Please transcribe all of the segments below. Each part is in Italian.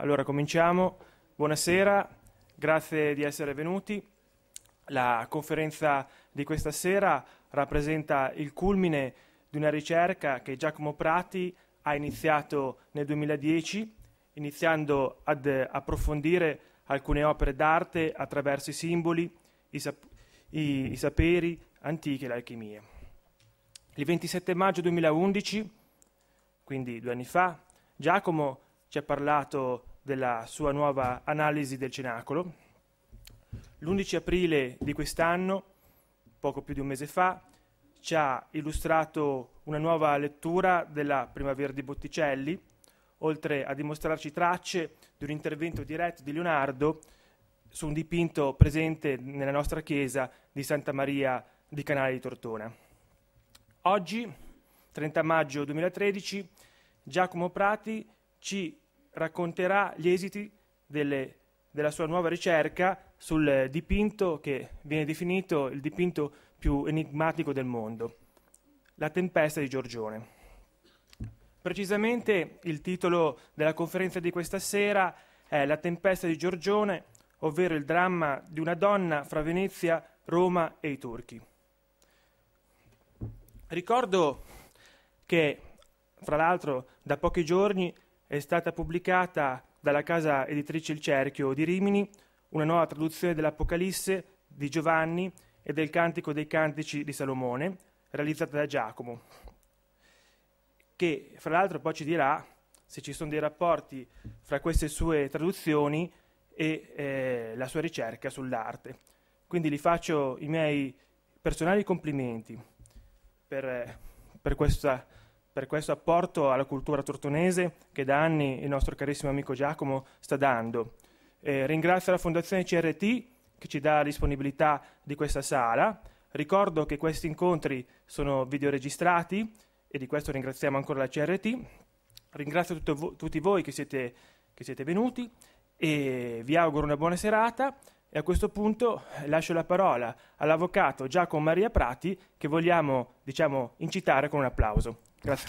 Allora cominciamo. Buonasera, grazie di essere venuti. La conferenza di questa sera rappresenta il culmine di una ricerca che Giacomo Prati ha iniziato nel 2010, iniziando ad approfondire alcune opere d'arte attraverso i simboli, i, sap i, i saperi antichi e l'alchimia. Il 27 maggio 2011, quindi due anni fa, Giacomo ci ha parlato di della sua nuova analisi del cenacolo. L'11 aprile di quest'anno, poco più di un mese fa, ci ha illustrato una nuova lettura della Primavera di Botticelli, oltre a dimostrarci tracce di un intervento diretto di Leonardo su un dipinto presente nella nostra chiesa di Santa Maria di Canale di Tortona. Oggi, 30 maggio 2013, Giacomo Prati ci racconterà gli esiti delle, della sua nuova ricerca sul dipinto che viene definito il dipinto più enigmatico del mondo, La tempesta di Giorgione. Precisamente il titolo della conferenza di questa sera è La tempesta di Giorgione, ovvero il dramma di una donna fra Venezia, Roma e i turchi. Ricordo che, fra l'altro, da pochi giorni è stata pubblicata dalla casa editrice Il Cerchio di Rimini una nuova traduzione dell'Apocalisse di Giovanni e del Cantico dei Cantici di Salomone, realizzata da Giacomo, che fra l'altro poi ci dirà se ci sono dei rapporti fra queste sue traduzioni e eh, la sua ricerca sull'arte. Quindi gli faccio i miei personali complimenti per, eh, per questa per questo apporto alla cultura tortonese che da anni il nostro carissimo amico Giacomo sta dando. Eh, ringrazio la Fondazione CRT che ci dà la disponibilità di questa sala. Ricordo che questi incontri sono videoregistrati e di questo ringraziamo ancora la CRT. Ringrazio vo- tutti voi che siete, che siete venuti e vi auguro una buona serata. E a questo punto eh, lascio la parola all'avvocato Giacomo Maria Prati che vogliamo diciamo, incitare con un applauso. Grazie.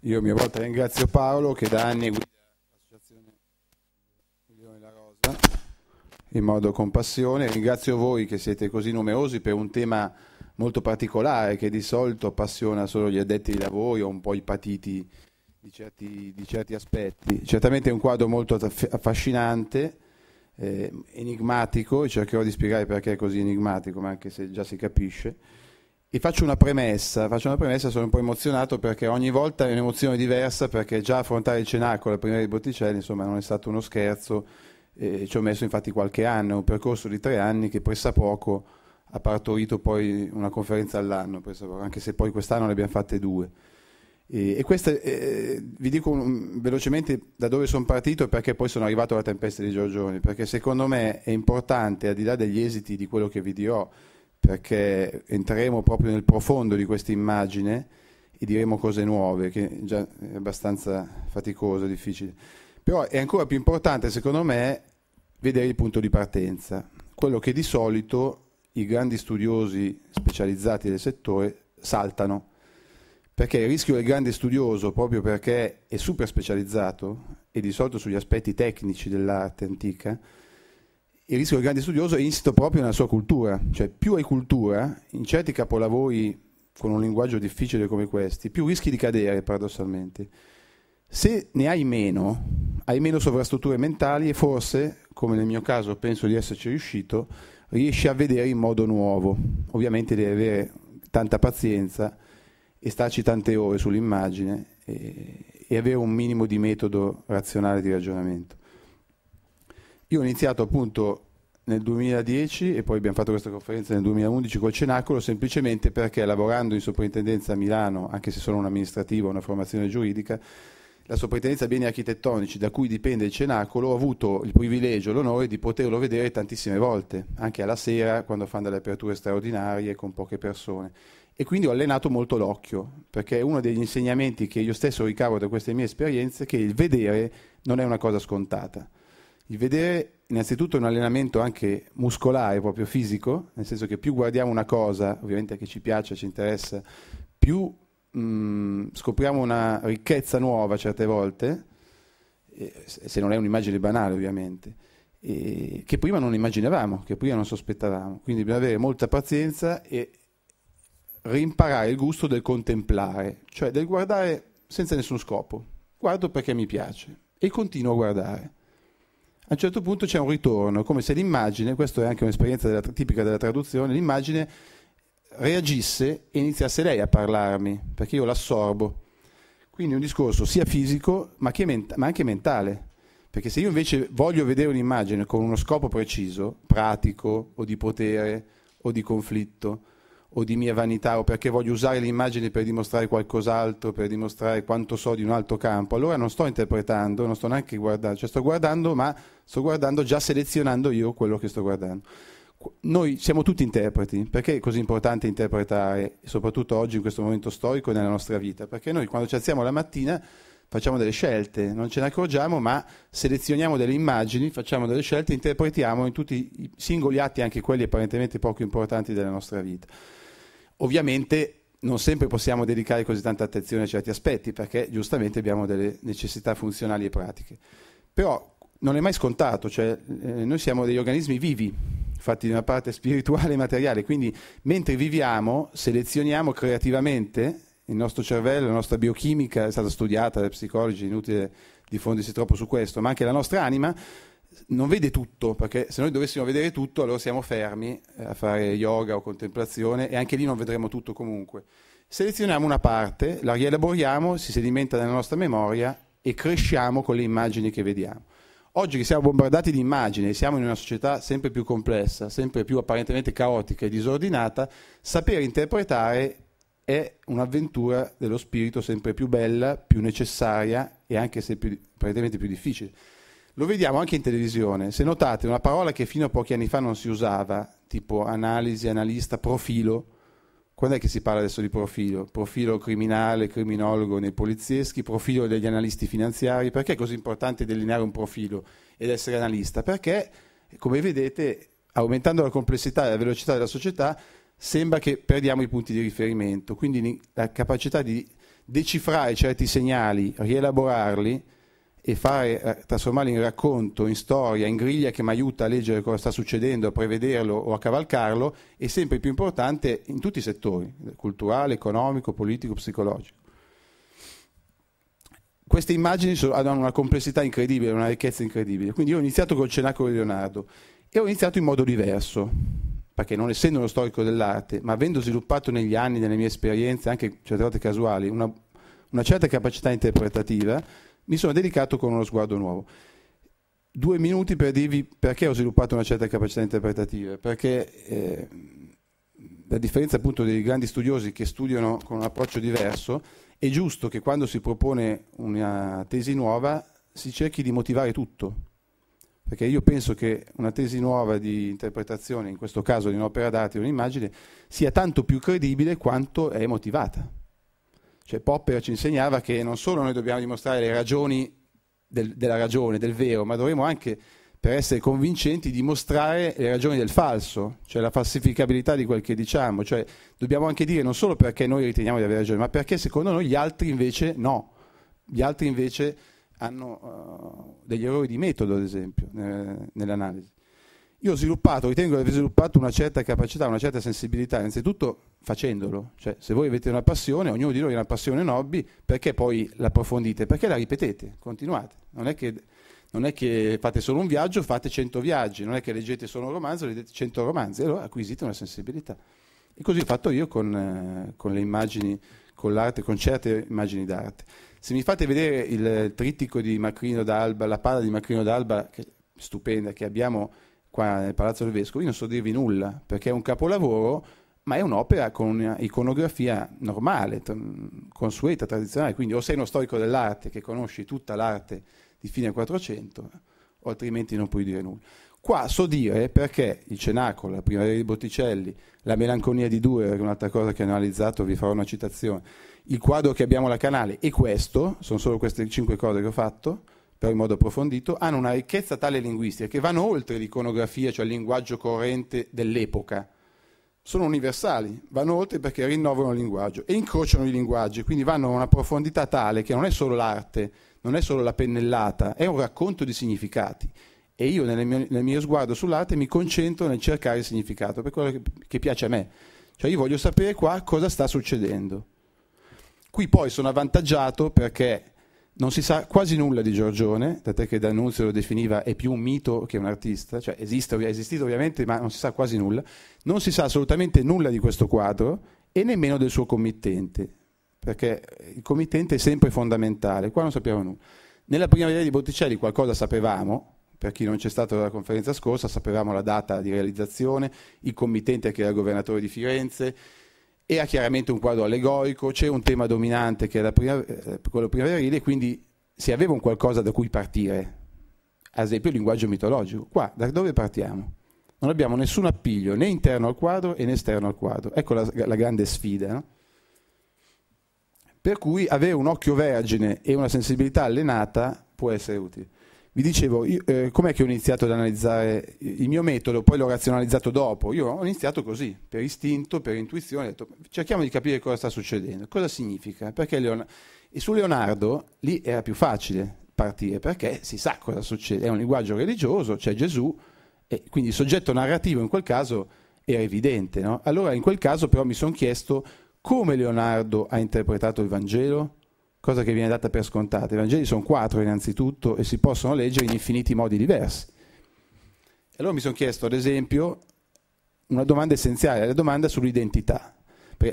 Io a mia volta ringrazio Paolo che da anni guida l'associazione Milione La Rosa in modo con passione. Ringrazio voi che siete così numerosi per un tema molto particolare che di solito appassiona solo gli addetti ai lavori o un po' i patiti di certi, di certi aspetti. Certamente è un quadro molto affascinante eh, enigmatico e cercherò di spiegare perché è così enigmatico, ma anche se già si capisce. E faccio una premessa, faccio una premessa, sono un po' emozionato perché ogni volta è un'emozione diversa perché già affrontare il Cenacolo la prima di Botticelli, insomma, non è stato uno scherzo, eh, ci ho messo infatti qualche anno, un percorso di tre anni che pressa poco ha partorito poi una conferenza all'anno, anche se poi quest'anno ne abbiamo fatte due. E, questo, eh, vi dico un, mm, velocemente da dove sono partito e perché poi sono arrivato alla tempesta di Giorgioni, perché secondo me è importante, al di là degli esiti di quello che vi dirò, perché entreremo proprio nel profondo di questa immagine e diremo cose nuove, che già è abbastanza faticoso, difficile. Però è ancora più importante, secondo me, vedere il punto di partenza, quello che di solito i grandi studiosi specializzati del settore saltano perché il rischio del grande studioso, proprio perché è super specializzato e di solito sugli aspetti tecnici dell'arte antica, il rischio del grande studioso è insito proprio nella sua cultura, cioè più hai cultura, in certi capolavori con un linguaggio difficile come questi, più rischi di cadere paradossalmente. Se ne hai meno, hai meno sovrastrutture mentali e forse, come nel mio caso penso di esserci riuscito, riesci a vedere in modo nuovo. Ovviamente devi avere tanta pazienza e starci tante ore sull'immagine e, e avere un minimo di metodo razionale di ragionamento. Io ho iniziato appunto nel 2010 e poi abbiamo fatto questa conferenza nel 2011 col Cenacolo semplicemente perché lavorando in soprintendenza a Milano, anche se sono un amministrativo, una formazione giuridica, la soprintendenza beni architettonici da cui dipende il Cenacolo, ho avuto il privilegio, l'onore di poterlo vedere tantissime volte, anche alla sera quando fanno delle aperture straordinarie con poche persone e quindi ho allenato molto l'occhio, perché è uno degli insegnamenti che io stesso ricavo da queste mie esperienze che il vedere non è una cosa scontata. Il vedere innanzitutto è un allenamento anche muscolare, proprio fisico, nel senso che più guardiamo una cosa, ovviamente che ci piace, ci interessa, più mh, mm, scopriamo una ricchezza nuova certe volte, se non è un'immagine banale ovviamente, che prima non immaginavamo, che prima non sospettavamo. Quindi bisogna avere molta pazienza e rimparare il gusto del contemplare, cioè del guardare senza nessun scopo. Guardo perché mi piace e continuo a guardare. A un certo punto c'è un ritorno, come se l'immagine, questa è anche un'esperienza della, tipica della traduzione, l'immagine reagisse e iniziasse lei a parlarmi, perché io l'assorbo. Quindi un discorso sia fisico ma, ment- ma anche mentale. Perché se io invece voglio vedere un'immagine con uno scopo preciso, pratico o di potere o di conflitto, o di mia vanità o perché voglio usare le immagini per dimostrare qualcos'altro, per dimostrare quanto so di un altro campo, allora non sto interpretando, non sto neanche guardando, cioè sto guardando ma sto guardando già selezionando io quello che sto guardando. Noi siamo tutti interpreti, perché è così importante interpretare, soprattutto oggi in questo momento storico nella nostra vita? Perché noi quando ci alziamo la mattina facciamo delle scelte, non ce ne accorgiamo, ma selezioniamo delle immagini, facciamo delle scelte, interpretiamo in tutti i singoli atti, anche quelli apparentemente poco importanti della nostra vita. Ovviamente non sempre possiamo dedicare così tanta attenzione a certi aspetti perché giustamente abbiamo delle necessità funzionali e pratiche. Però non è mai scontato, cioè eh, noi siamo degli organismi vivi, fatti di una parte spirituale e materiale, quindi mentre viviamo selezioniamo creativamente il nostro cervello, la nostra biochimica è stata studiata dai psicologi, inutile diffondersi troppo su questo, ma anche la nostra anima non vede tutto, perché se noi dovessimo vedere tutto allora siamo fermi eh, a fare yoga o contemplazione e anche lì non vedremo tutto comunque. Selezioniamo una parte, la rielaboriamo, si sedimenta nella nostra memoria e cresciamo con le immagini che vediamo. Oggi che siamo bombardati di immagini e siamo in una società sempre più complessa, sempre più apparentemente caotica e disordinata, sapere interpretare è un'avventura dello spirito sempre più bella, più necessaria e anche se più, apparentemente più difficile lo vediamo anche in televisione. Se notate, una parola che fino a pochi anni fa non si usava, tipo analisi, analista, profilo. Quando è che si parla adesso di profilo? Profilo criminale, criminologo nei polizieschi, profilo degli analisti finanziari. Perché è così importante delineare un profilo ed essere analista? Perché, come vedete, aumentando la complessità e la velocità della società, sembra che perdiamo i punti di riferimento. Quindi la capacità di decifrare certi segnali, rielaborarli, e fare, eh, trasformarlo in racconto, in storia, in griglia che mi aiuta a leggere cosa sta succedendo, a prevederlo o a cavalcarlo, è sempre più importante in tutti i settori, culturale, economico, politico, psicologico. Queste immagini hanno una complessità incredibile, una ricchezza incredibile. Quindi io ho iniziato col Cenacolo di Leonardo e ho iniziato in modo diverso, perché non essendo uno storico dell'arte, ma avendo sviluppato negli anni, nelle mie esperienze, anche certe volte casuali, una, una certa capacità interpretativa, mi sono dedicato con uno sguardo nuovo. Due minuti per dirvi perché ho sviluppato una certa capacità interpretativa, perché eh, la differenza appunto dei grandi studiosi che studiano con un approccio diverso, è giusto che quando si propone una tesi nuova si cerchi di motivare tutto, perché io penso che una tesi nuova di interpretazione, in questo caso di un'opera d'arte o un'immagine, sia tanto più credibile quanto è motivata. Cioè Popper ci insegnava che non solo noi dobbiamo dimostrare le ragioni del, della ragione, del vero, ma dovremo anche, per essere convincenti, dimostrare le ragioni del falso, cioè la falsificabilità di quel che diciamo. Cioè dobbiamo anche dire non solo perché noi riteniamo di avere ragione, ma perché secondo noi gli altri invece no. Gli altri invece hanno uh, degli errori di metodo, ad esempio, eh, nell'analisi. Io ho sviluppato, ritengo di aver sviluppato una certa capacità, una certa sensibilità, innanzitutto facendolo. Cioè, se voi avete una passione, ognuno di noi ha una passione, un hobby, perché poi l'approfondite? Perché la ripetete, continuate. Non è che non è che fate solo un viaggio, fate 100 viaggi, non è che leggete solo un romanzo, leggete 100 romanzi, allora acquisite una sensibilità. E così ho fatto io con, eh, con, le immagini, con l'arte, con certe immagini d'arte. Se mi fate vedere il trittico di Macrino d'Alba, la palla di Macrino d'Alba, che è stupenda, che abbiamo qua nel Palazzo del Vescovo, io non so dirvi nulla, perché è un capolavoro, ma è un'opera con un'iconografia normale, consueta, tradizionale, quindi o sei uno storico dell'arte che conosci tutta l'arte di fine 400, o altrimenti non puoi dire nulla. Qua so dire perché il Cenacolo, la Primavera di Botticelli, la Melanconia di Durer, che è un'altra cosa che ho analizzato, vi farò una citazione, il quadro che abbiamo alla canale e questo, sono solo queste cinque cose che ho fatto, però in modo approfondito, hanno una ricchezza tale linguistica che vanno oltre l'iconografia, cioè il linguaggio corrente dell'epoca. Sono universali, vanno oltre perché rinnovano il linguaggio e incrociano i linguaggi, quindi vanno a una profondità tale che non è solo l'arte, non è solo la pennellata, è un racconto di significati. E io nel mio, nel mio sguardo sull'arte mi concentro nel cercare il significato, per quello che, che piace a me. Cioè io voglio sapere qua cosa sta succedendo. Qui poi sono avvantaggiato perché non si sa quasi nulla di Giorgione, tant'è che D'Annunzio lo definiva è più un mito che un artista, cioè esiste, è esistito ovviamente, ma non si sa quasi nulla. Non si sa assolutamente nulla di questo quadro e nemmeno del suo committente, perché il committente è sempre fondamentale, qua non sappiamo nulla. Nella primavera di Botticelli qualcosa sapevamo, per chi non c'è stato alla conferenza scorsa, sapevamo la data di realizzazione, il committente che era il governatore di Firenze, e ha chiaramente un quadro allegorico, c'è un tema dominante che era primaver- eh, quello primaverile, quindi si aveva un qualcosa da cui partire, ad esempio il linguaggio mitologico. Qua da dove partiamo? Non abbiamo nessun appiglio né interno al quadro né esterno al quadro. Ecco la, la grande sfida. No? Per cui avere un occhio vergine e una sensibilità allenata può essere utile vi dicevo, io, eh, com'è che ho iniziato ad analizzare il mio metodo, poi l'ho razionalizzato dopo? Io ho iniziato così, per istinto, per intuizione, ho detto cerchiamo di capire cosa sta succedendo, cosa significa, perché Leon- e su Leonardo lì era più facile partire, perché si sa cosa succede, è un linguaggio religioso, c'è Gesù, e quindi il soggetto narrativo in quel caso era evidente. No? Allora in quel caso però mi sono chiesto come Leonardo ha interpretato il Vangelo, cosa che viene data per scontata. I Vangeli sono quattro innanzitutto e si possono leggere in infiniti modi diversi. E allora mi sono chiesto, ad esempio, una domanda essenziale, la domanda sull'identità.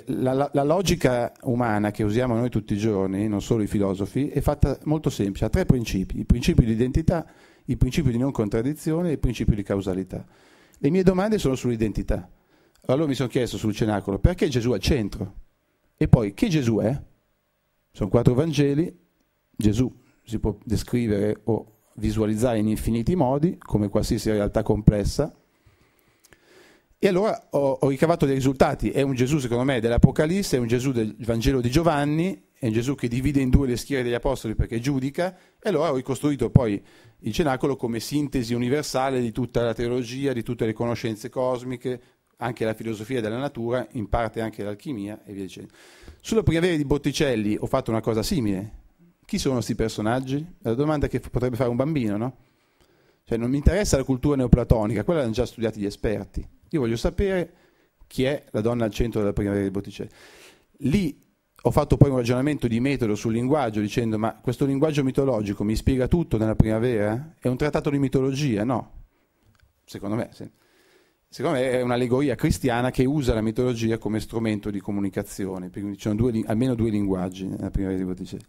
La, la, la, logica umana che usiamo noi tutti i giorni, non solo i filosofi, è fatta molto semplice, ha tre principi, il principio di identità, il principio di non contraddizione e il principio di causalità. Le mie domande sono sull'identità. Allora mi sono chiesto sul cenacolo, perché Gesù è al centro? E poi, che Gesù è? Sono quattro Vangeli, Gesù si può descrivere o visualizzare in infiniti modi, come qualsiasi realtà complessa. E allora ho, ho ricavato dei risultati. È un Gesù, secondo me, dell'Apocalisse, è un Gesù del Vangelo di Giovanni, è un Gesù che divide in due le schiere degli apostoli perché giudica, e allora ho ricostruito poi il Cenacolo come sintesi universale di tutta la teologia, di tutte le conoscenze cosmiche, anche la filosofia della natura, in parte anche l'alchimia e via dicendo. Sulla primavera di Botticelli ho fatto una cosa simile. Chi sono questi personaggi? È una domanda che potrebbe fare un bambino, no? Cioè non mi interessa la cultura neoplatonica, quella l'hanno già studiati gli esperti. Io voglio sapere chi è la donna al centro della primavera di Botticelli. Lì ho fatto poi un ragionamento di metodo sul linguaggio dicendo ma questo linguaggio mitologico mi spiega tutto nella primavera? È un trattato di mitologia? No, secondo me. Sì secondo me è un'allegoria cristiana che usa la mitologia come strumento di comunicazione, quindi ci sono due, almeno due linguaggi nella prima di Botticelli.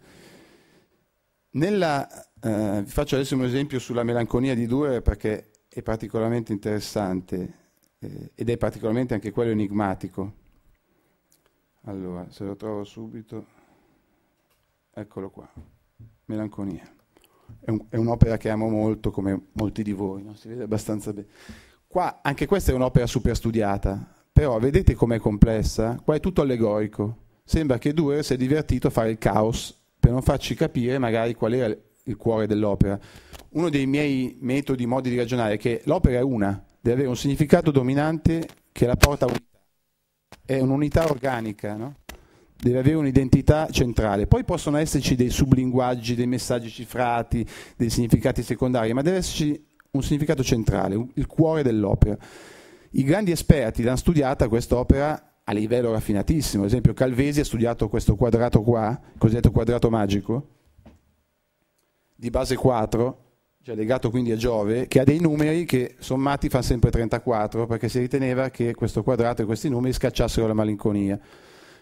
Nella, eh, vi faccio adesso un esempio sulla melanconia di Durer perché è particolarmente interessante eh, ed è particolarmente anche quello enigmatico. Allora, se lo trovo subito, eccolo qua, Melanconia. È, un, è un'opera che amo molto, come molti di voi, no? si vede abbastanza bene. Qua, anche questa è un'opera super studiata, però vedete com'è complessa? Qua è tutto allegorico. Sembra che Durer si è divertito a fare il caos per non farci capire magari qual era il cuore dell'opera. Uno dei miei metodi, modi di ragionare è che l'opera è una, deve avere un significato dominante che la porta a unità. È un'unità organica, no? deve avere un'identità centrale. Poi possono esserci dei sublinguaggi, dei messaggi cifrati, dei significati secondari, ma deve esserci un significato centrale, il cuore dell'opera. I grandi esperti l'hanno studiata quest'opera a livello raffinatissimo, ad esempio Calvesi ha studiato questo quadrato qua, cosiddetto quadrato magico, di base 4, cioè legato quindi a Giove, che ha dei numeri che sommati fa sempre 34, perché si riteneva che questo quadrato e questi numeri scacciassero la malinconia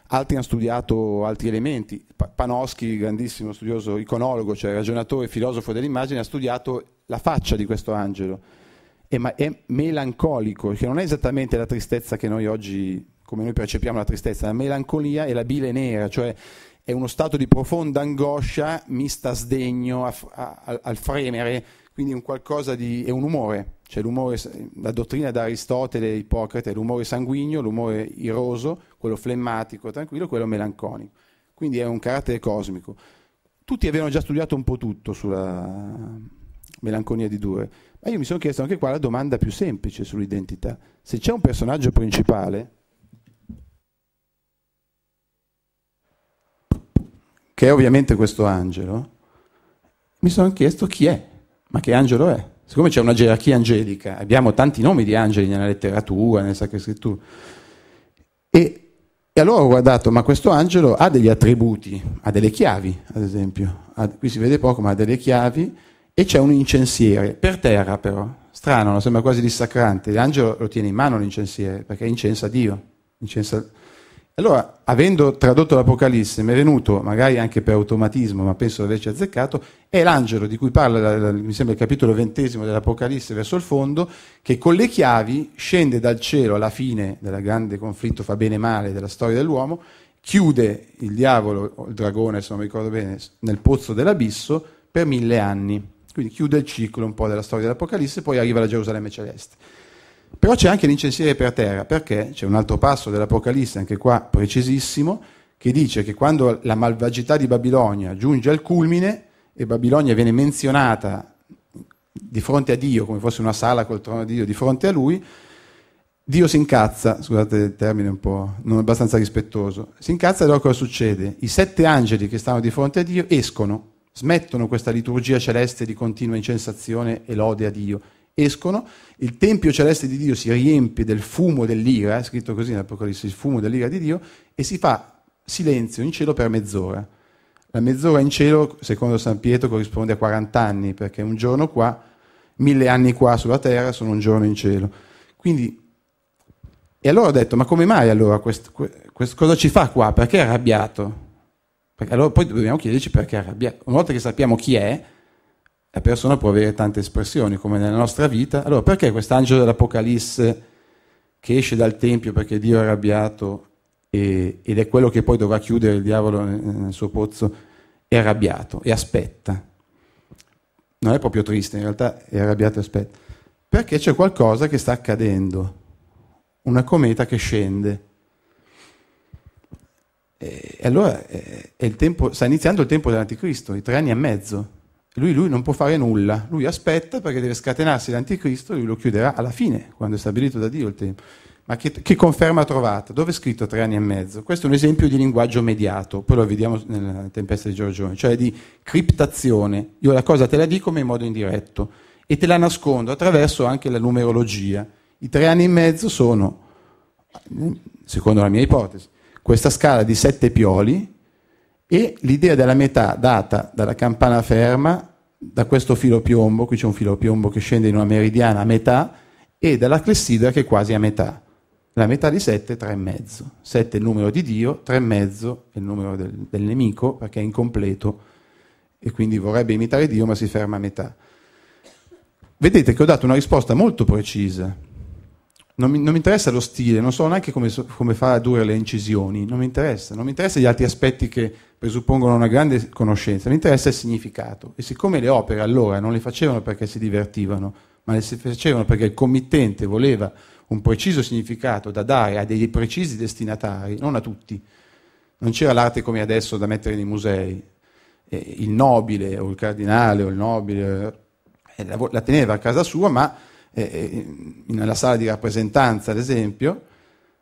altri hanno studiato altri elementi. Panoschi, grandissimo studioso iconologo, cioè ragionatore, filosofo dell'immagine, ha studiato la faccia di questo angelo. È, ma- è melancolico, che non è esattamente la tristezza che noi oggi, come noi percepiamo la tristezza, la melancolia è la bile nera, cioè è uno stato di profonda angoscia mista a sdegno a, a, al fremere quindi è un qualcosa di, è un umore, cioè l'umore, la dottrina da Aristotele e Ippocrate è l'umore sanguigno, l'umore iroso, quello flemmatico, tranquillo, quello melanconico, quindi è un carattere cosmico. Tutti avevano già studiato un po' tutto sulla melanconia di Dure, ma io mi sono chiesto anche qua la domanda più semplice sull'identità, se c'è un personaggio principale che è ovviamente questo angelo, mi sono chiesto chi è ma che angelo è? Siccome c'è una gerarchia angelica, abbiamo tanti nomi di angeli nella letteratura, nella Sacra Scrittura. E, e allora ho guardato, ma questo angelo ha degli attributi, ha delle chiavi, ad esempio. Ha, qui si vede poco, ma ha delle chiavi e c'è un incensiere, per terra però. Strano, sembra quasi dissacrante. L'angelo lo tiene in mano l'incensiere, perché incensa Dio, incensa Dio. Allora, avendo tradotto l'Apocalisse, mi è venuto, magari anche per automatismo, ma penso di averci azzeccato, è l'angelo di cui parla, mi sembra il capitolo ventesimo dell'Apocalisse verso il fondo, che con le chiavi scende dal cielo alla fine del grande conflitto fa bene e male della storia dell'uomo, chiude il diavolo, o il dragone se non mi ricordo bene, nel pozzo dell'abisso per mille anni. Quindi chiude il ciclo un po' della storia dell'Apocalisse, e poi arriva la Gerusalemme celeste. Però c'è anche l'incensiere per terra, perché c'è un altro passo dell'Apocalisse, anche qua precisissimo, che dice che quando la malvagità di Babilonia giunge al culmine e Babilonia viene menzionata di fronte a Dio, come fosse una sala col trono di Dio di fronte a lui, Dio si incazza, scusate il termine un po' non abbastanza rispettoso, si incazza e allora cosa succede? I sette angeli che stanno di fronte a Dio escono, smettono questa liturgia celeste di continua incensazione e lode a Dio escono, il Tempio celeste di Dio si riempie del fumo dell'ira, è scritto così nell'Apocalisse, il fumo dell'ira di Dio, e si fa silenzio in cielo per mezz'ora. La mezz'ora in cielo, secondo San Pietro, corrisponde a 40 anni, perché un giorno qua, mille anni qua sulla terra, sono un giorno in cielo. Quindi, e allora ho detto, ma come mai allora, quest, quest, cosa ci fa qua? Perché è arrabbiato? Perché allora poi dobbiamo chiederci perché è arrabbiato. Una volta che sappiamo chi è, la persona può avere tante espressioni, come nella nostra vita. Allora, perché quest'angelo dell'Apocalisse che esce dal Tempio perché Dio è arrabbiato e, ed è quello che poi dovrà chiudere il diavolo nel suo pozzo, è arrabbiato e aspetta? Non è proprio triste, in realtà è arrabbiato e aspetta. Perché c'è qualcosa che sta accadendo, una cometa che scende. E allora eh, tempo, sta iniziando il tempo dell'anticristo, i tre anni e mezzo. Lui, lui, non può fare nulla, lui aspetta perché deve scatenarsi l'anticristo e lui lo chiuderà alla fine, quando è stabilito da Dio il tempo. Ma che, che conferma trovata? Dove è scritto tre anni e mezzo? Questo è un esempio di linguaggio mediato, poi lo vediamo nella tempesta di Giorgione, cioè di criptazione. Io la cosa te la dico ma in modo indiretto e te la nascondo attraverso anche la numerologia. I tre anni e mezzo sono, secondo la mia ipotesi, questa scala di sette pioli e l'idea della metà data dalla campana ferma, da questo filo piombo, qui c'è un filo piombo che scende in una meridiana a metà, e dalla clessidra che è quasi a metà. La metà di 7 è 3,5. 7 è il numero di Dio, 3,5 è il numero del, del nemico perché è incompleto e quindi vorrebbe imitare Dio ma si ferma a metà. Vedete che ho dato una risposta molto precisa non mi, non mi, interessa lo stile, non so neanche come, come fa a dure le incisioni, non mi interessa, non mi interessa gli altri aspetti che presuppongono una grande conoscenza, mi interessa il significato. E siccome le opere allora non le facevano perché si divertivano, ma le facevano perché il committente voleva un preciso significato da dare a dei precisi destinatari, non a tutti. Non c'era l'arte come adesso da mettere nei musei. Il nobile o il cardinale o il nobile eh, la teneva a casa sua, ma eh, eh, nella sala di rappresentanza, ad esempio,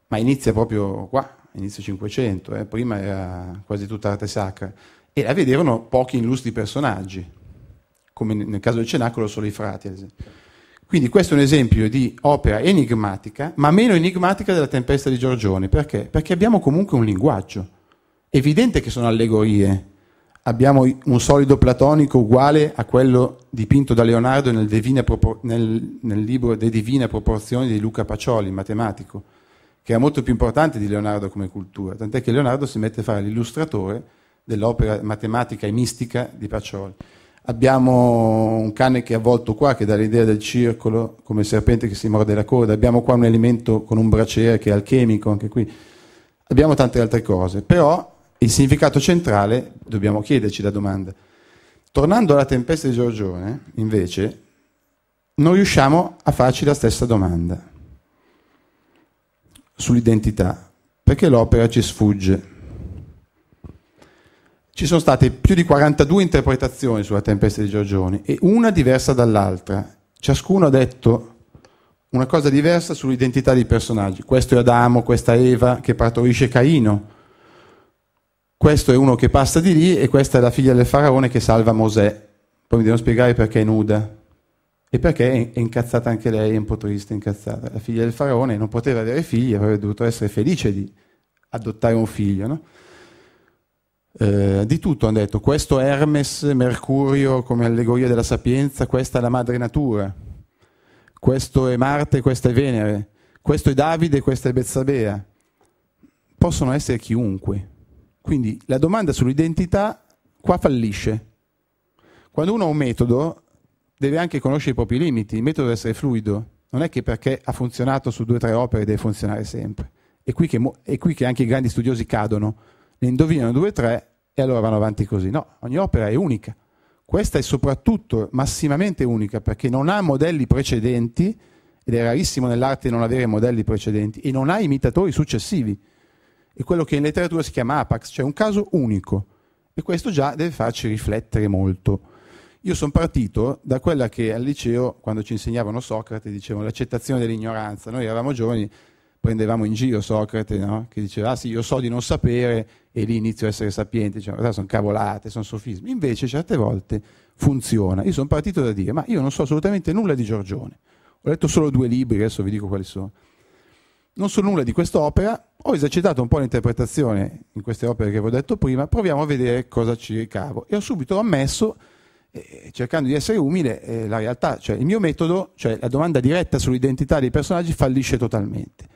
ma inizia proprio qua, inizio 500, eh, prima era quasi tutta arte sacra, e la vedevano pochi illustri personaggi, come nel caso del Cenacolo solo i frati, ad esempio. Quindi questo è un esempio di opera enigmatica, ma meno enigmatica della Tempesta di Giorgione. Perché? Perché abbiamo comunque un linguaggio. evidente che sono allegorie, abbiamo un solido platonico uguale a quello dipinto da Leonardo nel, Divina, nel, nel libro De Divine Proporzioni di Luca Pacioli, matematico, che era molto più importante di Leonardo come cultura, tant'è che Leonardo si mette a fare l'illustratore dell'opera matematica e mistica di Pacioli. Abbiamo un cane che è avvolto qua, che dà l'idea del circolo, come serpente che si morde la coda. Abbiamo qua un elemento con un braciere che è alchemico, anche qui. Abbiamo tante altre cose, però il significato centrale dobbiamo chiederci la domanda. Tornando alla tempesta di Giorgione, invece, non riusciamo a farci la stessa domanda sull'identità, perché l'opera ci sfugge. Ci sono state più di 42 interpretazioni sulla tempesta di Giorgione e una diversa dall'altra. Ciascuno ha detto una cosa diversa sull'identità dei personaggi. Questo è Adamo, questa Eva che partorisce Caino questo è uno che passa di lì e questa è la figlia del faraone che salva Mosè. Poi mi devono spiegare perché è nuda e perché è incazzata anche lei, è un po' triste, incazzata. La figlia del faraone non poteva avere figli, avrebbe dovuto essere felice di adottare un figlio. No? Eh, di tutto hanno detto, questo Hermes, Mercurio come allegoria della sapienza, questa è la madre natura, questo è Marte, questa è Venere, questo è Davide, questa è Bezzabea. Possono essere chiunque quindi la domanda sull'identità qua fallisce. Quando uno ha un metodo deve anche conoscere i propri limiti, il metodo deve essere fluido, non è che perché ha funzionato su due o tre opere deve funzionare sempre. È qui che, è qui che anche i grandi studiosi cadono, ne indovinano due o tre e allora vanno avanti così. No, ogni opera è unica. Questa è soprattutto massimamente unica perché non ha modelli precedenti ed è rarissimo nell'arte non avere modelli precedenti e non ha imitatori successivi e quello che in letteratura si chiama apax, cioè un caso unico. E questo già deve farci riflettere molto. Io sono partito da quella che al liceo, quando ci insegnavano Socrate, dicevano l'accettazione dell'ignoranza. Noi eravamo giovani, prendevamo in giro Socrate, no? che diceva ah sì, io so di non sapere e lì inizio a essere sapiente, diciamo, in ah, sono cavolate, sono sofismi. Invece certe volte funziona. Io sono partito da dire, ma io non so assolutamente nulla di Giorgione, ho letto solo due libri, adesso vi dico quali sono. Non so nulla di quest'opera, ho esercitato un po' l'interpretazione in queste opere che vi ho detto prima, proviamo a vedere cosa ci ricavo. E ho subito ammesso, eh, cercando di essere umile, eh, la realtà, cioè il mio metodo, cioè la domanda diretta sull'identità dei personaggi fallisce totalmente.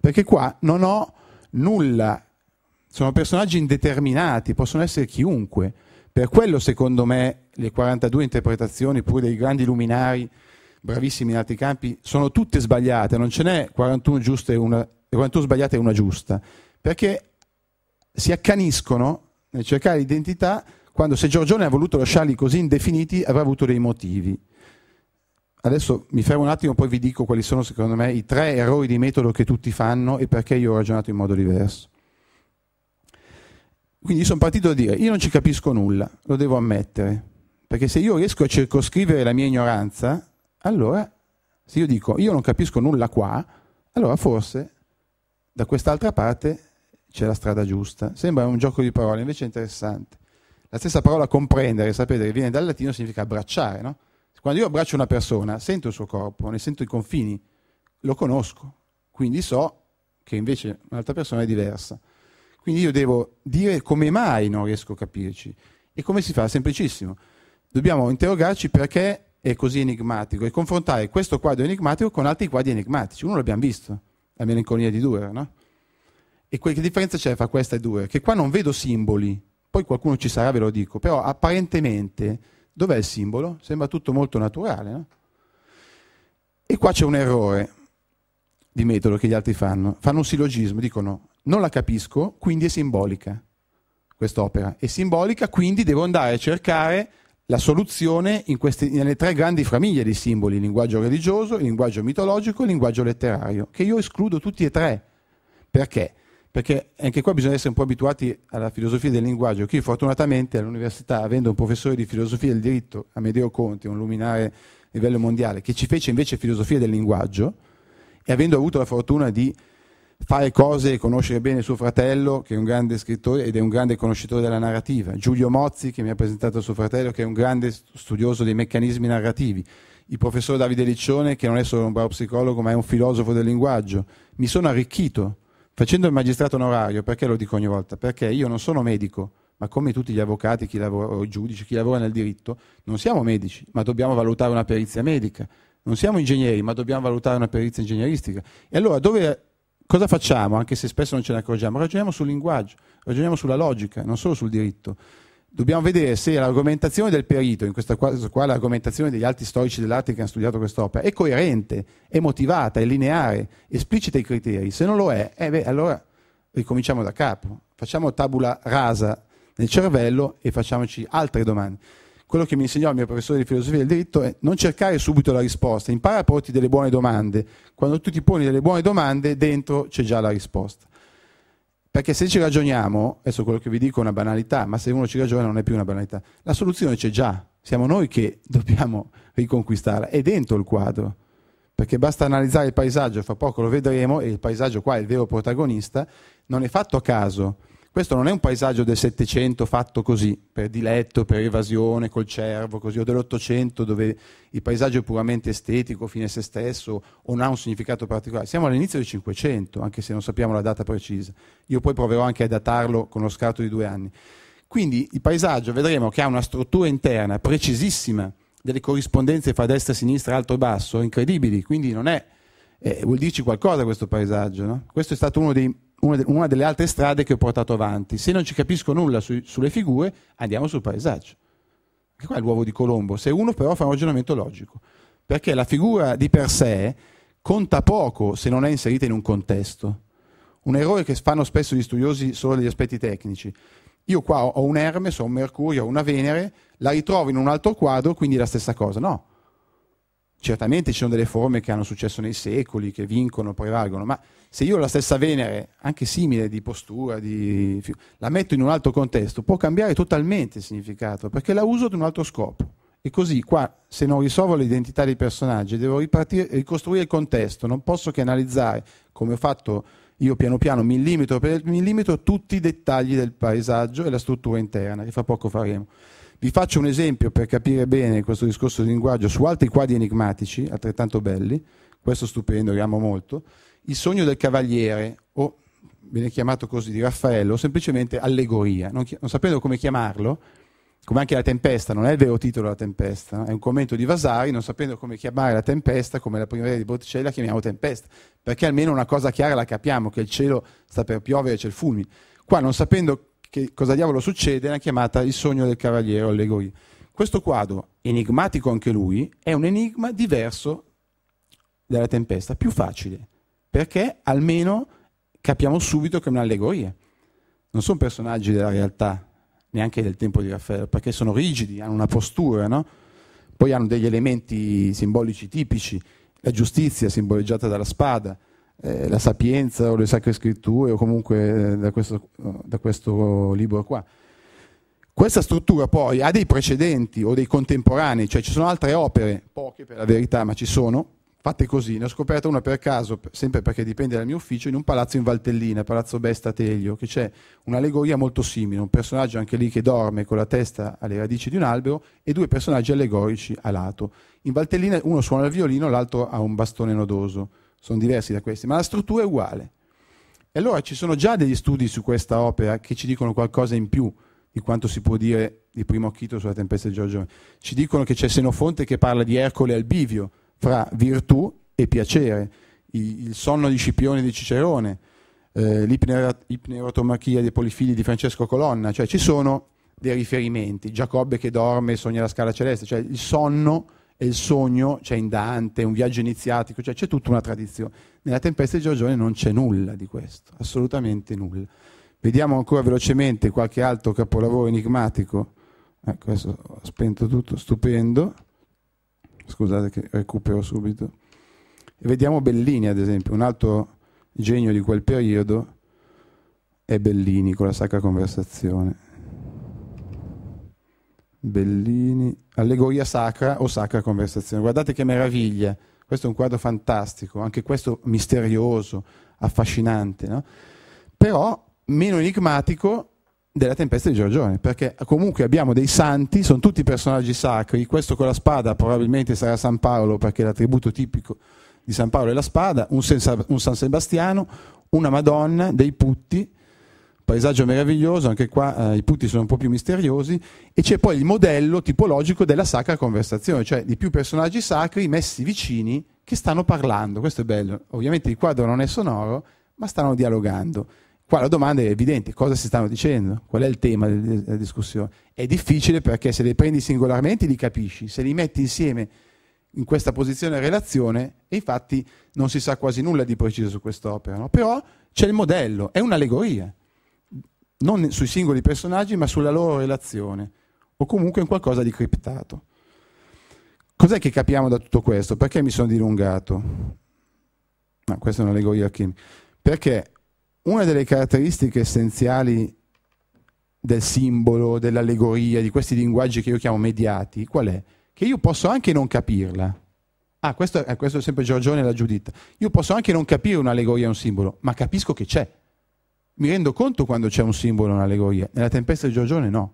Perché qua non ho nulla, sono personaggi indeterminati, possono essere chiunque. Per quello, secondo me, le 42 interpretazioni, pure dei grandi luminari bravissimi in altri campi, sono tutte sbagliate, non ce n'è 41, giuste e una, 41 sbagliate e una giusta, perché si accaniscono nel cercare identità quando se Giorgione ha voluto lasciarli così indefiniti avrà avuto dei motivi. Adesso mi fermo un attimo, poi vi dico quali sono secondo me i tre errori di metodo che tutti fanno e perché io ho ragionato in modo diverso. Quindi sono partito a dire, io non ci capisco nulla, lo devo ammettere, perché se io riesco a circoscrivere la mia ignoranza, allora se io dico io non capisco nulla qua, allora forse da quest'altra parte c'è la strada giusta. Sembra un gioco di parole, invece è interessante. La stessa parola comprendere, sapete, che viene dal latino significa abbracciare, no? Quando io abbraccio una persona, sento il suo corpo, ne sento i confini, lo conosco, quindi so che invece un'altra persona è diversa. Quindi io devo dire come mai non riesco a capirci. E come si fa? Semplicissimo. Dobbiamo interrogarci perché è così enigmatico e confrontare questo quadro enigmatico con altri quadri enigmatici. Uno l'abbiamo visto, la melanconia di Dürer, no? E che differenza c'è fra questa e Dürer? Che qua non vedo simboli, poi qualcuno ci sarà, ve lo dico, però apparentemente dov'è il simbolo? Sembra tutto molto naturale, no? E qua c'è un errore di metodo che gli altri fanno. Fanno un sillogismo, dicono non la capisco, quindi è simbolica quest'opera. È simbolica, quindi devo andare a cercare la soluzione queste, nelle tre grandi famiglie di simboli, il linguaggio religioso, il linguaggio mitologico e il linguaggio letterario, che io escludo tutti e tre. Perché? Perché anche qua bisogna essere un po' abituati alla filosofia del linguaggio, che fortunatamente all'università, avendo un professore di filosofia del diritto, Amedeo Conti, un luminare a livello mondiale, che ci fece invece filosofia del linguaggio, e avendo avuto la fortuna di fare cose e conoscere bene suo fratello, che è un grande scrittore ed è un grande conoscitore della narrativa. Giulio Mozzi, che mi ha presentato suo fratello, che è un grande studioso dei meccanismi narrativi. Il professor Davide Liccione, che non è solo un bravo psicologo, ma è un filosofo del linguaggio. Mi sono arricchito facendo il magistrato onorario, perché lo dico ogni volta? Perché io non sono medico, ma come tutti gli avvocati, chi lavora, o i giudici, chi lavora nel diritto, non siamo medici, ma dobbiamo valutare una perizia medica. Non siamo ingegneri, ma dobbiamo valutare una perizia ingegneristica. E allora dove cosa facciamo, anche se spesso non ce ne accorgiamo? Ragioniamo sul linguaggio, ragioniamo sulla logica, non solo sul diritto. Dobbiamo vedere se l'argomentazione del perito, in questo caso qua l'argomentazione degli altri storici dell'arte che hanno studiato quest'opera, è coerente, è motivata, è lineare, esplicita i criteri. Se non lo è, eh beh, allora ricominciamo da capo, facciamo tabula rasa nel cervello e facciamoci altre domande quello che mi insegnò il mio professore di filosofia del diritto è non cercare subito la risposta, impara a porti delle buone domande. Quando tu ti poni delle buone domande, dentro c'è già la risposta. Perché se ci ragioniamo, adesso quello che vi dico è una banalità, ma se uno ci ragiona non è più una banalità, la soluzione c'è già, siamo noi che dobbiamo riconquistarla, è dentro il quadro. Perché basta analizzare il paesaggio, fra poco lo vedremo, e il paesaggio qua è il vero protagonista, non è fatto a caso questo non è un paesaggio del Settecento fatto così, per diletto, per evasione, col cervo, così, o dell'Ottocento dove il paesaggio è puramente estetico, fine a se stesso, o non ha un significato particolare. Siamo all'inizio del Cinquecento, anche se non sappiamo la data precisa. Io poi proverò anche a datarlo con lo scarto di due anni. Quindi il paesaggio vedremo che ha una struttura interna precisissima, delle corrispondenze fra destra e sinistra, alto e basso, incredibili, quindi non è, eh, vuol dirci qualcosa questo paesaggio. No? Questo è stato uno dei una, de- una, delle altre strade che ho portato avanti. Se non ci capisco nulla su- sulle figure, andiamo sul paesaggio. Anche qua è l'uovo di Colombo. Se uno però fa un ragionamento logico, perché la figura di per sé conta poco se non è inserita in un contesto. Un errore che fanno spesso gli studiosi solo degli aspetti tecnici. Io qua ho un Hermes, ho un Mercurio, ho una Venere, la ritrovo in un altro quadro, quindi è la stessa cosa. No. Certamente ci sono delle forme che hanno successo nei secoli, che vincono, prevalgono, ma se io la stessa Venere, anche simile di postura, di... la metto in un altro contesto, può cambiare totalmente il significato, perché la uso ad un altro scopo. E così qua, se non risolvo l'identità dei personaggi, devo ricostruire il contesto, non posso che analizzare, come ho fatto io piano piano, millimetro per millimetro, tutti i dettagli del paesaggio e la struttura interna, che fra poco faremo. Vi faccio un esempio per capire bene questo discorso di linguaggio su altri quadri enigmatici, altrettanto belli, questo stupendo, li amo molto, il sogno del cavaliere, o viene chiamato così di Raffaello, o semplicemente allegoria, non, non sapendo come chiamarlo, come anche la tempesta, non è il vero titolo la tempesta, no? è un commento di Vasari, non sapendo come chiamare la tempesta, come la primavera di Botticelli la chiamiamo tempesta, perché almeno una cosa chiara la capiamo, che il cielo sta per piovere, e c'è il fulmine. Qua non sapendo che cosa diavolo succede, l'ha chiamata il sogno del cavaliere, o allegoria. Questo quadro, enigmatico anche lui, è un enigma diverso dalla tempesta, più facile perché almeno capiamo subito che è un'allegoria. Non sono personaggi della realtà, neanche del tempo di Raffaello, perché sono rigidi, hanno una postura, no? poi hanno degli elementi simbolici tipici, la giustizia simboleggiata dalla spada, eh, la sapienza o le sacre scritture o comunque eh, da, questo, da questo libro qua. Questa struttura poi ha dei precedenti o dei contemporanei, cioè ci sono altre opere, poche per la verità, ma ci sono, fatte così, ne ho scoperta una per caso, sempre perché dipende dal mio ufficio, in un palazzo in Valtellina, Palazzo Besta Teglio, che c'è un'allegoria molto simile, un personaggio anche lì che dorme con la testa alle radici di un albero e due personaggi allegorici a lato. In Valtellina uno suona il violino, l'altro ha un bastone nodoso, sono diversi da questi, ma la struttura è uguale. E allora ci sono già degli studi su questa opera che ci dicono qualcosa in più di quanto si può dire di primo acchito sulla tempesta di Giorgio. Ci dicono che c'è Senofonte che parla di Ercole al bivio, fra virtù e piacere. I, il sonno di Scipione di Cicerone, eh, l'ipnerotomachia dei polifili di Francesco Colonna, cioè ci sono dei riferimenti. Giacobbe che dorme e sogna la scala celeste, cioè il sonno e il sogno c'è cioè in Dante, un viaggio iniziatico, cioè c'è tutta una tradizione. Nella tempesta di Giorgione non c'è nulla di questo, assolutamente nulla. Vediamo ancora velocemente qualche altro capolavoro enigmatico. Ecco, adesso ho spento tutto, stupendo. Scusate che recupero subito. E vediamo Bellini, ad esempio, un altro genio di quel periodo è Bellini con la Sacra Conversazione. Bellini, Allegoria Sacra o Sacra Conversazione. Guardate che meraviglia, questo è un quadro fantastico, anche questo misterioso, affascinante, no? però meno enigmatico della tempesta di Giorgione, perché comunque abbiamo dei santi, sono tutti personaggi sacri, questo con la spada probabilmente sarà San Paolo perché l'attributo tipico di San Paolo è la spada, un, un San Sebastiano, una Madonna, dei putti, paesaggio meraviglioso, anche qua eh, i putti sono un po' più misteriosi, e c'è poi il modello tipologico della sacra conversazione, cioè di più personaggi sacri messi vicini che stanno parlando, questo è bello, ovviamente il quadro non è sonoro, ma stanno dialogando Qua la domanda è evidente, cosa si stanno dicendo? Qual è il tema della discussione? È difficile perché se li prendi singolarmente li capisci, se li metti insieme in questa posizione relazione, e infatti non si sa quasi nulla di preciso su quest'opera, no? però c'è il modello, è un'allegoria, non sui singoli personaggi ma sulla loro relazione, o comunque in qualcosa di criptato. Cos'è che capiamo da tutto questo? Perché mi sono dilungato? No, questa è un'allegoria alchimica. Perché una delle caratteristiche essenziali del simbolo, dell'allegoria, di questi linguaggi che io chiamo mediati, qual è? Che io posso anche non capirla. Ah, questo, eh, questo è sempre Giorgione e la Giuditta. Io posso anche non capire un'allegoria, un simbolo, ma capisco che c'è. Mi rendo conto quando c'è un simbolo, un'allegoria. Nella tempesta di Giorgione no.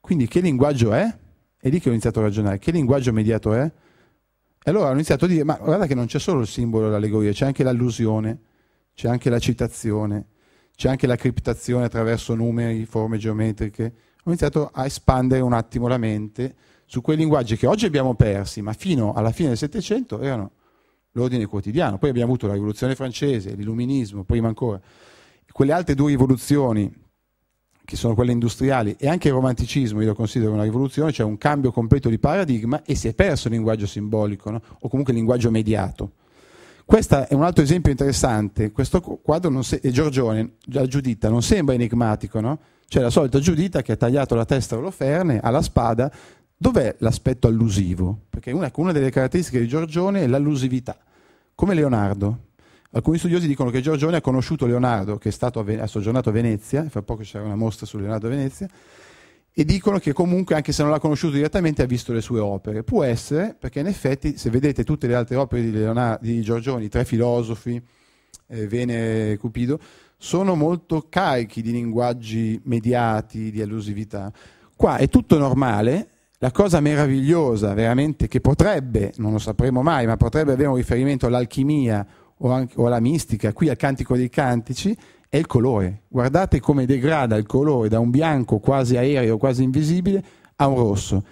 Quindi che linguaggio è? È lì che ho iniziato a ragionare. Che linguaggio mediato è? E allora ho iniziato a dire, ma guarda che non c'è solo il simbolo, l'allegoria, c'è anche l'allusione c'è anche la citazione, c'è anche la criptazione attraverso numeri, forme geometriche. Ho iniziato a espandere un attimo la mente su quei linguaggi che oggi abbiamo persi, ma fino alla fine del Settecento erano l'ordine quotidiano. Poi abbiamo avuto la rivoluzione francese, l'illuminismo, prima ancora. Quelle altre due rivoluzioni, che sono quelle industriali, e anche il romanticismo, io lo considero una rivoluzione, cioè un cambio completo di paradigma e si è perso il linguaggio simbolico, no? o comunque il linguaggio mediato. Questo è un altro esempio interessante. Questo quadro se- e Giorgione, la Giuditta, non sembra enigmatico, no? Cioè la solita Giuditta che ha tagliato la testa all'oferne, alla spada. Dov'è l'aspetto allusivo? Perché una, una delle caratteristiche di Giorgione è l'allusività, come Leonardo. Alcuni studiosi dicono che Giorgione ha conosciuto Leonardo, che è stato a, Ven- ha soggiornato a Venezia, fra poco c'era una mostra su Leonardo a Venezia, e dicono che comunque anche se non l'ha conosciuto direttamente ha visto le sue opere. Può essere, perché in effetti se vedete tutte le altre opere di, Leonardo, di Giorgioni, i tre filosofi, eh, Vene e Cupido, sono molto carichi di linguaggi mediati, di allusività. Qua è tutto normale, la cosa meravigliosa veramente che potrebbe, non lo sapremo mai, ma potrebbe avere un riferimento all'alchimia o, anche, o alla mistica, qui al Cantico dei Cantici, è il colore. Guardate come degrada il colore da un bianco quasi aereo, quasi invisibile, a un rosso.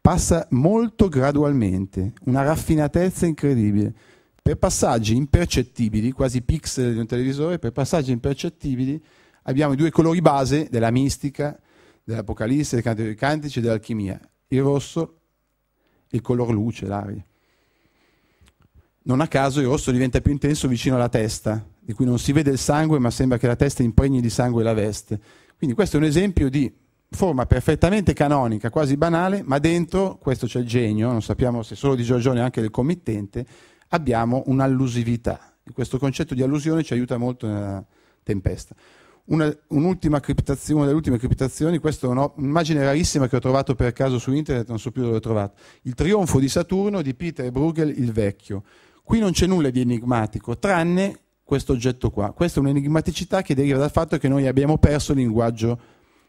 Passa molto gradualmente, una raffinatezza incredibile. Per passaggi impercettibili, quasi pixel di un televisore, per passaggi impercettibili abbiamo i due colori base della mistica, dell'Apocalisse, del canto dei cantici e dell'alchimia. Il rosso, e il color luce, l'aria. Non a caso il rosso diventa più intenso vicino alla testa, di cui non si vede il sangue ma sembra che la testa impregni di sangue la veste. Quindi questo è un esempio di forma perfettamente canonica, quasi banale, ma dentro, questo c'è il genio, non sappiamo se solo di Giorgione o anche del committente, abbiamo un'allusività. Questo concetto di allusione ci aiuta molto nella tempesta. Una, un'ultima criptazione, una delle ultime criptazioni, questa è un'immagine rarissima che ho trovato per caso su internet, non so più dove l'ho trovata. Il trionfo di Saturno di Peter Bruegel il Vecchio. Qui non c'è nulla di enigmatico, tranne questo oggetto qua. Questa è un'enigmaticità che deriva dal fatto che noi abbiamo perso il linguaggio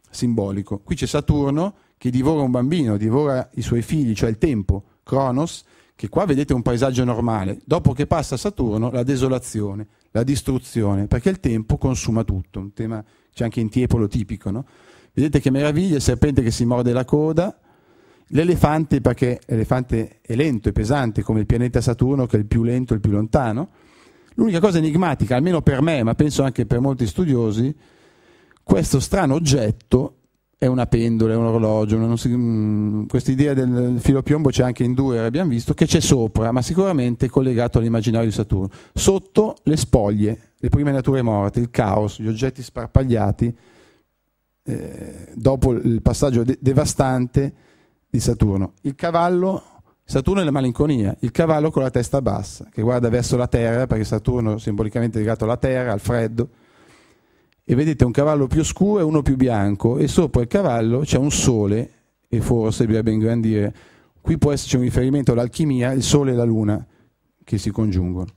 simbolico. Qui c'è Saturno che divora un bambino, divora i suoi figli, cioè il tempo, Cronos, che qua vedete un paesaggio normale. Dopo che passa Saturno, la desolazione, la distruzione, perché il tempo consuma tutto, un tema c'è anche in Tiepolo tipico, no? Vedete che meraviglia, il serpente che si morde la coda, l'elefante perché l'elefante è lento e pesante come il pianeta Saturno che è il più lento e il più lontano, L'unica cosa enigmatica, almeno per me, ma penso anche per molti studiosi, questo strano oggetto è una pendola, è un orologio, mm, questa idea del filo piombo c'è anche in due, abbiamo visto, che c'è sopra, ma sicuramente collegato all'immaginario di Saturno. Sotto le spoglie, le prime nature morte, il caos, gli oggetti sparpagliati, eh, dopo il passaggio de- devastante di Saturno. Il cavallo Saturno è la malinconia, il cavallo con la testa bassa, che guarda verso la terra, perché Saturno è simbolicamente legato alla terra, al freddo. E vedete un cavallo più scuro e uno più bianco, e sopra il cavallo c'è un sole, e forse bisogna ingrandire. Qui può esserci un riferimento all'alchimia, il sole e la luna che si congiungono.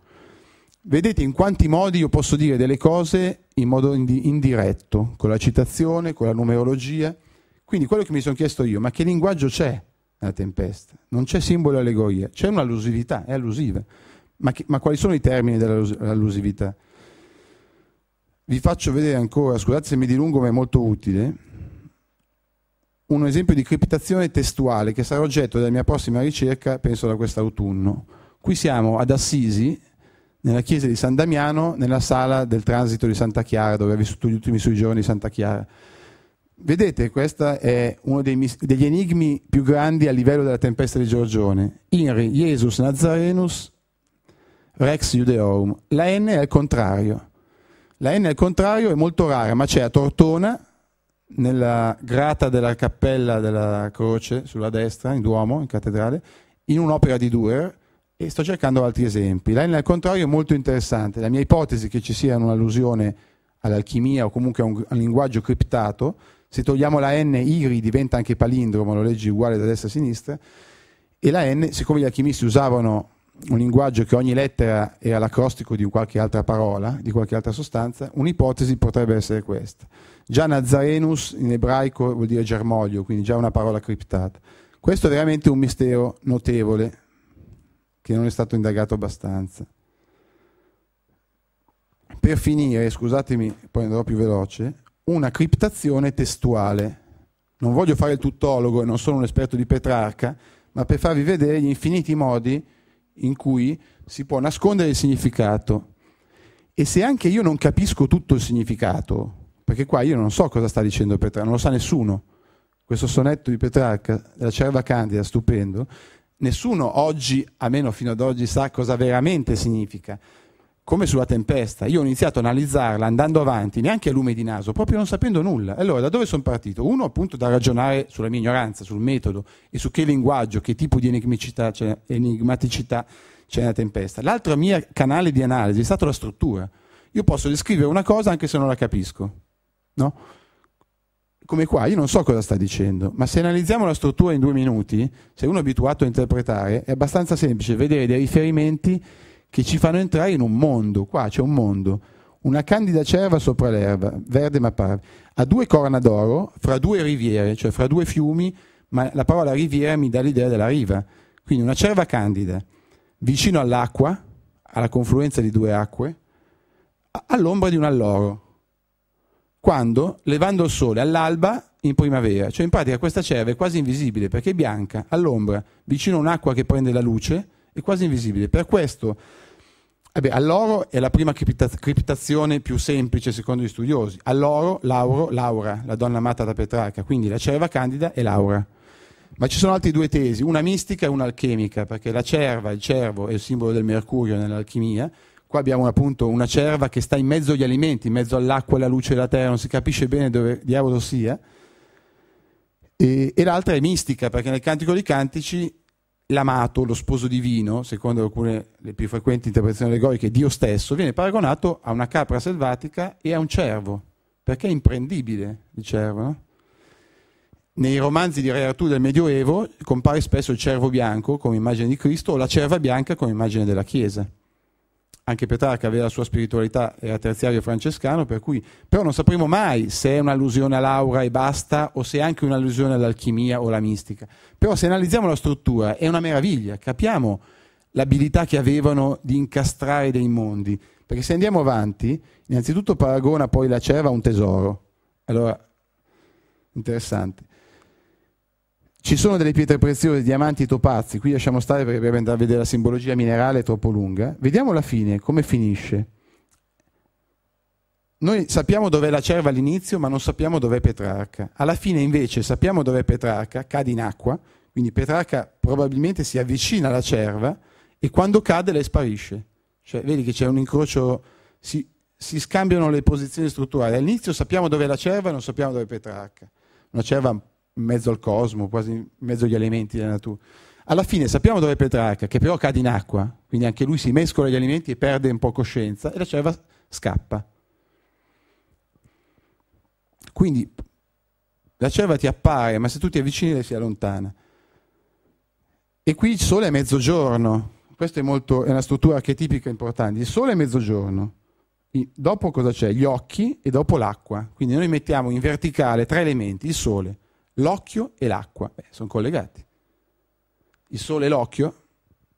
Vedete in quanti modi io posso dire delle cose in modo indiretto, con la citazione, con la numerologia. Quindi quello che mi sono chiesto io, ma che linguaggio c'è? nella tempesta, non c'è simbolo allegoria, c'è un'allusività, è allusiva. Ma, che, ma quali sono i termini dell'allusività? Vi faccio vedere ancora, scusate se mi dilungo ma è molto utile, un esempio di criptazione testuale che sarà oggetto della mia prossima ricerca, penso da quest'autunno. Qui siamo ad Assisi, nella chiesa di San Damiano, nella sala del transito di Santa Chiara, dove ha vissuto gli ultimi suoi giorni di Santa Chiara. Vedete, questo è uno dei, degli enigmi più grandi a livello della tempesta di Giorgione. Inri, Jesus Nazarenus, Rex Judeorum. La N è al contrario. La N al contrario è molto rara, ma c'è a Tortona, nella grata della cappella della croce, sulla destra, in Duomo, in cattedrale, in un'opera di Durer, e sto cercando altri esempi. La N al contrario è molto interessante. La mia ipotesi è che ci sia un'allusione all'alchimia o comunque a un, a un linguaggio criptato se togliamo la N, Iri diventa anche palindromo, lo leggi uguale da destra a sinistra. E la N, siccome gli alchimisti usavano un linguaggio che ogni lettera era l'acrostico di qualche altra parola, di qualche altra sostanza, un'ipotesi potrebbe essere questa. Già Nazarenus in ebraico vuol dire germoglio, quindi già una parola criptata. Questo è veramente un mistero notevole che non è stato indagato abbastanza. Per finire, scusatemi, poi andrò più veloce, una criptazione testuale. Non voglio fare il tuttologo e non sono un esperto di Petrarca, ma per farvi vedere gli infiniti modi in cui si può nascondere il significato. E se anche io non capisco tutto il significato, perché qua io non so cosa sta dicendo Petrarca, non lo sa nessuno, questo sonetto di Petrarca, della cerva candida, stupendo, nessuno oggi, almeno fino ad oggi, sa cosa veramente significa come sulla tempesta, io ho iniziato a analizzarla andando avanti, neanche a lume di naso, proprio non sapendo nulla. Allora, da dove sono partito? Uno, appunto, da ragionare sulla mia ignoranza, sul metodo e su che linguaggio, che tipo di enigmaticità c'è, enigmaticità c'è nella tempesta. L'altro mio canale di analisi è stato la struttura. Io posso descrivere una cosa anche se non la capisco, no? come qua, io non so cosa sta dicendo, ma se analizziamo la struttura in due minuti, se uno è abituato a interpretare, è abbastanza semplice vedere dei riferimenti che ci fanno entrare in un mondo, qua c'è un mondo, una candida cerva sopra l'erba, verde ma parve, ha due corna d'oro fra due riviere, cioè fra due fiumi, ma la parola riviera mi dà l'idea della riva. Quindi una cerva candida, vicino all'acqua, alla confluenza di due acque, all'ombra di un alloro, quando, levando il sole all'alba in primavera, cioè in pratica questa cerva è quasi invisibile perché è bianca, all'ombra, vicino a un'acqua che prende la luce, è quasi invisibile. Per questo eh all'oro è la prima cripta- criptazione più semplice secondo gli studiosi. All'oro, Lauro, Laura, la donna amata da Petrarca, quindi la cerva candida è Laura. Ma ci sono altre due tesi, una mistica e una alchemica, perché la cerva, il cervo, è il simbolo del mercurio nell'alchimia. Qua abbiamo appunto una cerva che sta in mezzo agli alimenti, in mezzo all'acqua e alla luce della terra, non si capisce bene dove diavolo sia. E, e l'altra è mistica, perché nel Cantico dei Cantici l'amato, lo sposo divino, secondo alcune le più frequenti interpretazioni allegoriche, Dio stesso, viene paragonato a una capra selvatica e a un cervo, perché è imprendibile il cervo. No? Nei romanzi di Re Artù del Medioevo compare spesso il cervo bianco come immagine di Cristo o la cerva bianca come immagine della Chiesa anche Petrarca aveva la sua spiritualità, era terziario francescano, per cui però non sapremo mai se è un'allusione all'aura e basta o se è anche un'allusione all'alchimia o alla mistica. Però se analizziamo la struttura è una meraviglia, capiamo l'abilità che avevano di incastrare dei mondi, perché se andiamo avanti, innanzitutto paragona poi la cerva a un tesoro. Allora, interessante. Ci sono delle pietre preziose, diamanti e topazzi, qui lasciamo stare perché dobbiamo andare a vedere la simbologia minerale, è troppo lunga. Vediamo la fine, come finisce. Noi sappiamo dov'è la cerva all'inizio, ma non sappiamo dov'è Petrarca. Alla fine invece sappiamo dov'è Petrarca, cade in acqua, quindi Petrarca probabilmente si avvicina alla cerva e quando cade lei sparisce. Cioè, vedi che c'è un incrocio, si, si scambiano le posizioni strutturali. All'inizio sappiamo dov'è la cerva, non sappiamo dov'è Petrarca. Una cerva in mezzo al cosmo, quasi in mezzo agli elementi della natura. Alla fine sappiamo dove è Petrarca, che però cade in acqua, quindi anche lui si mescola agli alimenti e perde un po' coscienza e la cerva scappa. Quindi la cerva ti appare, ma se tu ti avvicini lei si allontana. E qui il sole è mezzogiorno, questa è, molto, è una struttura archetipica importante, il sole è mezzogiorno, dopo cosa c'è? Gli occhi e dopo l'acqua, quindi noi mettiamo in verticale tre elementi, il sole, L'occhio e l'acqua beh, sono collegati. Il sole e l'occhio,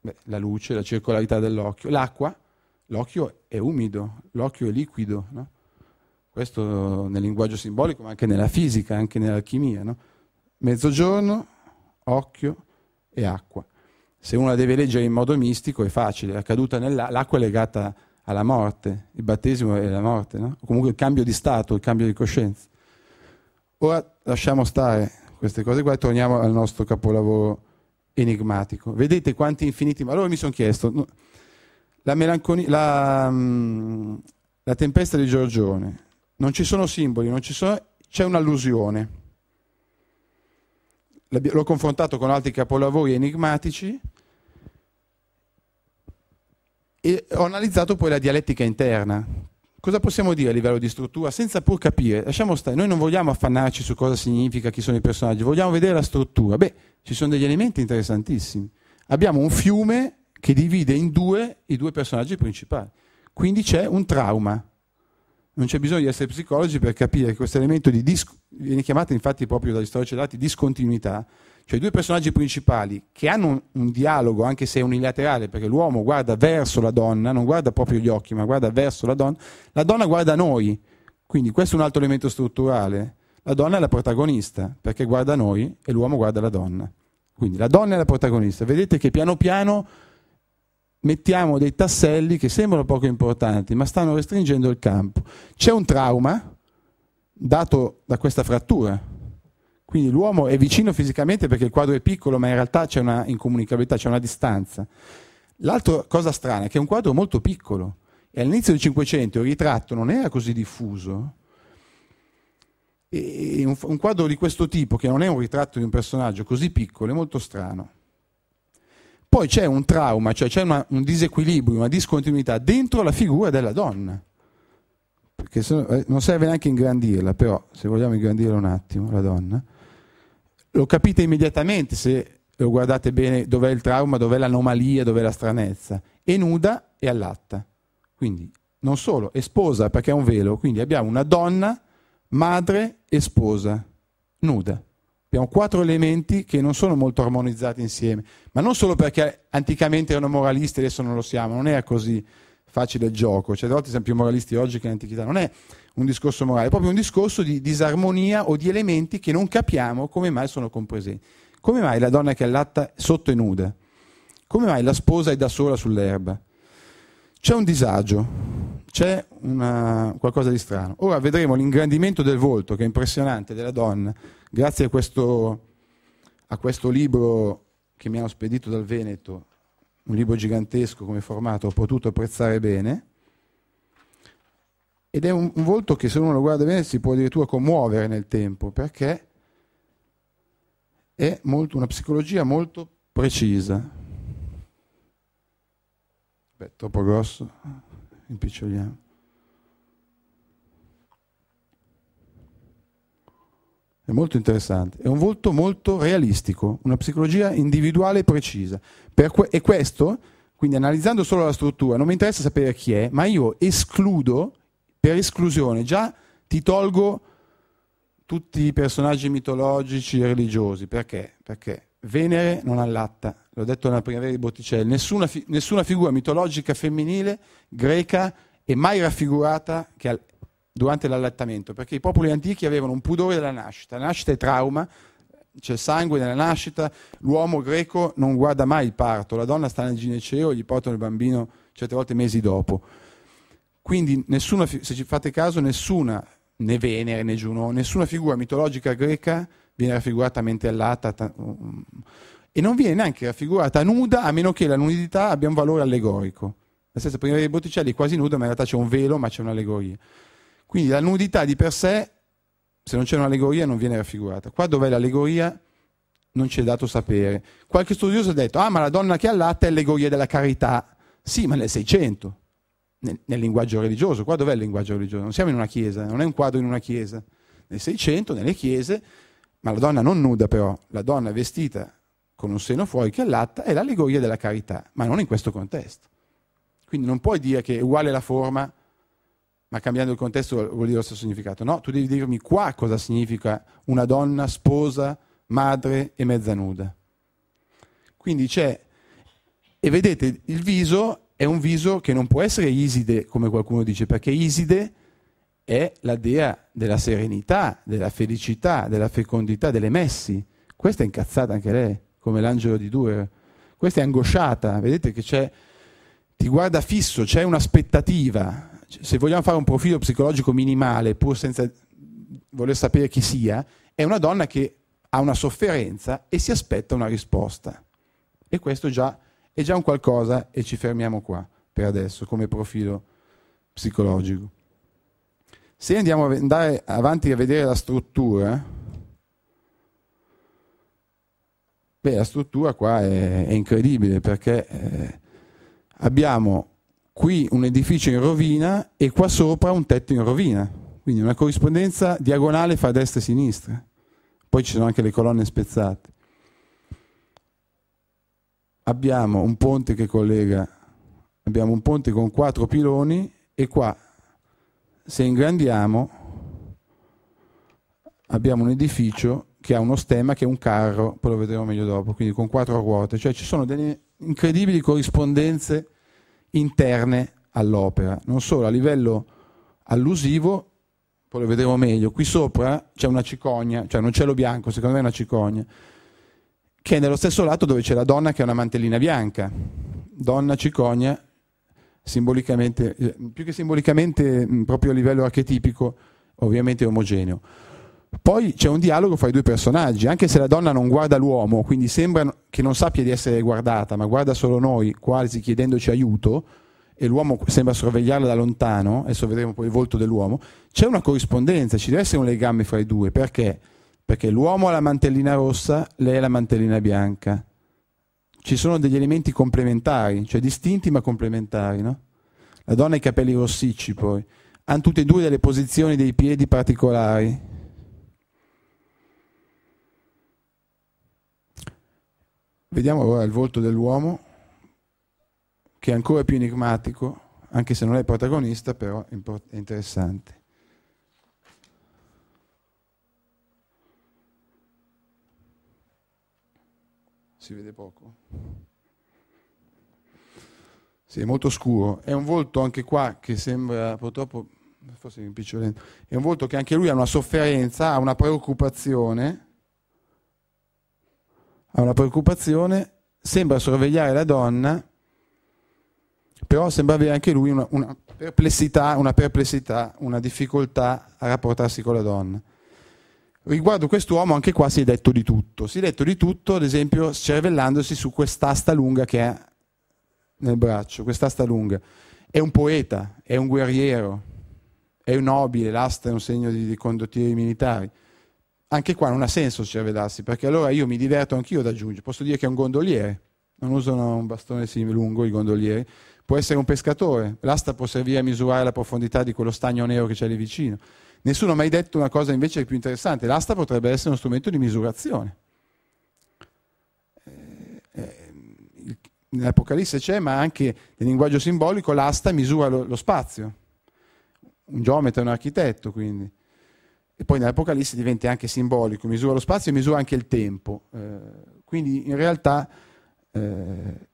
beh, la luce, la circolarità dell'occhio. L'acqua, l'occhio è umido, l'occhio è liquido. No? Questo nel linguaggio simbolico, ma anche nella fisica, anche nell'alchimia. No? Mezzogiorno, occhio e acqua. Se uno la deve leggere in modo mistico è facile, la caduta nell'acqua è legata alla morte, il battesimo è la morte, no? o comunque il cambio di stato, il cambio di coscienza. Ora lasciamo stare queste cose qua e torniamo al nostro capolavoro enigmatico. Vedete quanti infiniti... Ma allora mi sono chiesto, no, la, la, mm, la tempesta di Giorgione, non ci sono simboli, non ci sono... c'è un'allusione. L'ho confrontato con altri capolavori enigmatici e ho analizzato poi la dialettica interna, cosa possiamo dire a livello di struttura senza pur capire? Lasciamo stare, noi non vogliamo affannarci su cosa significa, chi sono i personaggi, vogliamo vedere la struttura. Beh, ci sono degli elementi interessantissimi. Abbiamo un fiume che divide in due i due personaggi principali. Quindi c'è un trauma. Non c'è bisogno di essere psicologi per capire che questo elemento di dis- viene chiamato infatti proprio dagli storici dati discontinuità, cioè i due personaggi principali che hanno un, un dialogo, anche se unilaterale, perché l'uomo guarda verso la donna, non guarda proprio gli occhi, ma guarda verso la donna, la donna guarda noi. Quindi questo è un altro elemento strutturale. La donna è la protagonista, perché guarda noi e l'uomo guarda la donna. Quindi la donna è la protagonista. Vedete che piano piano mettiamo dei tasselli che sembrano poco importanti, ma stanno restringendo il campo. C'è un trauma dato da questa frattura quindi l'uomo è vicino fisicamente perché il quadro è piccolo, ma in realtà c'è una incomunicabilità, c'è una distanza. L'altra cosa strana è che è un quadro molto piccolo e all'inizio del Cinquecento il ritratto non era così diffuso. E un, un quadro di questo tipo, che non è un ritratto di un personaggio così piccolo, è molto strano. Poi c'è un trauma, cioè c'è una, un disequilibrio, una discontinuità dentro la figura della donna. Perché se, eh, non serve neanche ingrandirla, però se vogliamo ingrandirla un attimo, la donna lo capite immediatamente se lo guardate bene dov'è il trauma, dov'è l'anomalia, dov'è la stranezza. È nuda e allatta. Quindi non solo, è sposa perché è un velo. Quindi abbiamo una donna, madre e sposa, nuda. Abbiamo quattro elementi che non sono molto armonizzati insieme, ma non solo perché anticamente erano moralisti e adesso non lo siamo, non era così facile il gioco, cioè a volte siamo più moralisti oggi che in antichità, non è un discorso morale, proprio un discorso di disarmonia o di elementi che non capiamo come mai sono compresi. Come mai la donna che allatta sotto è nuda? Come mai la sposa è da sola sull'erba? C'è un disagio, c'è una, qualcosa di strano. Ora vedremo l'ingrandimento del volto, che è impressionante, della donna, grazie a questo, a questo libro che mi hanno spedito dal Veneto, un libro gigantesco come formato, ho potuto apprezzare bene ed è un, un volto che se uno lo guarda bene si può addirittura commuovere nel tempo, perché è molto, una psicologia molto precisa. Beh, troppo grosso, impiccioliamo. È molto interessante. È un volto molto realistico, una psicologia individuale e precisa. Que- e questo, quindi analizzando solo la struttura, non mi interessa sapere chi è, ma io escludo per esclusione, già ti tolgo tutti i personaggi mitologici e religiosi, perché? Perché Venere non allatta, l'ho detto nella primavera di Botticelli, nessuna, fi nessuna figura mitologica femminile greca è mai raffigurata durante l'allattamento, perché i popoli antichi avevano un pudore della nascita, la nascita è trauma, c'è sangue nella nascita, l'uomo greco non guarda mai il parto, la donna sta nel gineceo e gli portano il bambino certe volte mesi dopo. Quindi nessuna, se ci fate caso, nessuna, né Venere né Giuno, nessuna figura mitologica greca viene raffigurata mentellata ta- mm, mm. e non viene neanche raffigurata nuda a meno che la nudità abbia un valore allegorico. Nel senso, prima di Botticelli è quasi nuda, ma in realtà c'è un velo, ma c'è un'allegoria. Quindi la nudità di per sé, se non c'è un'allegoria, non viene raffigurata. Qua dov'è l'allegoria? Non ci è dato sapere. Qualche studioso ha detto, ah, ma la donna che allatta è allegoria della carità. Sì, ma nel 600 nel, nel linguaggio religioso. Qua dov'è il linguaggio religioso? Non siamo in una chiesa, non è un quadro in una chiesa. Nel Seicento, nelle chiese, ma la donna non nuda però, la donna vestita con un seno fuori che allatta è l'allegoria della carità, ma non in questo contesto. Quindi non puoi dire che è uguale la forma, ma cambiando il contesto vuol dire lo stesso significato. No, tu devi dirmi qua cosa significa una donna sposa, madre e mezza nuda. Quindi c'è, e vedete, il viso è un viso che non può essere Iside, come qualcuno dice, perché Iside è la dea della serenità, della felicità, della fecondità, delle messi. Questa è incazzata anche lei, come l'angelo di Duer. Questa è angosciata, vedete che c'è, ti guarda fisso, c'è un'aspettativa. Se vogliamo fare un profilo psicologico minimale, pur senza voler sapere chi sia, è una donna che ha una sofferenza e si aspetta una risposta. E questo già è già un qualcosa e ci fermiamo qua per adesso come profilo psicologico. Se andiamo a andare avanti a vedere la struttura, beh, la struttura qua è, è incredibile perché eh, abbiamo qui un edificio in rovina e qua sopra un tetto in rovina, quindi una corrispondenza diagonale fra destra e sinistra. Poi ci sono anche le colonne spezzate abbiamo un ponte che collega, abbiamo un ponte con quattro piloni e qua se ingrandiamo abbiamo un edificio che ha uno stemma che è un carro, poi lo vedremo meglio dopo, quindi con quattro ruote, cioè ci sono delle incredibili corrispondenze interne all'opera, non solo a livello allusivo, poi lo vedremo meglio, qui sopra c'è una cicogna, cioè un cielo bianco, secondo me è una cicogna, che è nello stesso lato dove c'è la donna che ha una mantellina bianca. Donna cicogna, simbolicamente, eh, più che simbolicamente, mm, proprio a livello archetipico, ovviamente omogeneo. Poi c'è un dialogo fra i due personaggi, anche se la donna non guarda l'uomo, quindi sembra che non sappia di essere guardata, ma guarda solo noi, quasi chiedendoci aiuto, e l'uomo sembra sorvegliarla da lontano, adesso vedremo poi il volto dell'uomo, c'è una corrispondenza, ci deve essere un legame fra i due, perché? perché l'uomo ha la mantellina rossa, lei ha la mantellina bianca. Ci sono degli elementi complementari, cioè distinti ma complementari, no? La donna ha i capelli rossicci poi, hanno tutte e due delle posizioni dei piedi particolari. Vediamo ora il volto dell'uomo, che è ancora più enigmatico, anche se non è protagonista, però è interessante. si vede poco. Sì, è molto scuro. È un volto anche qua che sembra purtroppo, forse un picciolento, è un volto che anche lui ha una sofferenza, ha una preoccupazione, ha una preoccupazione, sembra sorvegliare la donna, però sembra avere anche lui una, una perplessità, una perplessità, una difficoltà a rapportarsi con la donna. Riguardo quest'uomo anche qua si è detto di tutto. Si è detto di tutto, ad esempio, cervellandosi su quest'asta lunga che ha nel braccio, quest'asta lunga. È un poeta, è un guerriero, è un nobile, l'asta è un segno di, di condottieri militari. Anche qua non ha senso cervellarsi, perché allora io mi diverto anch'io ad aggiungere. Posso dire che è un gondoliere, non usano un bastone simile lungo i gondolieri, può essere un pescatore, l'asta può servire a misurare la profondità di quello stagno nero che c'è lì vicino Nessuno ha mai detto una cosa invece più interessante, l'asta potrebbe essere uno strumento di misurazione. Nell'Apocalisse eh, eh, c'è, ma anche nel linguaggio simbolico, l'asta misura lo, lo spazio. Un geometra è un architetto, quindi. E poi nell'Apocalisse diventa anche simbolico, misura lo spazio e misura anche il tempo. Eh, quindi in realtà eh,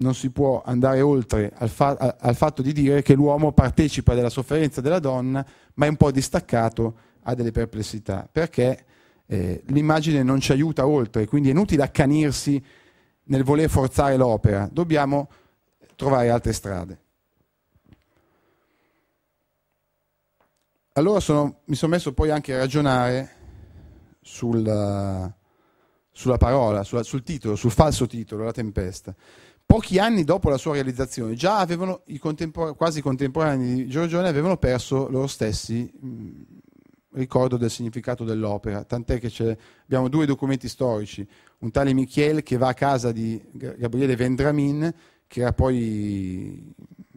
non si può andare oltre al, fa al fatto di dire che l'uomo partecipa della sofferenza della donna, ma è un po' distaccato, ha delle perplessità, perché eh, l'immagine non ci aiuta oltre, quindi è inutile accanirsi nel voler forzare l'opera, dobbiamo trovare altre strade. Allora sono, mi sono messo poi anche a ragionare sul, sulla, parola, sulla, sul titolo, sul falso titolo, la tempesta. Pochi anni dopo la sua realizzazione, già avevano i contempor quasi contemporanei di Giorgione avevano perso loro stessi mh, mm, ricordo del significato dell'opera, tant'è che abbiamo due documenti storici, un tale Michiel che va a casa di Gabriele Vendramin, che era poi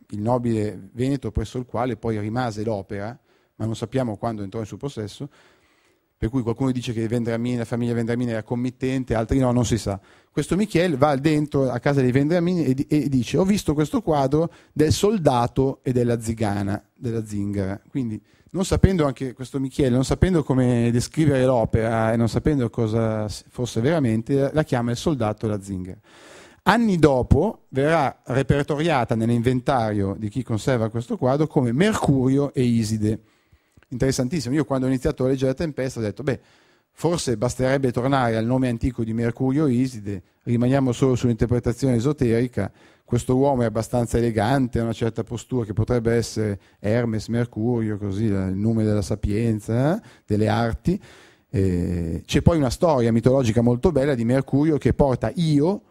il nobile veneto presso il quale poi rimase l'opera, ma non sappiamo quando entrò in suo possesso, per cui qualcuno dice che Vendramini, la famiglia Vendramini era committente, altri no, non si sa. Questo Michele va dentro a casa dei Vendramini e, e dice ho visto questo quadro del soldato e della zigana, della zingara. Quindi non sapendo anche questo Michele, non sapendo come descrivere l'opera e non sapendo cosa fosse veramente, la chiama il soldato e la zingara. Anni dopo verrà repertoriata nell'inventario di chi conserva questo quadro come Mercurio e Iside interessantissimo. Io quando ho iniziato a leggere la tempesta ho detto, beh, forse basterebbe tornare al nome antico di Mercurio Iside, rimaniamo solo sull'interpretazione esoterica, questo uomo è abbastanza elegante, ha una certa postura che potrebbe essere Hermes, Mercurio, così, il nome della sapienza, eh, delle arti. Eh, c'è poi una storia mitologica molto bella di Mercurio che porta Io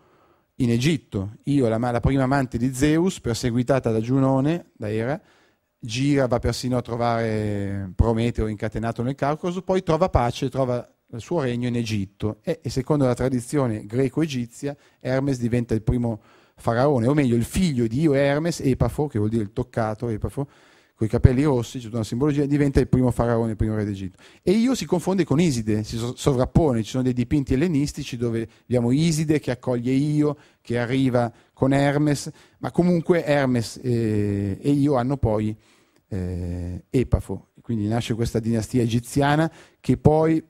in Egitto, Io la, la prima amante di Zeus, perseguitata da Giunone, da Era, gira, va persino a trovare Prometeo incatenato nel Caucaso, poi trova pace, trova il suo regno in Egitto e, e secondo la tradizione greco-egizia Hermes diventa il primo faraone, o meglio il figlio di Io Hermes, Epafo, che vuol dire il toccato, Epafo, con i capelli rossi, c'è tutta una simbologia, diventa il primo faraone, il primo re d'Egitto. E Io si confonde con Iside, si sovrappone, ci sono dei dipinti ellenistici dove abbiamo Iside che accoglie Io, che arriva con Hermes, ma comunque Hermes e, eh, e Io hanno poi eh, Epafo, quindi nasce questa dinastia egiziana che poi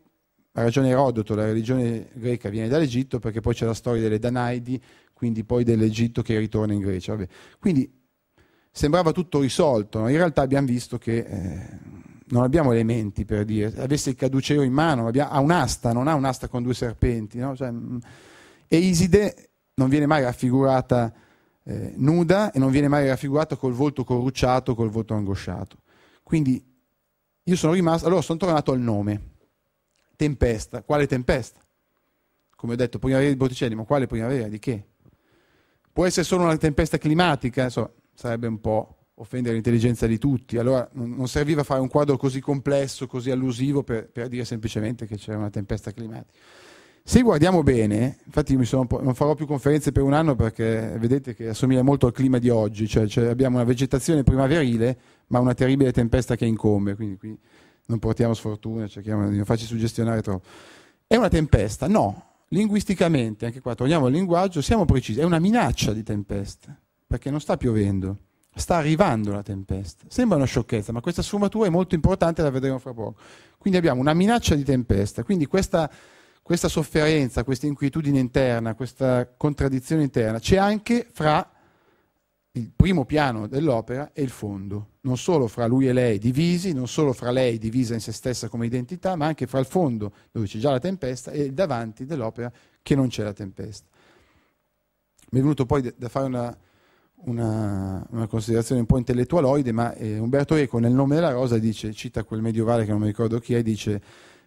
ha ragione Erodoto, la religione greca viene dall'Egitto perché poi c'è la storia delle Danaidi, quindi poi dell'Egitto che ritorna in Grecia. Vabbè. Quindi sembrava tutto risolto, no? in realtà abbiamo visto che eh, non abbiamo elementi per dire, avesse il caduceo in mano, abbia, ha un'asta, non ha un'asta con due serpenti, no? cioè, mm, e Iside non viene mai raffigurata eh, nuda e non viene mai raffigurata col volto corrucciato, col volto angosciato. Quindi io sono rimasto, allora sono tornato al nome, tempesta, quale tempesta? Come ho detto, primavera di Botticelli, ma quale primavera, di che? Può essere solo una tempesta climatica, insomma, sarebbe un po' offendere l'intelligenza di tutti. Allora non serviva fare un quadro così complesso, così allusivo per, per dire semplicemente che c'era una tempesta climatica. Se guardiamo bene, infatti non farò più conferenze per un anno perché vedete che assomiglia molto al clima di oggi, cioè, cioè abbiamo una vegetazione primaverile ma una terribile tempesta che incombe, quindi qui non portiamo sfortuna, cerchiamo di non farci suggestionare troppo. È una tempesta? No, linguisticamente, anche qua torniamo al linguaggio, siamo precisi, è una minaccia di tempesta perché non sta piovendo, sta arrivando la tempesta. Sembra una sciocchezza, ma questa sfumatura è molto importante, la vedremo fra poco. Quindi abbiamo una minaccia di tempesta, quindi questa, questa sofferenza, questa inquietudine interna, questa contraddizione interna, c'è anche fra il primo piano dell'opera e il fondo, non solo fra lui e lei divisi, non solo fra lei divisa in se stessa come identità, ma anche fra il fondo, dove c'è già la tempesta, e il davanti dell'opera che non c'è la tempesta. Mi è venuto poi da fare una, una, una, considerazione un po' intellettualoide, ma eh, Umberto Eco nel nome della rosa dice, cita quel medievale che non mi ricordo chi è, dice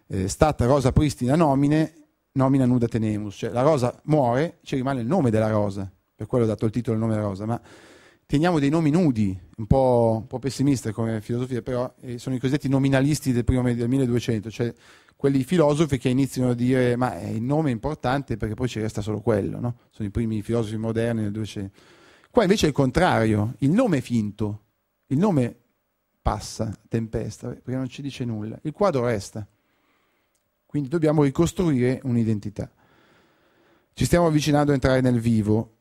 eh, stata rosa pristina nomine, nomina nuda tenemus, cioè la rosa muore, ci rimane il nome della rosa, per quello ho dato il titolo al nome della rosa, ma teniamo dei nomi nudi, un po', un po pessimista come filosofia, però eh, sono i cosiddetti nominalisti del, primo, medio del 1200, cioè quelli filosofi che iniziano a dire ma eh, il nome è importante perché poi ci resta solo quello, no? sono i primi filosofi moderni del 1200. Qua invece è il contrario, il nome è finto, il nome passa, tempesta, perché non ci dice nulla, il quadro resta. Quindi dobbiamo ricostruire un'identità. Ci stiamo avvicinando a entrare nel vivo.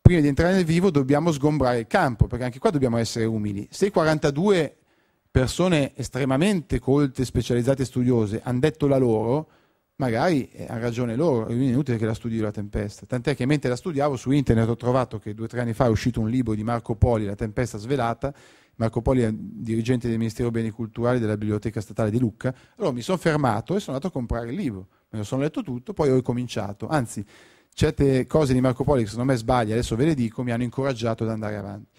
Prima di entrare nel vivo dobbiamo sgombrare il campo, perché anche qua dobbiamo essere umili. Se 42 persone estremamente colte, specializzate e studiose hanno detto la loro, magari eh, hanno ragione loro, è inutile che la studi la tempesta. Tant'è che mentre la studiavo su internet ho trovato che due o tre anni fa è uscito un libro di Marco Poli, La tempesta svelata. Marco Poli è dirigente del Ministero Beni Culturali della Biblioteca Statale di Lucca. Allora mi sono fermato e sono andato a comprare il libro. Me lo sono letto tutto, poi ho ricominciato. Anzi, certe cose di Marco Poli che secondo me sbaglia, adesso ve le dico, mi hanno incoraggiato ad andare avanti.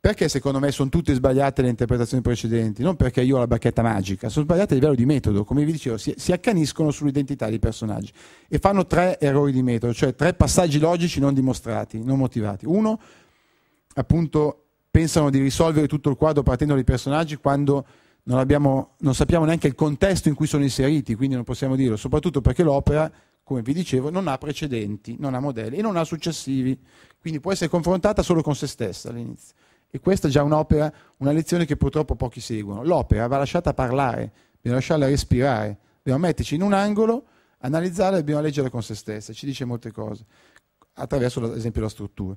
Perché secondo me sono tutte sbagliate le interpretazioni precedenti? Non perché io ho la bacchetta magica, sono sbagliate a livello di metodo. Come vi dicevo, si, si accaniscono sull'identità dei personaggi e fanno tre errori di metodo, cioè tre passaggi logici non dimostrati, non motivati. Uno, appunto, pensano di risolvere tutto il quadro partendo dai personaggi quando non, abbiamo, non sappiamo neanche il contesto in cui sono inseriti, quindi non possiamo dirlo, soprattutto perché l'opera come vi dicevo, non ha precedenti, non ha modelli e non ha successivi, quindi può essere confrontata solo con se stessa all'inizio. E questa è già un'opera, una lezione che purtroppo pochi seguono. L'opera va lasciata parlare, bisogna lasciarla respirare, dobbiamo metterci in un angolo, analizzarla e dobbiamo leggerla con se stessa, ci dice molte cose, attraverso ad esempio la struttura.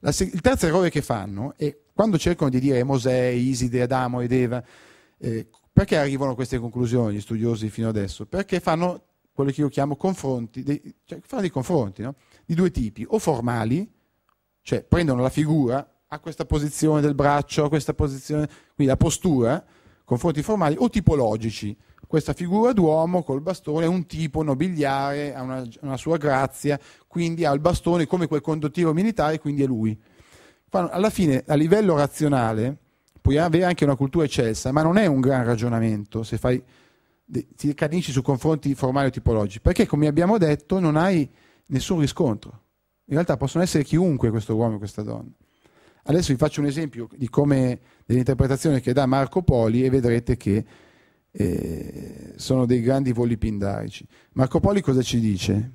La, il terzo errore che fanno è quando cercano di dire Mosè, Iside, Adamo ed Eva, eh, perché arrivano a queste conclusioni gli studiosi fino adesso? Perché fanno quello che io chiamo confronti, dei, cioè fanno dei confronti no? di due tipi, o formali, cioè prendono la figura a questa posizione del braccio, a questa posizione, quindi la postura, confronti formali o tipologici. Questa figura d'uomo col bastone è un tipo nobiliare, ha una, una sua grazia, quindi ha il bastone come quel condottiero militare, quindi è lui. Alla fine, a livello razionale, puoi avere anche una cultura eccelsa, ma non è un gran ragionamento se fai, ti canisci su confronti formali o tipologici, perché come abbiamo detto non hai nessun riscontro. In realtà possono essere chiunque questo uomo e questa donna. Adesso vi faccio un esempio di come, dell'interpretazione che dà Marco Poli e vedrete che eh, sono dei grandi voli pindarici. Marco Poli cosa ci dice?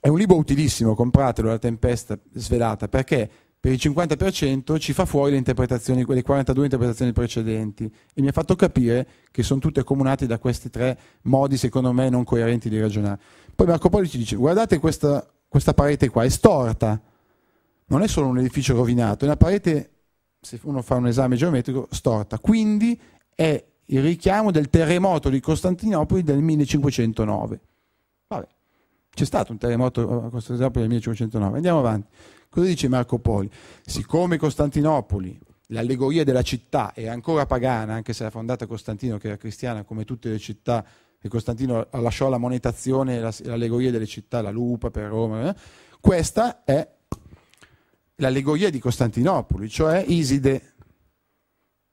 È un libro utilissimo, compratelo, La tempesta svelata, perché per il 50% ci fa fuori le interpretazioni, quelle 42 interpretazioni precedenti e mi ha fatto capire che sono tutte accomunate da questi tre modi, secondo me, non coerenti di ragionare. Poi Marco Poli ci dice, guardate questa, questa parete qua, è storta, non è solo un edificio rovinato, è una parete, se uno fa un esame geometrico, storta. Quindi è il richiamo del terremoto di Costantinopoli del 1509. Vabbè, c'è stato un terremoto a Costantinopoli del 1509. Andiamo avanti. Cosa dice Marco Poli? Siccome Costantinopoli, l'allegoria della città, è ancora pagana, anche se era fondata Costantino, che era cristiana, come tutte le città, e Costantino lasciò la monetazione, l'allegoria delle città, la lupa per Roma, eh? questa è l'allegoria di Costantinopoli, cioè Iside.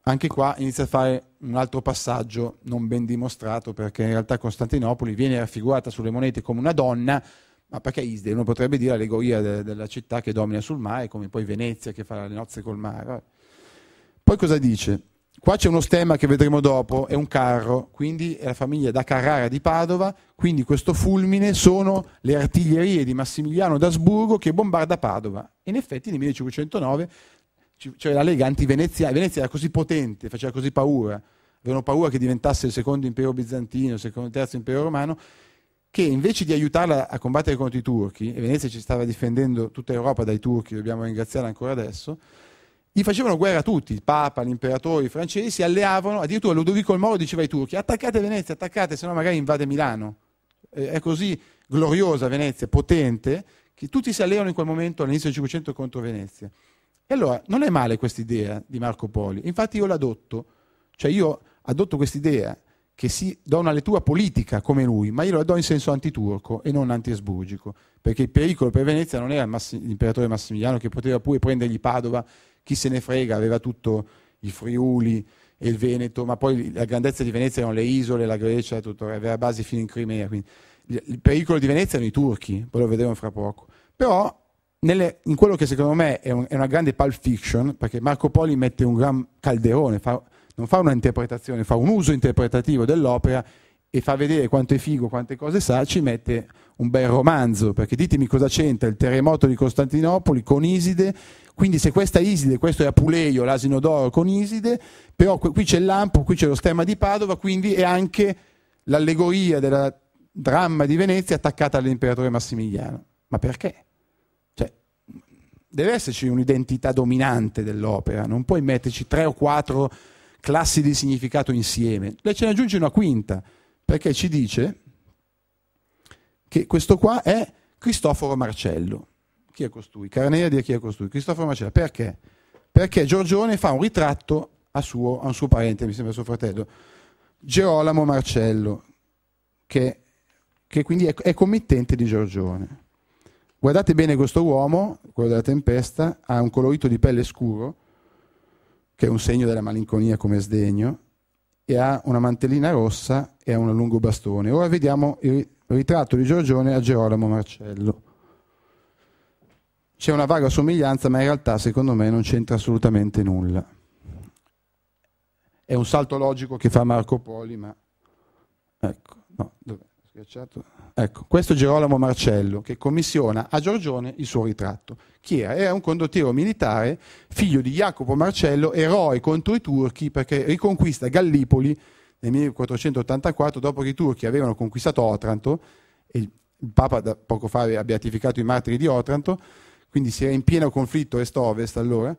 Anche qua inizia a fare un altro passaggio non ben dimostrato perché in realtà Costantinopoli viene raffigurata sulle monete come una donna, ma perché Iside? Uno potrebbe dire l'allegoria de della città che domina sul mare, come poi Venezia che fa le nozze col mare. Poi cosa dice? Qua c'è uno stemma che vedremo dopo, è un carro, quindi è la famiglia da Carrara di Padova, quindi questo fulmine sono le artiglierie di Massimiliano d'Asburgo che bombarda Padova. In effetti nel 1509 c'era cioè la Lega anti-Venezia, Venezia era così potente, faceva così paura, avevano paura che diventasse il secondo impero bizantino, il secondo, terzo impero romano, che invece di aiutarla a combattere contro i turchi, e Venezia ci stava difendendo tutta Europa dai turchi, dobbiamo ringraziarla ancora adesso, gli facevano guerra tutti, il Papa, gli imperatori, i francesi, si alleavano, addirittura Ludovico il Moro diceva ai turchi attaccate Venezia, attaccate, se no magari invade Milano. Eh, è così gloriosa Venezia, potente, che tutti si alleano in quel momento all'inizio del Cinquecento contro Venezia. E allora non è male questa idea di Marco Poli, infatti io l'adotto, cioè io adotto questa idea che si do una lettura politica come lui, ma io la do in senso antiturco e non antiesburgico, perché il pericolo per Venezia non era l'imperatore Massimiliano che poteva pure prendergli Padova chi se ne frega, aveva tutto il Friuli e il Veneto, ma poi la grandezza di Venezia erano le isole, la Grecia, tutto, aveva basi fino in Crimea. Quindi. Il pericolo di Venezia erano i turchi, poi lo vedremo fra poco. Però nelle, in quello che secondo me è, un, è, una grande pulp fiction, perché Marco Poli mette un gran calderone, fa, non fa una interpretazione, fa un uso interpretativo dell'opera e fa vedere quanto è figo, quante cose sa, ci mette un bel romanzo, perché ditemi cosa c'entra il terremoto di Costantinopoli con Iside, quindi se questa Iside, questo è Apuleio, l'asino d'oro con Iside, però qui c'è il lampo, qui c'è lo stemma di Padova, quindi è anche l'allegoria della dramma di Venezia attaccata all'imperatore Massimiliano. Ma perché? Cioè, deve esserci un'identità dominante dell'opera, non puoi metterci tre o quattro classi di significato insieme, lei ce ne aggiunge una quinta perché ci dice che questo qua è Cristoforo Marcello. Chi è costui? Carnea di chi è costui? Cristoforo Marcello. Perché? Perché Giorgione fa un ritratto a, suo, a un suo parente, mi sembra suo fratello, Gerolamo Marcello, che, che quindi è, è committente di Giorgione. Guardate bene questo uomo, quello della tempesta, ha un colorito di pelle scuro, che è un segno della malinconia come sdegno, e ha una mantellina rossa e ha un lungo bastone. Ora vediamo il ritratto di Giorgione a Gerolamo Marcello. C'è una vaga somiglianza, ma in realtà secondo me non c'entra assolutamente nulla. È un salto logico che fa Marco Poli, ma ecco, no, dov'è? Schiacciato. Ecco, questo Gerolamo Marcello che commissiona a Giorgione il suo ritratto. Chi era? Era un condottiero militare, figlio di Jacopo Marcello, eroe contro i turchi perché riconquista Gallipoli nel 1484 dopo che i turchi avevano conquistato Otranto e il Papa da poco fa ha beatificato i martiri di Otranto, quindi si era in pieno conflitto est-ovest allora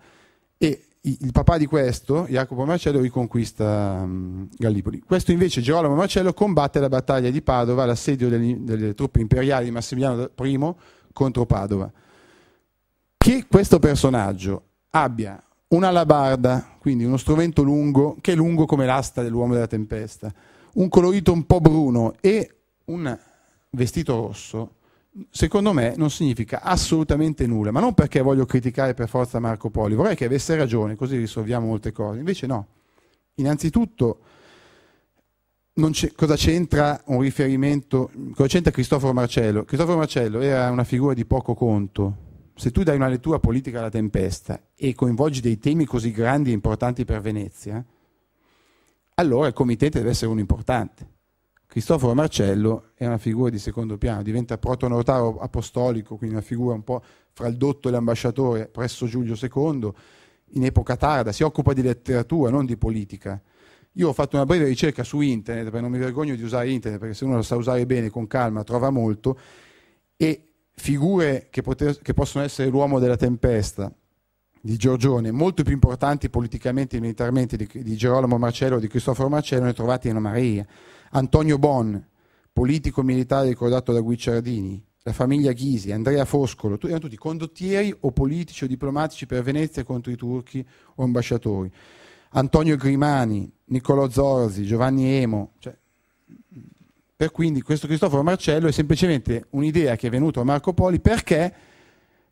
e il papà di questo, Jacopo Marcello, riconquista mm, Gallipoli. Questo invece, Gerolamo Marcello, combatte la battaglia di Padova, l'assedio delle, delle truppe imperiali di Massimiliano I contro Padova. Che questo personaggio abbia un'alabarda, quindi uno strumento lungo, che è lungo come l'asta dell'uomo della tempesta, un colorito un po' bruno e un vestito rosso, secondo me non significa assolutamente nulla, ma non perché voglio criticare per forza Marco Poli, vorrei che avesse ragione, così risolviamo molte cose. Invece no. Innanzitutto, cosa c'entra un riferimento, cosa c'entra Cristoforo Marcello? Cristoforo Marcello era una figura di poco conto. Se tu dai una lettura politica alla tempesta e coinvolgi dei temi così grandi e importanti per Venezia, allora il committente deve essere uno importante. Cristoforo Marcello è una figura di secondo piano, diventa protonotaro apostolico, quindi una figura un po' fra il dotto e l'ambasciatore presso Giulio II, in epoca tarda, si occupa di letteratura, non di politica. Io ho fatto una breve ricerca su internet, perché non mi vergogno di usare internet, perché se uno lo sa usare bene, con calma, trova molto, e figure che, poter, che possono essere l'uomo della tempesta, di Giorgione, molto più importanti politicamente e militarmente di, di Gerolamo Marcello o di Cristoforo Marcello, ne trovate in una Maria. Antonio Bon, politico militare ricordato da Guicciardini, la famiglia Ghisi, Andrea Foscolo, erano tutti condottieri o politici o diplomatici per Venezia contro i turchi o ambasciatori. Antonio Grimani, Niccolò Zorzi, Giovanni Emo. Cioè, per quindi questo Cristoforo Marcello è semplicemente un'idea che è venuta a Marco Poli perché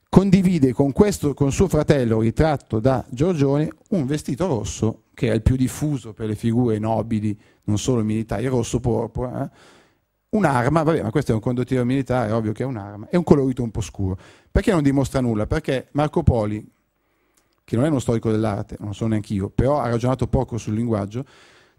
condivide con, questo, con suo fratello ritratto da Giorgione un vestito rosso che è il più diffuso per le figure nobili, non solo militari, rosso porpora. Eh? un'arma, vabbè, ma questo è un condottiero militare, è ovvio che è un'arma, è un colorito un po' scuro. Perché non dimostra nulla? Perché Marco Poli, che non è uno storico dell'arte, non lo so neanche io, però ha ragionato poco sul linguaggio,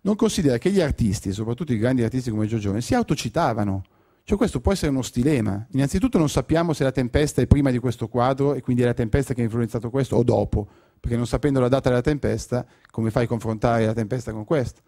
non considera che gli artisti, soprattutto i grandi artisti come Giorgione, si autocitavano. Cioè questo può essere uno stilema. Innanzitutto non sappiamo se la tempesta è prima di questo quadro e quindi è la tempesta che ha influenzato questo o dopo, perché non sapendo la data della tempesta, come fai a confrontare la tempesta con questo?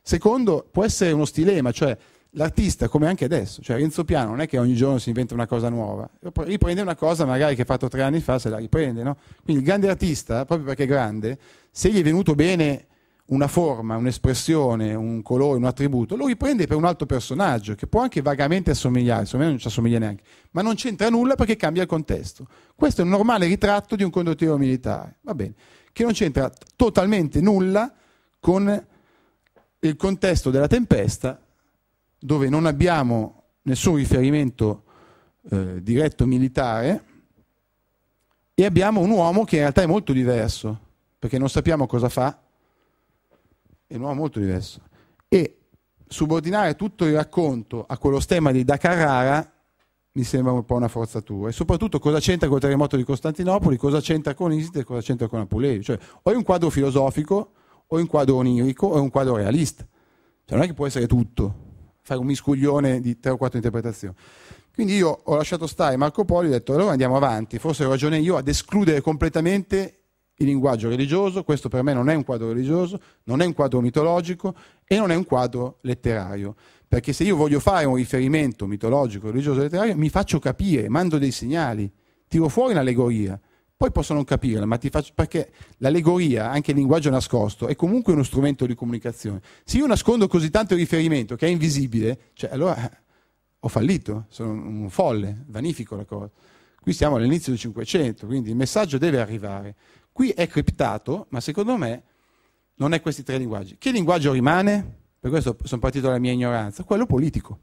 Secondo, può essere uno stilema, cioè l'artista, come anche adesso, cioè Renzo Piano non è che ogni giorno si inventa una cosa nuova, riprende una cosa magari che ha fatto tre anni fa, se la riprende, no? Quindi il grande artista, proprio perché è grande, se gli è venuto bene una forma, un'espressione, un colore, un attributo, lo riprende per un altro personaggio che può anche vagamente assomigliare, secondo me non ci assomiglia neanche, ma non c'entra nulla perché cambia il contesto. Questo è un normale ritratto di un condottiero militare, va bene, che non c'entra totalmente nulla con il contesto della tempesta dove non abbiamo nessun riferimento eh, diretto militare e abbiamo un uomo che in realtà è molto diverso, perché non sappiamo cosa fa, è un uomo molto diverso. E subordinare tutto il racconto a quello stemma di Da Carrara mi sembra un po' una forzatura. E soprattutto cosa c'entra col terremoto di Costantinopoli, cosa c'entra con Isis e cosa c'entra con Apuleio. Cioè, o è un quadro filosofico, o è un quadro onirico, o è un quadro realista. Cioè, non è che può essere tutto fai un miscuglione di tre o quattro interpretazioni. Quindi io ho lasciato stare Marco Polo e ho detto allora andiamo avanti, forse ho ragione io ad escludere completamente il linguaggio religioso, questo per me non è un quadro religioso, non è un quadro mitologico e non è un quadro letterario, perché se io voglio fare un riferimento mitologico, religioso, letterario, mi faccio capire, mando dei segnali, tiro fuori un'allegoria poi possono non capirla, ma ti faccio perché l'allegoria, anche il linguaggio nascosto, è comunque uno strumento di comunicazione. Se io nascondo così tanto il riferimento che è invisibile, cioè allora ho fallito, sono un folle, vanifico la cosa. Qui siamo all'inizio del 500, quindi il messaggio deve arrivare. Qui è criptato, ma secondo me non è questi tre linguaggi. Che linguaggio rimane? Per questo sono partito dalla mia ignoranza, quello politico.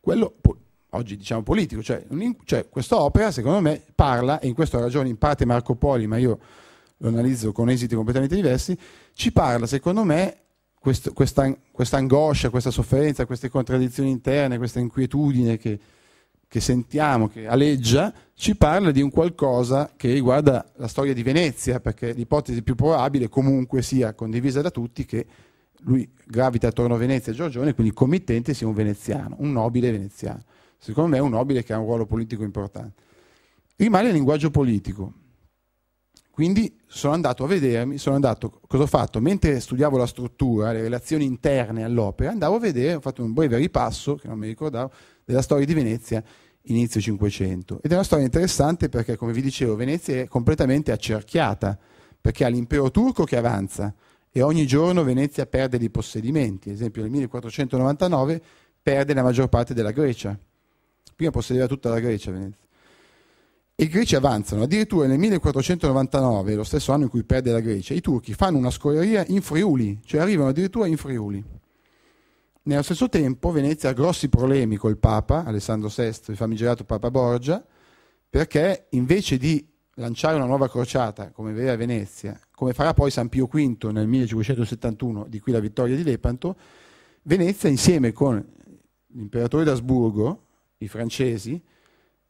Quello po- oggi diciamo politico, cioè, un, cioè quest'opera secondo me parla, e in questo ha ragione in parte Marco Poli, ma io lo analizzo con esiti completamente diversi, ci parla secondo me quest, questa, questa, angoscia, questa sofferenza, queste contraddizioni interne, questa inquietudine che, che sentiamo, che aleggia, ci parla di un qualcosa che riguarda la storia di Venezia, perché l'ipotesi più probabile comunque sia condivisa da tutti che lui gravita attorno a Venezia e Giorgione, quindi il committente sia un veneziano, un nobile veneziano. Secondo me è un nobile che ha un ruolo politico importante. Rimane il linguaggio politico. Quindi sono andato a vedermi, sono andato, cosa ho fatto? Mentre studiavo la struttura, le relazioni interne all'opera, andavo a vedere, ho fatto un breve ripasso, che non mi ricordavo, della storia di Venezia inizio Cinquecento. Ed è una storia interessante perché, come vi dicevo, Venezia è completamente accerchiata, perché ha l'impero turco che avanza e ogni giorno Venezia perde dei possedimenti. Ad esempio nel 1499 perde la maggior parte della Grecia prima possedeva tutta la Grecia Venezia. I greci avanzano, addirittura nel 1499, lo stesso anno in cui perde la Grecia, i turchi fanno una scorreria in Friuli, cioè arrivano addirittura in Friuli. Nello stesso tempo Venezia ha grossi problemi col Papa, Alessandro VI, il famigerato Papa Borgia, perché invece di lanciare una nuova crociata come vera Venezia, come farà poi San Pio V nel 1571, di qui la vittoria di Lepanto, Venezia insieme con l'imperatore d'Asburgo, i francesi,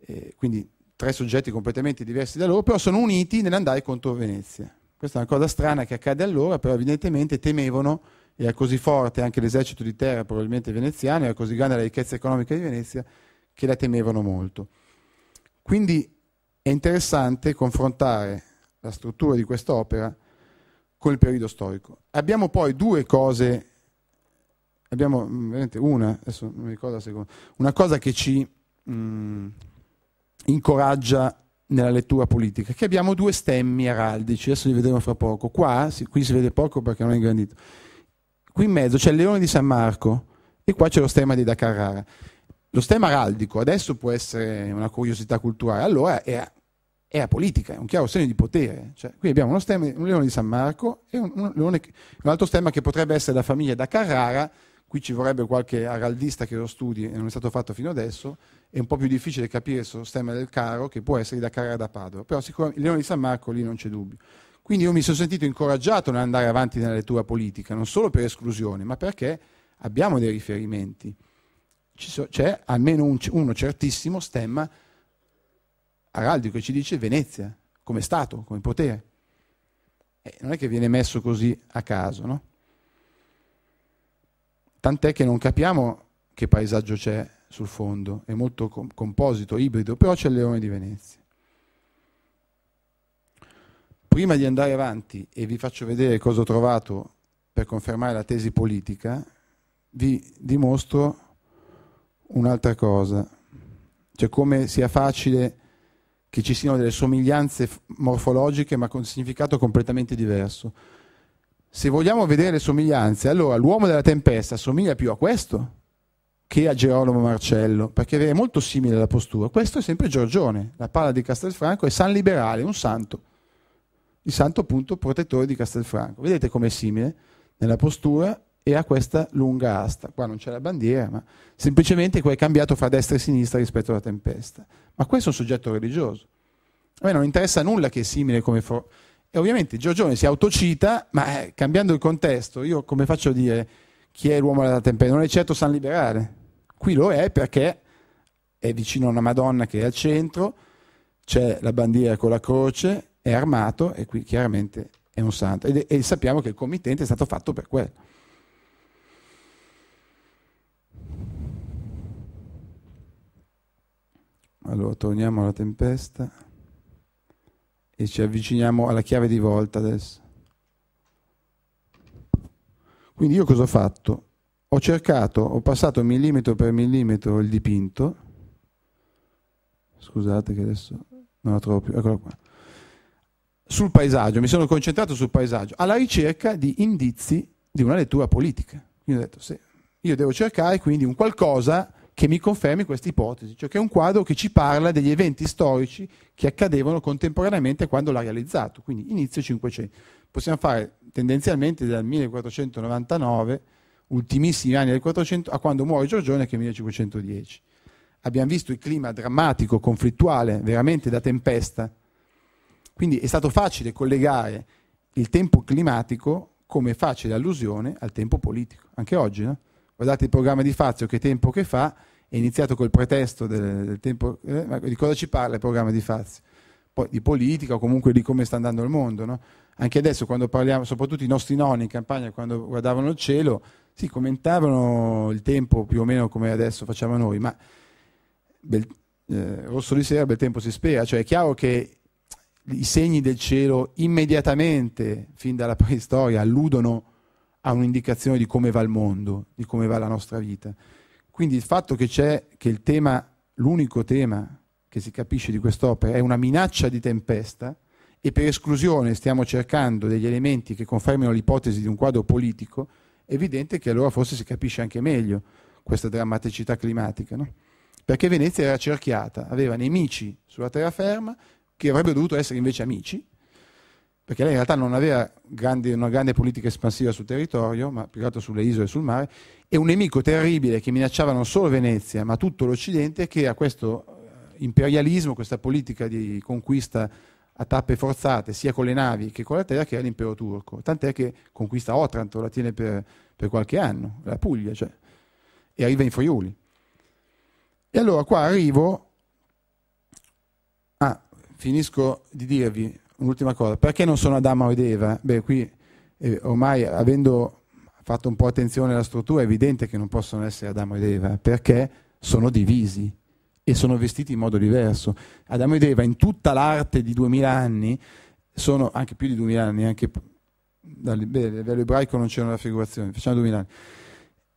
eh, quindi tre soggetti completamente diversi da loro, però sono uniti nell'andare contro Venezia. Questa è una cosa strana che accade allora, però evidentemente temevano, era così forte anche l'esercito di terra probabilmente veneziano, era così grande la ricchezza economica di Venezia, che la temevano molto. Quindi è interessante confrontare la struttura di quest'opera col periodo storico. Abbiamo poi due cose abbiamo mm, veramente una, adesso non mi ricordo la seconda, una cosa che ci mh, mm, incoraggia nella lettura politica, che abbiamo due stemmi araldici, adesso li vedremo fra poco. Qua, si, qui si vede poco perché non è ingrandito. Qui in mezzo c'è il leone di San Marco e qua c'è lo stemma di Da Carrara. Lo stemma araldico adesso può essere una curiosità culturale, allora è, è a politica, è un chiaro segno di potere. Cioè, qui abbiamo uno stemma, un leone di San Marco e un, un, leone, un altro stemma che potrebbe essere la famiglia da Carrara, qui ci vorrebbe qualche araldista che lo studi e non è stato fatto fino adesso, è un po' più difficile capire il sistema del caro che può essere da Carrara da Padova, però sicuramente il Leone di San Marco lì non c'è dubbio. Quindi io mi sono sentito incoraggiato nell'andare avanti nella lettura politica, non solo per esclusione, ma perché abbiamo dei riferimenti. c'è almeno un, uno certissimo stemma araldico che ci dice Venezia, come Stato, come potere. Eh, non è che viene messo così a caso, no? tant'è che non capiamo che paesaggio c'è sul fondo, è molto composito, ibrido, però c'è il leone di Venezia. Prima di andare avanti e vi faccio vedere cosa ho trovato per confermare la tesi politica, vi dimostro un'altra cosa, cioè come sia facile che ci siano delle somiglianze morfologiche ma con significato completamente diverso se vogliamo vedere le somiglianze, allora l'uomo della tempesta somiglia più a questo che a Gerolamo Marcello, perché è molto simile alla postura. Questo è sempre Giorgione, la palla di Castelfranco è San Liberale, un santo, il santo appunto protettore di Castelfranco. Vedete com'è simile nella postura e a questa lunga asta. Qua non c'è la bandiera, ma semplicemente qua è cambiato fra destra e sinistra rispetto alla tempesta. Ma questo è un soggetto religioso. A me non interessa nulla che è simile come forma e ovviamente Giorgione si autocita, ma eh, cambiando il contesto, io come faccio a dire chi è l'uomo della tempesta? Non è certo San Liberale. Qui lo è perché è vicino a una Madonna che è al centro, c'è la bandiera con la croce, è armato e qui chiaramente è un santo. Ed, e sappiamo che il committente è stato fatto per quello. Allora, torniamo alla tempesta e ci avviciniamo alla chiave di volta adesso. Quindi io cosa ho fatto? Ho cercato, ho passato millimetro per millimetro il dipinto, scusate che adesso non la trovo più, eccolo qua, sul paesaggio, mi sono concentrato sul paesaggio, alla ricerca di indizi di una lettura politica. Quindi ho detto, sì, io devo cercare quindi un qualcosa che mi confermi questa ipotesi, cioè che è un quadro che ci parla degli eventi storici che accadevano contemporaneamente quando l'ha realizzato, quindi inizio 500. Possiamo fare tendenzialmente dal 1499, ultimissimi anni del 400, a quando muore Giorgione che è 1510. Abbiamo visto il clima drammatico, conflittuale, veramente da tempesta. Quindi è stato facile collegare il tempo climatico come facile allusione al tempo politico, anche oggi, no? guardate il programma di Fazio, che tempo che fa, è iniziato col pretesto del, del tempo, eh, di cosa ci parla il programma di Fazio? Poi di politica o comunque di come sta andando il mondo, no? Anche adesso quando parliamo, soprattutto i nostri nonni in campagna, quando guardavano il cielo, sì, commentavano il tempo più o meno come adesso facciamo noi, ma bel, eh, rosso di sera, bel tempo si spera, cioè è chiaro che i segni del cielo immediatamente, fin dalla preistoria, alludono a ha un'indicazione di come va il mondo, di come va la nostra vita. Quindi il fatto che c'è, che il tema, l'unico tema che si capisce di quest'opera è una minaccia di tempesta e per esclusione stiamo cercando degli elementi che confermino l'ipotesi di un quadro politico, è evidente che allora forse si capisce anche meglio questa drammaticità climatica, no? perché Venezia era cerchiata, aveva nemici sulla terraferma che avrebbero dovuto essere invece amici, perché lei in realtà non aveva grandi, una grande politica espansiva sul territorio, ma più che altro sulle isole e sul mare, e un nemico terribile che minacciava non solo Venezia, ma tutto l'Occidente, che a questo eh, imperialismo, questa politica di conquista a tappe forzate, sia con le navi che con la terra, che era l'impero turco. Tant'è che conquista Otranto, la tiene per, per qualche anno, la Puglia, cioè, e arriva in Friuli. E allora qua arrivo, ah, finisco di dirvi, un'ultima cosa, perché non sono Adamo ed Eva? Beh, qui eh, ormai avendo fatto un po' attenzione alla struttura è evidente che non possono essere Adamo ed Eva, perché sono divisi e sono vestiti in modo diverso. Adamo ed Eva in tutta l'arte di 2000 anni, sono anche più di 2000 anni, anche dal, a livello ebraico non c'erano raffigurazioni, facciamo 2000 anni.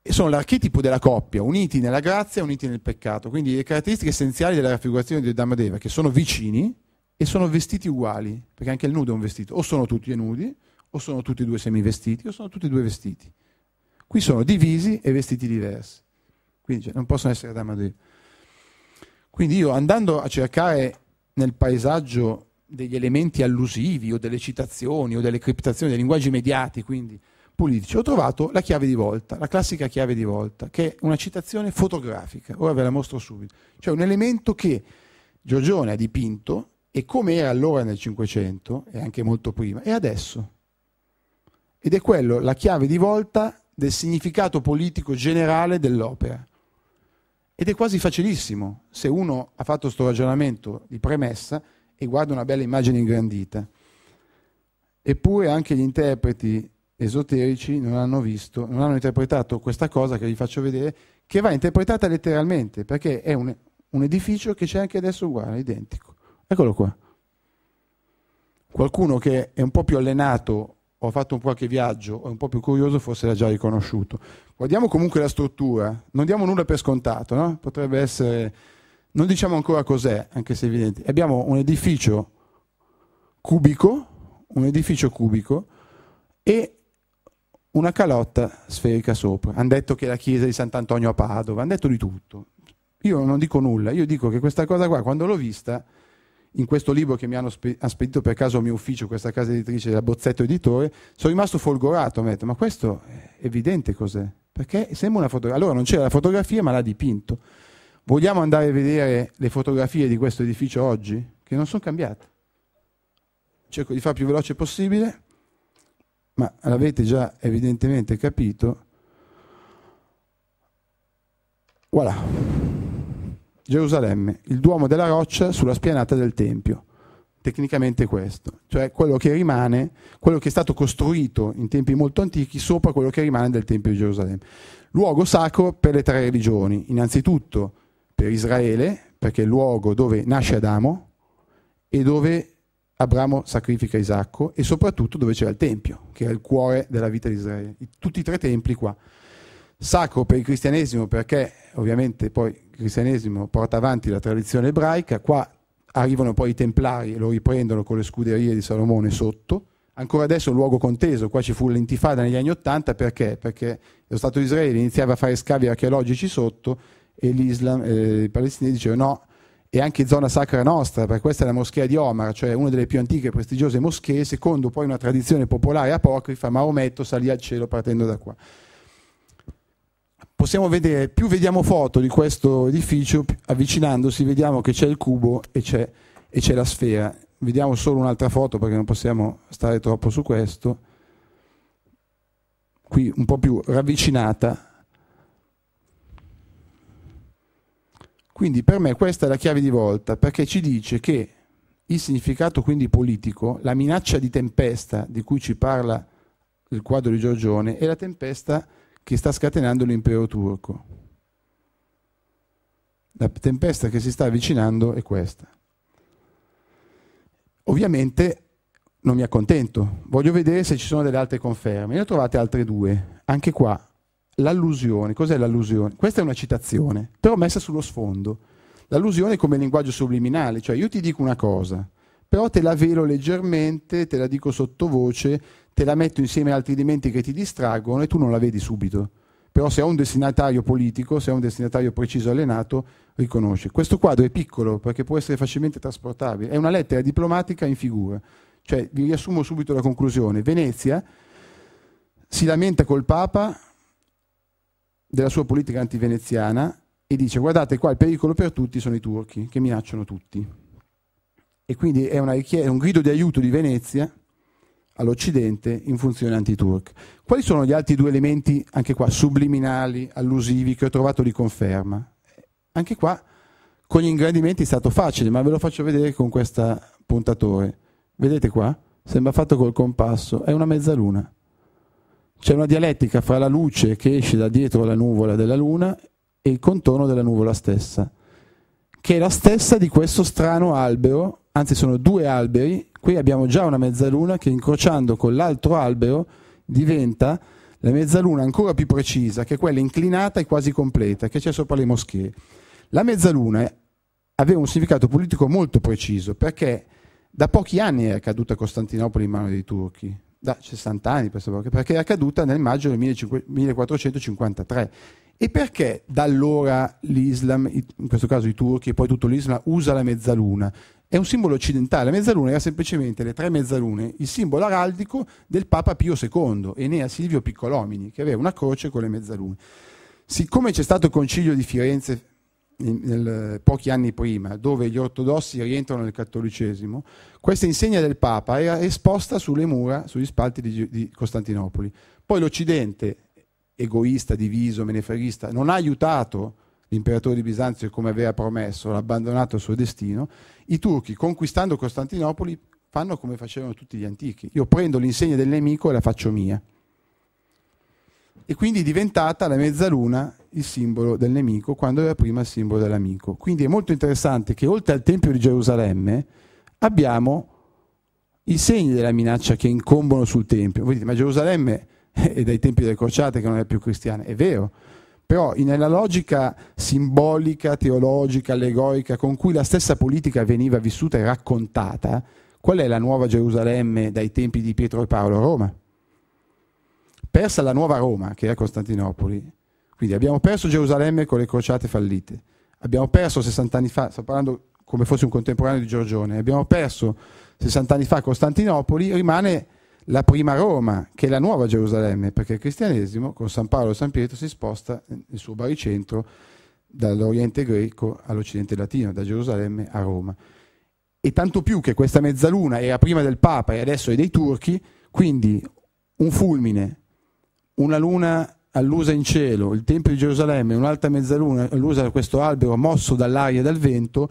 E sono l'archetipo della coppia, uniti nella grazia, uniti nel peccato. Quindi le caratteristiche essenziali della raffigurazione di Adamo ed Eva, che sono vicini, e sono vestiti uguali, perché anche il nudo è un vestito, o sono tutti e nudi, o sono tutti e due semivestiti, o sono tutti e due vestiti. Qui sono divisi e vestiti diversi, quindi cioè, non possono essere da Amadeo. Quindi io andando a cercare nel paesaggio degli elementi allusivi o delle citazioni o delle criptazioni, dei linguaggi mediati, quindi politici, ho trovato la chiave di volta, la classica chiave di volta, che è una citazione fotografica, ora ve la mostro subito, cioè un elemento che Giorgione ha dipinto e come era allora nel Cinquecento, e anche molto prima, è adesso. Ed è quello la chiave di volta del significato politico generale dell'opera. Ed è quasi facilissimo se uno ha fatto questo ragionamento di premessa e guarda una bella immagine ingrandita. Eppure anche gli interpreti esoterici non hanno visto, non hanno interpretato questa cosa che vi faccio vedere, che va interpretata letteralmente, perché è un, un edificio che c'è anche adesso uguale, identico. Eccolo qua. Qualcuno che è un po' più allenato o ha fatto un qualche viaggio o è un po' più curioso forse l'ha già riconosciuto. Guardiamo comunque la struttura, non diamo nulla per scontato, no? potrebbe essere, non diciamo ancora cos'è, anche se è evidente. Abbiamo un edificio cubico, un edificio cubico e una calotta sferica sopra. Hanno detto che è la chiesa di Sant'Antonio a Padova, hanno detto di tutto. Io non dico nulla, io dico che questa cosa qua, quando l'ho vista, in questo libro che mi hanno spe- ha spedito per caso al mio ufficio, questa casa editrice della Bozzetto Editore, sono rimasto folgorato, mi ha detto, ma questo è evidente cos'è, perché sembra una fotografia. Allora non c'era la fotografia, ma l'ha dipinto. Vogliamo andare a vedere le fotografie di questo edificio oggi, che non sono cambiate. Cerco di fare più veloce possibile, ma l'avete già evidentemente capito. Voilà. Gerusalemme, il Duomo della Roccia sulla spianata del Tempio. Tecnicamente questo, cioè quello che rimane, quello che è stato costruito in tempi molto antichi sopra quello che rimane del Tempio di Gerusalemme. Luogo sacro per le tre religioni, innanzitutto per Israele, perché è il luogo dove nasce Adamo e dove Abramo sacrifica Isacco e soprattutto dove c'era il Tempio, che è il cuore della vita di Israele. Tutti i tre templi qua. Sacro per il cristianesimo perché ovviamente poi cristianesimo porta avanti la tradizione ebraica, qua arrivano poi i templari e lo riprendono con le scuderie di Salomone sotto, ancora adesso è un luogo conteso, qua ci fu l'intifada negli anni Ottanta perché? Perché lo Stato di Israele iniziava a fare scavi archeologici sotto e l'Islam, eh, i palestinesi dicevano no, è anche zona sacra nostra, per questa è la moschea di Omar, cioè una delle più antiche e prestigiose moschee, secondo poi una tradizione popolare apocrifa, Maometto salì al cielo partendo da qua possiamo vedere, più vediamo foto di questo edificio, avvicinandosi vediamo che c'è il cubo e c'è, e c'è la sfera. Vediamo solo un'altra foto perché non possiamo stare troppo su questo. Qui un po' più ravvicinata. Quindi per me questa è la chiave di volta perché ci dice che il significato quindi politico, la minaccia di tempesta di cui ci parla il quadro di Giorgione, è la tempesta che sta scatenando l'impero turco. La tempesta che si sta avvicinando è questa. Ovviamente non mi accontento, voglio vedere se ci sono delle altre conferme. Ne ho trovate altre due, anche qua. L'allusione, cos'è l'allusione? Questa è una citazione, però messa sullo sfondo. L'allusione è come linguaggio subliminale, cioè io ti dico una cosa, però te la velo leggermente, te la dico sottovoce, te la metto insieme ad altri elementi che ti distraggono e tu non la vedi subito. Però se ha un destinatario politico, se ha un destinatario preciso allenato, riconosce. Questo quadro è piccolo perché può essere facilmente trasportabile. È una lettera diplomatica in figura. Cioè, vi riassumo subito la conclusione. Venezia si lamenta col Papa della sua politica antiveneziana e dice guardate qua il pericolo per tutti sono i turchi che minacciano tutti. E quindi è, una, è un grido di aiuto di Venezia all'Occidente in funzione anti-turk. Quali sono gli altri due elementi, anche qua, subliminali, allusivi, che ho trovato di conferma? Anche qua, con gli ingrandimenti è stato facile, ma ve lo faccio vedere con questo puntatore. Vedete qua? Sembra fatto col compasso, è una mezzaluna. C'è una dialettica fra la luce che esce da dietro la nuvola della Luna e il contorno della nuvola stessa, che è la stessa di questo strano albero, anzi sono due alberi Qui abbiamo già una mezzaluna che incrociando con l'altro albero diventa la mezzaluna ancora più precisa, che è quella inclinata e quasi completa, che c'è sopra le moschee. La mezzaluna aveva un significato politico molto preciso, perché da pochi anni era caduta Costantinopoli in mano dei turchi, da 60 anni per sapere, perché era caduta nel maggio del 1453. E perché da allora l'Islam, in questo caso i turchi e poi tutto l'Islam, usa la mezzaluna? è un simbolo occidentale. La mezzaluna era semplicemente le tre mezzalune, il simbolo araldico del Papa Pio II, Enea Silvio Piccolomini, che aveva una croce con le mezzalune. Siccome c'è stato il concilio di Firenze in, nel, pochi anni prima, dove gli ortodossi rientrano nel cattolicesimo, questa insegna del Papa era esposta sulle mura, sugli spalti di, di Costantinopoli. Poi l'Occidente, egoista, diviso, meneferista, non ha aiutato l'imperatore di Bisanzio come aveva promesso, l'ha abbandonato al suo destino, i turchi, conquistando Costantinopoli, fanno come facevano tutti gli antichi. Io prendo l'insegna del nemico e la faccio mia. E quindi è diventata la mezzaluna il simbolo del nemico, quando era prima il simbolo dell'amico. Quindi è molto interessante che oltre al Tempio di Gerusalemme abbiamo i segni della minaccia che incombono sul Tempio. Voi dite, ma Gerusalemme è dai tempi delle crociate che non è più cristiana. È vero, però nella logica simbolica, teologica, allegorica con cui la stessa politica veniva vissuta e raccontata, qual è la nuova Gerusalemme dai tempi di Pietro e Paolo a Roma? Persa la nuova Roma, che era Costantinopoli. Quindi abbiamo perso Gerusalemme con le crociate fallite, abbiamo perso 60 anni fa, sto parlando come fosse un contemporaneo di Giorgione, abbiamo perso 60 anni fa Costantinopoli, rimane la prima Roma, che è la nuova Gerusalemme, perché il cristianesimo con San Paolo e San Pietro si sposta nel suo baricentro dall'Oriente greco all'Occidente latino, da Gerusalemme a Roma. E tanto più che questa mezzaluna era prima del Papa e adesso è dei turchi, quindi un fulmine, una luna allusa in cielo, il Tempio di Gerusalemme, un'altra mezzaluna allusa da questo albero mosso dall'aria e dal vento,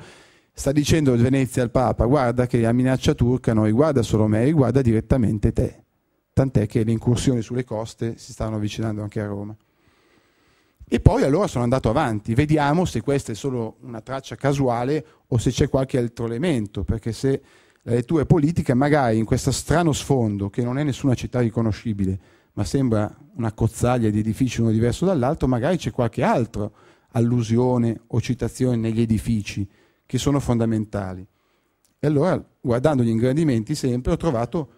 sta dicendo Venezia al Papa, guarda che la minaccia turca non riguarda solo me, riguarda direttamente te. Tant'è che le incursioni sulle coste si stanno avvicinando anche a Roma. E poi allora sono andato avanti, vediamo se questa è solo una traccia casuale o se c'è qualche altro elemento, perché se la lettura è politica, magari in questo strano sfondo, che non è nessuna città riconoscibile, ma sembra una cozzaglia di edifici uno diverso dall'altro, magari c'è qualche altro allusione o citazione negli edifici che sono fondamentali. E allora, guardando gli ingrandimenti sempre, ho trovato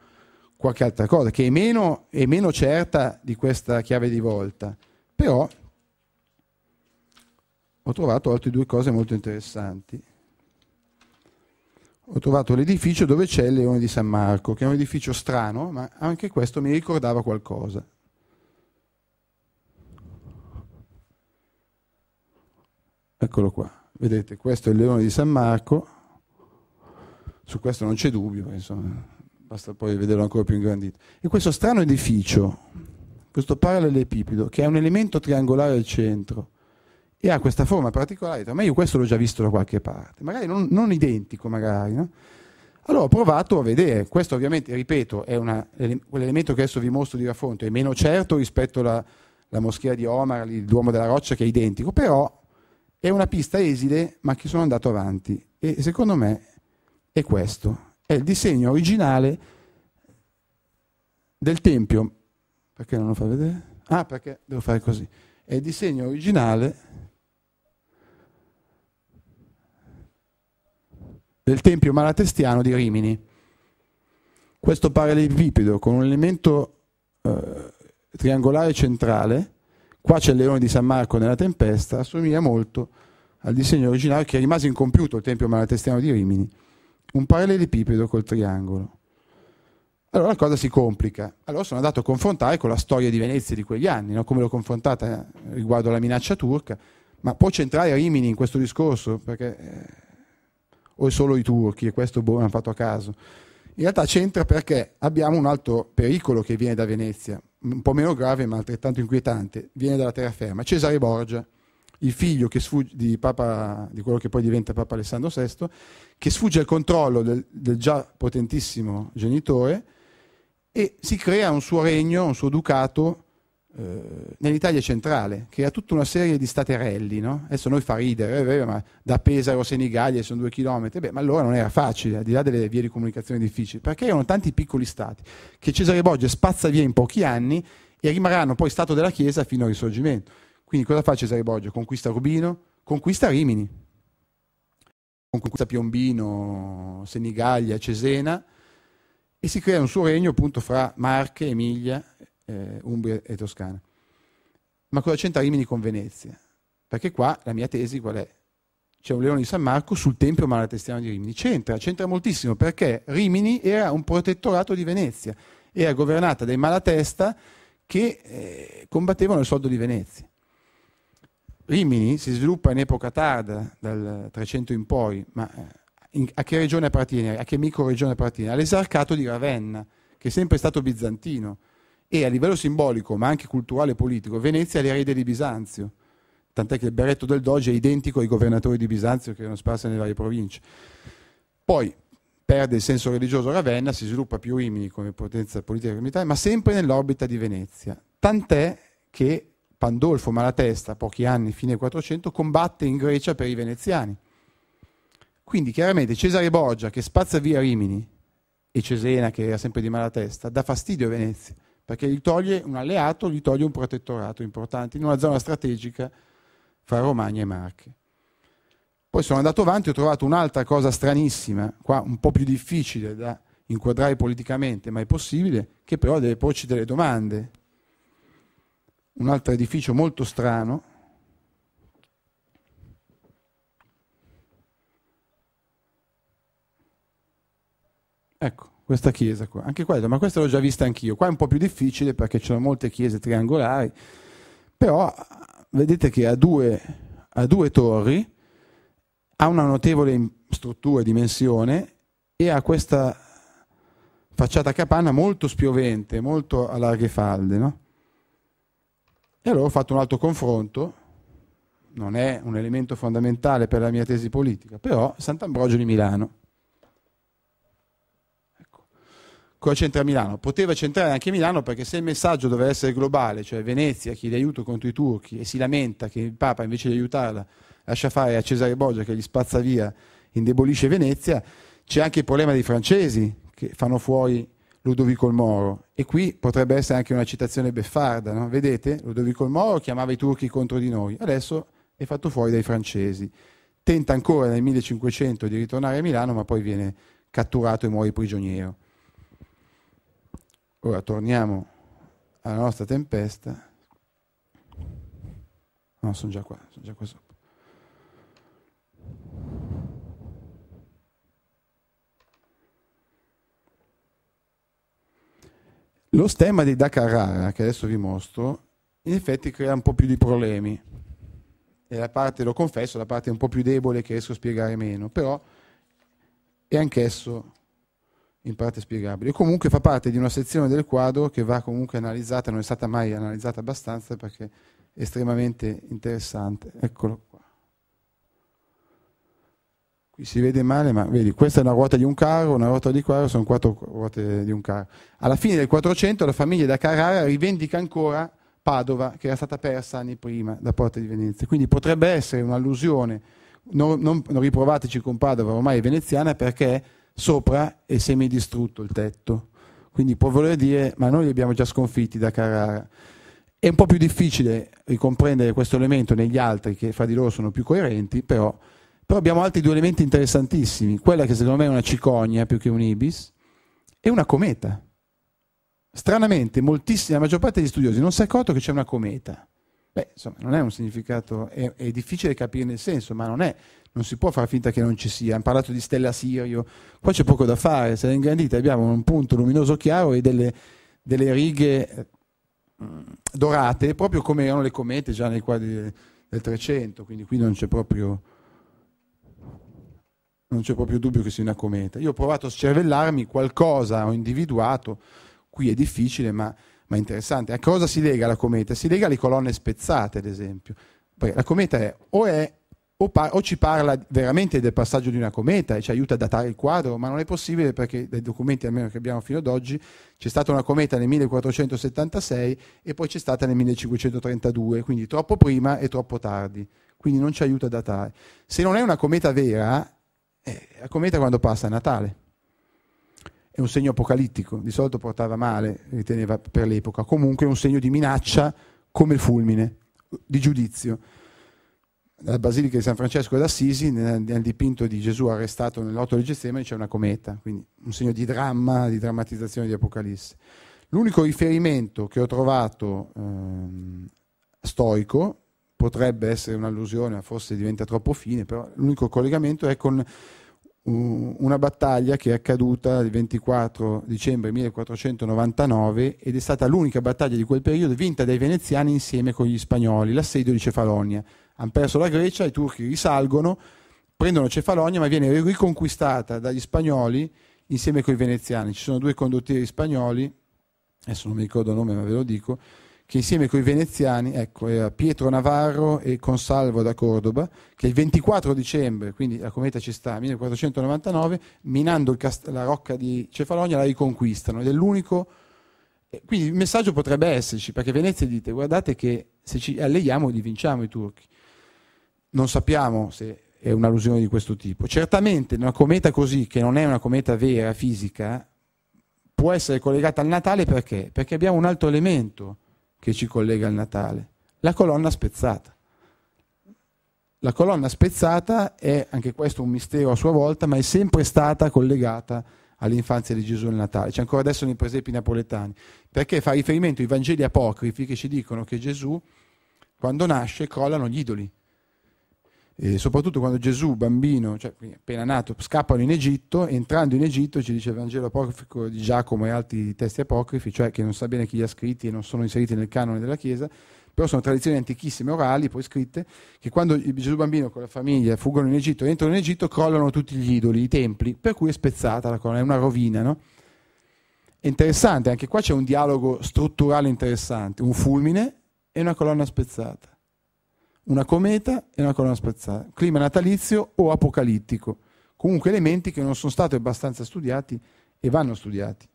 qualche altra cosa che è meno, è meno certa di questa chiave di volta, però ho trovato altre due cose molto interessanti. Ho trovato l'edificio dove c'è il leone di San Marco, che è un edificio strano, ma anche questo mi ricordava qualcosa. Eccolo qua. Vedete, questo è il leone di San Marco, su questo non c'è dubbio, insomma, basta poi vederlo ancora più ingrandito. E questo strano edificio, questo parallelepipedo, che ha un elemento triangolare al centro e ha questa forma particolare, ma io questo l'ho già visto da qualche parte, magari non, non identico, magari, no? Allora ho provato a vedere, questo ovviamente, ripeto, è una, quell'elemento che adesso vi mostro di raffronto, è meno certo rispetto alla moschea di Omar, il Duomo della Roccia, che è identico, però è una pista esile, ma che sono andato avanti. E secondo me è questo. È il disegno originale del Tempio. Perché non lo fa vedere? Ah, perché devo fare così. È il disegno originale del Tempio Malatestiano di Rimini. Questo parallelepipedo con un elemento eh, triangolare centrale Qua c'è il leone di San Marco nella tempesta, assomiglia molto al disegno originale che rimase incompiuto al Tempio Malatestiano di Rimini, un parallelepipedo col triangolo. Allora la cosa si complica. Allora sono andato a confrontare con la storia di Venezia di quegli anni, no? come l'ho confrontata riguardo alla minaccia turca, ma può centrare Rimini in questo discorso? Perché eh, o solo i turchi e questo boh, hanno fatto a caso. In realtà c'entra perché abbiamo un altro pericolo che viene da Venezia, un po' meno grave ma altrettanto inquietante, viene dalla terraferma. Cesare Borgia, il figlio di, Papa, di, quello che poi diventa Papa Alessandro VI, che sfugge al controllo del, del già potentissimo genitore e si crea un suo regno, un suo ducato eh, nell'Italia centrale, che ha tutta una serie di staterelli, no? adesso noi fa ridere, eh, vero, ma da Pesaro a Senigallia sono due chilometri, beh, ma allora non era facile, al di là delle vie di comunicazione difficili, perché erano tanti piccoli stati, che Cesare Borgia spazza via in pochi anni e rimarranno poi stato della Chiesa fino al risorgimento. Quindi cosa fa Cesare Borgia? Conquista Rubino, conquista Rimini, conquista Piombino, Senigallia, Cesena, e si crea un suo regno appunto fra Marche, Emilia eh, Umbria e Toscana. Ma cosa c'entra Rimini con Venezia? Perché qua la mia tesi qual è? C'è un leone di San Marco sul Tempio Malatestiano di Rimini. C'entra, c'entra moltissimo perché Rimini era un protettorato di Venezia, era governata dai Malatesta che eh, combattevano il soldo di Venezia. Rimini si sviluppa in epoca tarda, dal 300 in poi, ma eh, in, a che regione appartiene? A che micro regione appartiene? All'esarcato di Ravenna, che è sempre stato bizantino e a livello simbolico, ma anche culturale e politico, Venezia è l'erede di Bisanzio, tant'è che il berretto del Doge è identico ai governatori di Bisanzio che erano sparsi nelle varie province. Poi perde il senso religioso Ravenna, si sviluppa più Rimini come potenza politica e militare, ma sempre nell'orbita di Venezia, tant'è che Pandolfo Malatesta, pochi anni, fine 400, combatte in Grecia per i veneziani. Quindi chiaramente Cesare Borgia che spazza via Rimini e Cesena che era sempre di Malatesta dà fastidio a Venezia perché gli toglie un alleato, gli toglie un protettorato importante in una zona strategica fra Romagna e Marche. Poi sono andato avanti, e ho trovato un'altra cosa stranissima, qua un po' più difficile da inquadrare politicamente, ma è possibile, che però deve porci delle domande. Un altro edificio molto strano, Ecco, questa chiesa qua. Anche quella, ma questa l'ho già vista anch'io. Qua è un po' più difficile perché c'erano molte chiese triangolari, però vedete che ha due, ha due torri, ha una notevole struttura e dimensione e ha questa facciata a capanna molto spiovente, molto a larghe falde. No? E allora ho fatto un altro confronto, non è un elemento fondamentale per la mia tesi politica, però Sant'Ambrogio di Milano cosa c'entra Milano? Poteva centrare anche Milano perché se il messaggio doveva essere globale, cioè Venezia chiede aiuto contro i turchi e si lamenta che il Papa invece di aiutarla lascia fare a Cesare Borgia che gli spazza via, indebolisce Venezia, c'è anche il problema dei francesi che fanno fuori Ludovico il Moro e qui potrebbe essere anche una citazione beffarda, no? vedete Ludovico il Moro chiamava i turchi contro di noi, adesso è fatto fuori dai francesi, tenta ancora nel 1500 di ritornare a Milano ma poi viene catturato e muore prigioniero. Ora torniamo alla nostra tempesta. No, sono già qua, sono già qua sopra. Lo stemma di Da Carrara, che adesso vi mostro, in effetti crea un po' più di problemi. E la parte, lo confesso, la parte un po' più debole che riesco a spiegare meno, però è anch'esso in parte spiegabile. Comunque fa parte di una sezione del quadro che va comunque analizzata, non è stata mai analizzata abbastanza perché è estremamente interessante. Eccolo qua. Qui si vede male, ma vedi, questa è una ruota di un carro, una ruota di carro, sono quattro ruote di un carro. Alla fine del 400 la famiglia da Carrara rivendica ancora Padova, che era stata persa anni prima da Porta di Venezia. Quindi potrebbe essere un'allusione, non, non, non riprovateci con Padova, ormai è veneziana, perché sopra è semidistrutto il tetto. Quindi può voler dire, ma noi li abbiamo già sconfitti da Carrara. È un po' più difficile ricomprendere questo elemento negli altri che fra di loro sono più coerenti, però, però abbiamo altri due elementi interessantissimi, quella che secondo me è una cicogna più che un ibis e una cometa. Stranamente, la maggior parte degli studiosi non si è accorto che c'è una cometa. Beh, insomma, non è un significato, è, è difficile capirne il senso, ma non è non si può far finta che non ci sia. Hanno parlato di Stella Sirio, qua c'è poco da fare. Se la ingrandite abbiamo un punto luminoso chiaro e delle, delle righe mm, dorate, proprio come erano le comete già nei quadri del 300, quindi qui non c'è proprio non c'è proprio dubbio che sia una cometa. Io ho provato a scervellarmi qualcosa, ho individuato, qui è difficile ma, ma interessante. A cosa si lega la cometa? Si lega alle colonne spezzate, ad esempio. Perché la cometa è o è o, par- o, ci parla veramente del passaggio di una cometa e ci aiuta a datare il quadro, ma non è possibile perché dai documenti almeno che abbiamo fino ad oggi c'è stata una cometa nel 1476 e poi c'è stata nel 1532, quindi troppo prima e troppo tardi, quindi non ci aiuta a datare. Se non è una cometa vera, eh, la cometa quando passa è Natale. È un segno apocalittico, di solito portava male, riteneva per l'epoca, comunque è un segno di minaccia come il fulmine, di giudizio nella Basilica di San Francesco d'Assisi, nel, nel dipinto di Gesù arrestato nell'otto di Getsemani, c'è una cometa, quindi un segno di dramma, di drammatizzazione di Apocalisse. L'unico riferimento che ho trovato ehm, stoico, potrebbe essere un'allusione, forse diventa troppo fine, però l'unico collegamento è con una battaglia che è accaduta il 24 dicembre 1499 ed è stata l'unica battaglia di quel periodo vinta dai veneziani insieme con gli spagnoli, l'assedio di Cefalonia hanno perso la Grecia, i turchi risalgono, prendono Cefalonia ma viene riconquistata dagli spagnoli insieme con i veneziani. Ci sono due condottieri spagnoli, adesso non mi ricordo il nome ma ve lo dico, che insieme con i veneziani, ecco, era eh, Pietro Navarro e Consalvo da Cordoba, che il 24 dicembre, quindi la cometa ci sta, 1499, minando cast- la rocca di Cefalonia la riconquistano ed è l'unico... Eh, quindi il messaggio potrebbe esserci, perché Venezia dite, guardate che se ci alleiamo li vinciamo i turchi non sappiamo se è un'allusione di questo tipo. Certamente una cometa così, che non è una cometa vera, fisica, può essere collegata al Natale perché? Perché abbiamo un altro elemento che ci collega al Natale, la colonna spezzata. La colonna spezzata è anche questo un mistero a sua volta, ma è sempre stata collegata all'infanzia di Gesù nel Natale. C'è ancora adesso nei presepi napoletani, perché fa riferimento ai Vangeli apocrifi che ci dicono che Gesù, quando nasce, crollano gli idoli. E soprattutto quando Gesù, bambino, cioè appena nato, scappano in Egitto, entrando in Egitto ci dice il Vangelo apocrifico di Giacomo e altri testi apocrifi, cioè che non sa bene chi li ha scritti e non sono inseriti nel canone della Chiesa, però sono tradizioni antichissime, orali, poi scritte, che quando Gesù bambino con la famiglia fuggono in Egitto entrano in Egitto crollano tutti gli idoli, i templi, per cui è spezzata la corona, è una rovina, no? È interessante, anche qua c'è un dialogo strutturale interessante, un fulmine e una colonna spezzata una cometa e una colonna spezzata, clima natalizio o apocalittico, comunque elementi che non sono stati abbastanza studiati e vanno studiati.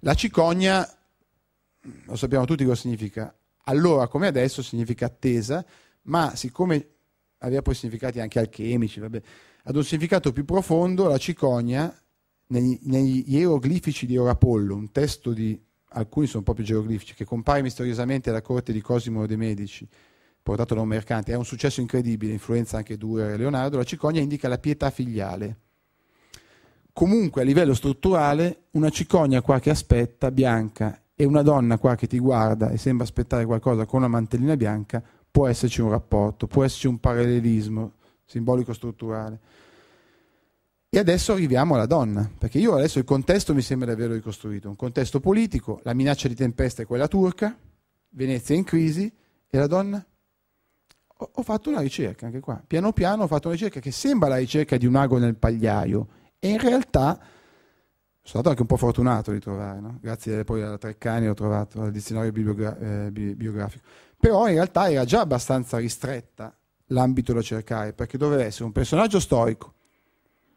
La cicogna, lo sappiamo tutti cosa significa, allora come adesso significa attesa, ma siccome aveva poi significati anche alchemici, vabbè, ad un significato più profondo la cicogna negli, negli, ieroglifici di Orapollo, un testo di alcuni sono proprio geroglifici, che compare misteriosamente alla corte di Cosimo de' Medici, portato da un mercante, è un successo incredibile, influenza anche Durer e Leonardo, la cicogna indica la pietà filiale. Comunque a livello strutturale, una cicogna qua che aspetta, bianca, e una donna qua che ti guarda e sembra aspettare qualcosa con una mantellina bianca, può esserci un rapporto, può esserci un parallelismo simbolico strutturale. E adesso arriviamo alla donna, perché io adesso il contesto mi sembra di averlo ricostruito, un contesto politico, la minaccia di tempesta è quella turca, Venezia è in crisi e la donna? Ho, ho fatto una ricerca anche qua, piano piano ho fatto una ricerca che sembra la ricerca di un ago nel pagliaio e in realtà sono stato anche un po' fortunato di trovare, no? grazie poi alla Treccani ho trovato il dizionario bibliogra- eh, biografico, però in realtà era già abbastanza ristretta l'ambito da cercare perché doveva essere un personaggio storico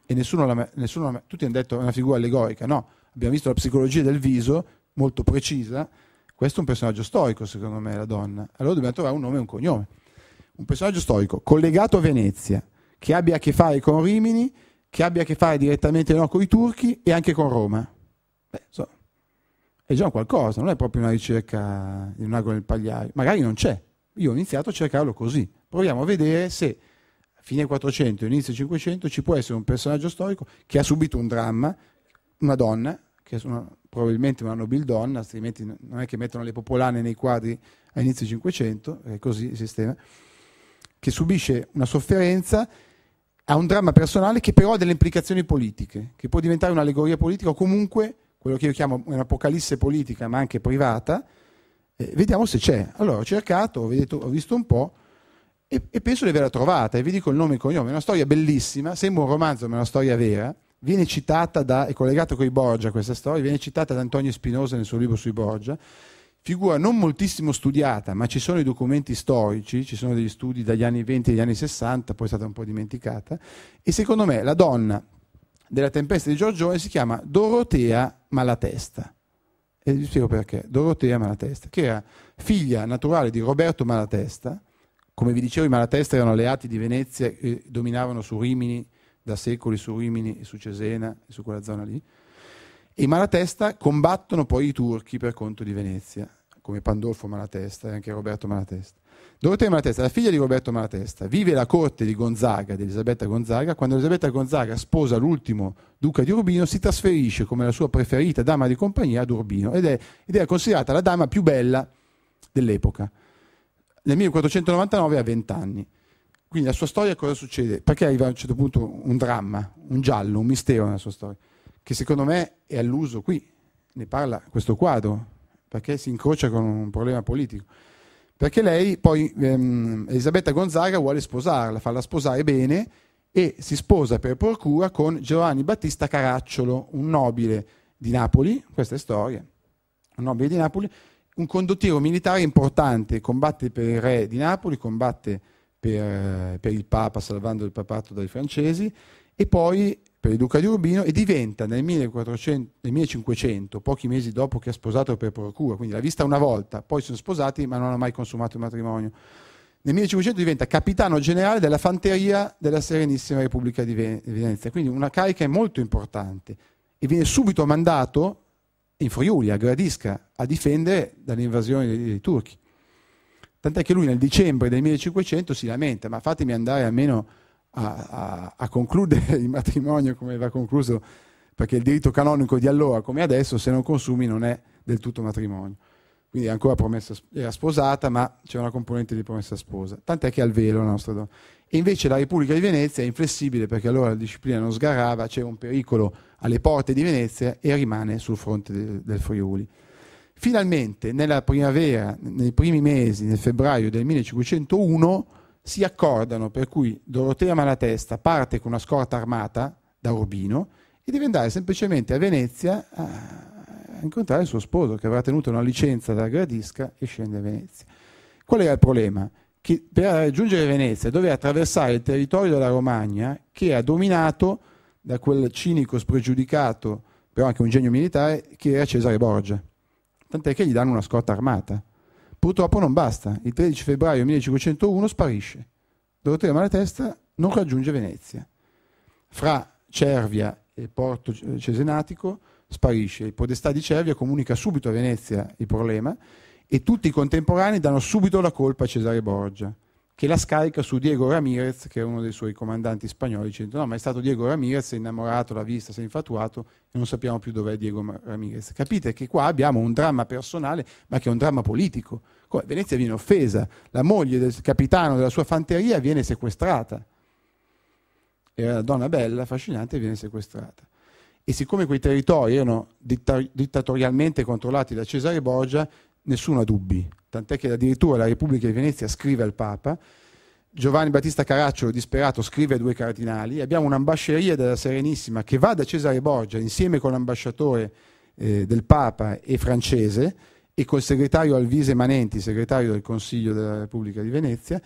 e nessuno l'ha, nessuno l'ha, tutti hanno detto è una figura allegorica, no, abbiamo visto la psicologia del viso molto precisa, questo è un personaggio storico secondo me la donna, allora dobbiamo trovare un nome e un cognome, un personaggio storico collegato a Venezia, che abbia a che fare con Rimini, che abbia a che fare direttamente no, con i turchi e anche con Roma. Beh, so, è già qualcosa, non è proprio una ricerca di un ago nel pagliaio, magari non c'è, io ho iniziato a cercarlo così, proviamo a vedere se fine 400, inizio 500, ci può essere un personaggio storico che ha subito un dramma, una donna, che sono probabilmente una nobildonna, altrimenti non è che mettono le popolane nei quadri a inizio 500, è così il sistema, che subisce una sofferenza, ha un dramma personale che però ha delle implicazioni politiche, che può diventare un'allegoria politica o comunque quello che io chiamo un'apocalisse politica, ma anche privata, eh, vediamo se c'è. Allora ho cercato, ho, vedeto, ho visto un po', e, e penso di averla trovata, e vi dico il nome e il cognome, è una storia bellissima, sembra un romanzo, ma è una storia vera, viene citata da, è collegata con i Borgia questa storia, viene citata da Antonio Spinosa nel suo libro sui Borgia, figura non moltissimo studiata, ma ci sono i documenti storici, ci sono degli studi dagli anni 20 e agli anni 60, poi è stata un po' dimenticata, e secondo me la donna della tempesta di Giorgione si chiama Dorotea Malatesta. E vi spiego perché. Dorotea Malatesta, che era figlia naturale di Roberto Malatesta, come vi dicevo, i Malatesta erano alleati di Venezia e dominavano su Rimini da secoli, su Rimini e su Cesena e su quella zona lì. E i Malatesta combattono poi i turchi per conto di Venezia, come Pandolfo Malatesta e anche Roberto Malatesta. Dorotea Malatesta, la figlia di Roberto Malatesta, vive la corte di Gonzaga, di Elisabetta Gonzaga. Quando Elisabetta Gonzaga sposa l'ultimo duca di Urbino, si trasferisce come la sua preferita dama di compagnia ad Urbino ed è, ed è considerata la dama più bella dell'epoca nel 1499 ha 20 anni. Quindi la sua storia cosa succede? Perché arriva a un certo punto un dramma, un giallo, un mistero nella sua storia, che secondo me è all'uso qui, ne parla questo quadro, perché si incrocia con un problema politico. Perché lei poi, ehm, Elisabetta Gonzaga vuole sposarla, farla sposare bene e si sposa per procura con Giovanni Battista Caracciolo, un nobile di Napoli, questa è storia, un nobile di Napoli, un condottiero militare importante, combatte per il re di Napoli, combatte per, eh, per il Papa salvando il papato dai francesi e poi per il Duca di Urbino e diventa nel, 1400, nel 1500, pochi mesi dopo che ha sposato per procura, quindi l'ha vista una volta, poi sono sposati ma non hanno mai consumato il matrimonio. Nel 1500 diventa capitano generale della fanteria della Serenissima Repubblica di Venezia, quindi una carica molto importante e viene subito mandato in Friuli, a Gradisca, a difendere dall'invasione dei, dei turchi. Tant'è che lui nel dicembre del 1500 si lamenta, ma fatemi andare almeno a, a, a concludere il matrimonio come va concluso, perché il diritto canonico di allora come adesso, se non consumi, non è del tutto matrimonio. Quindi è ancora promessa, era sposata, ma c'è una componente di promessa sposa. Tant'è che ha il velo la nostra donna. E invece la Repubblica di Venezia è inflessibile perché allora la disciplina non sgarava, c'era un pericolo alle porte di Venezia e rimane sul fronte del, del Friuli. Finalmente, nella primavera, nei primi mesi, nel febbraio del 1501, si accordano per cui Dorotea Malatesta parte con una scorta armata da Urbino e deve andare semplicemente a Venezia a, incontrare il suo sposo che avrà tenuto una licenza da Gradisca e scende a Venezia. Qual era il problema? Che per raggiungere Venezia doveva attraversare il territorio della Romagna che ha dominato da quel cinico spregiudicato, però anche un genio militare, che era Cesare Borgia. Tant'è che gli danno una scorta armata. Purtroppo non basta. Il 13 febbraio 1501 sparisce. Dorotea Malatesta non raggiunge Venezia. Fra Cervia e Porto Cesenatico sparisce. Il podestà di Cervia comunica subito a Venezia il problema e tutti i contemporanei danno subito la colpa a Cesare Borgia che la scarica su Diego Ramirez, che è uno dei suoi comandanti spagnoli, dicendo no, ma è stato Diego Ramirez, si è innamorato, l'ha vista, si è infatuato e non sappiamo più dov'è Diego Ramirez. Capite che qua abbiamo un dramma personale, ma che è un dramma politico. Venezia viene offesa, la moglie del capitano della sua fanteria viene sequestrata. Era una donna bella, affascinante, viene sequestrata. E siccome quei territori erano dittatorialmente controllati da Cesare Borgia, nessuno ha dubbi, tant'è che addirittura la Repubblica di Venezia scrive al Papa, Giovanni Battista Caracciolo, disperato, scrive ai due cardinali, abbiamo un'ambasceria della Serenissima che va da Cesare Borgia insieme con l'ambasciatore eh, del Papa e francese e col segretario Alvise Manenti, segretario del Consiglio della Repubblica di Venezia,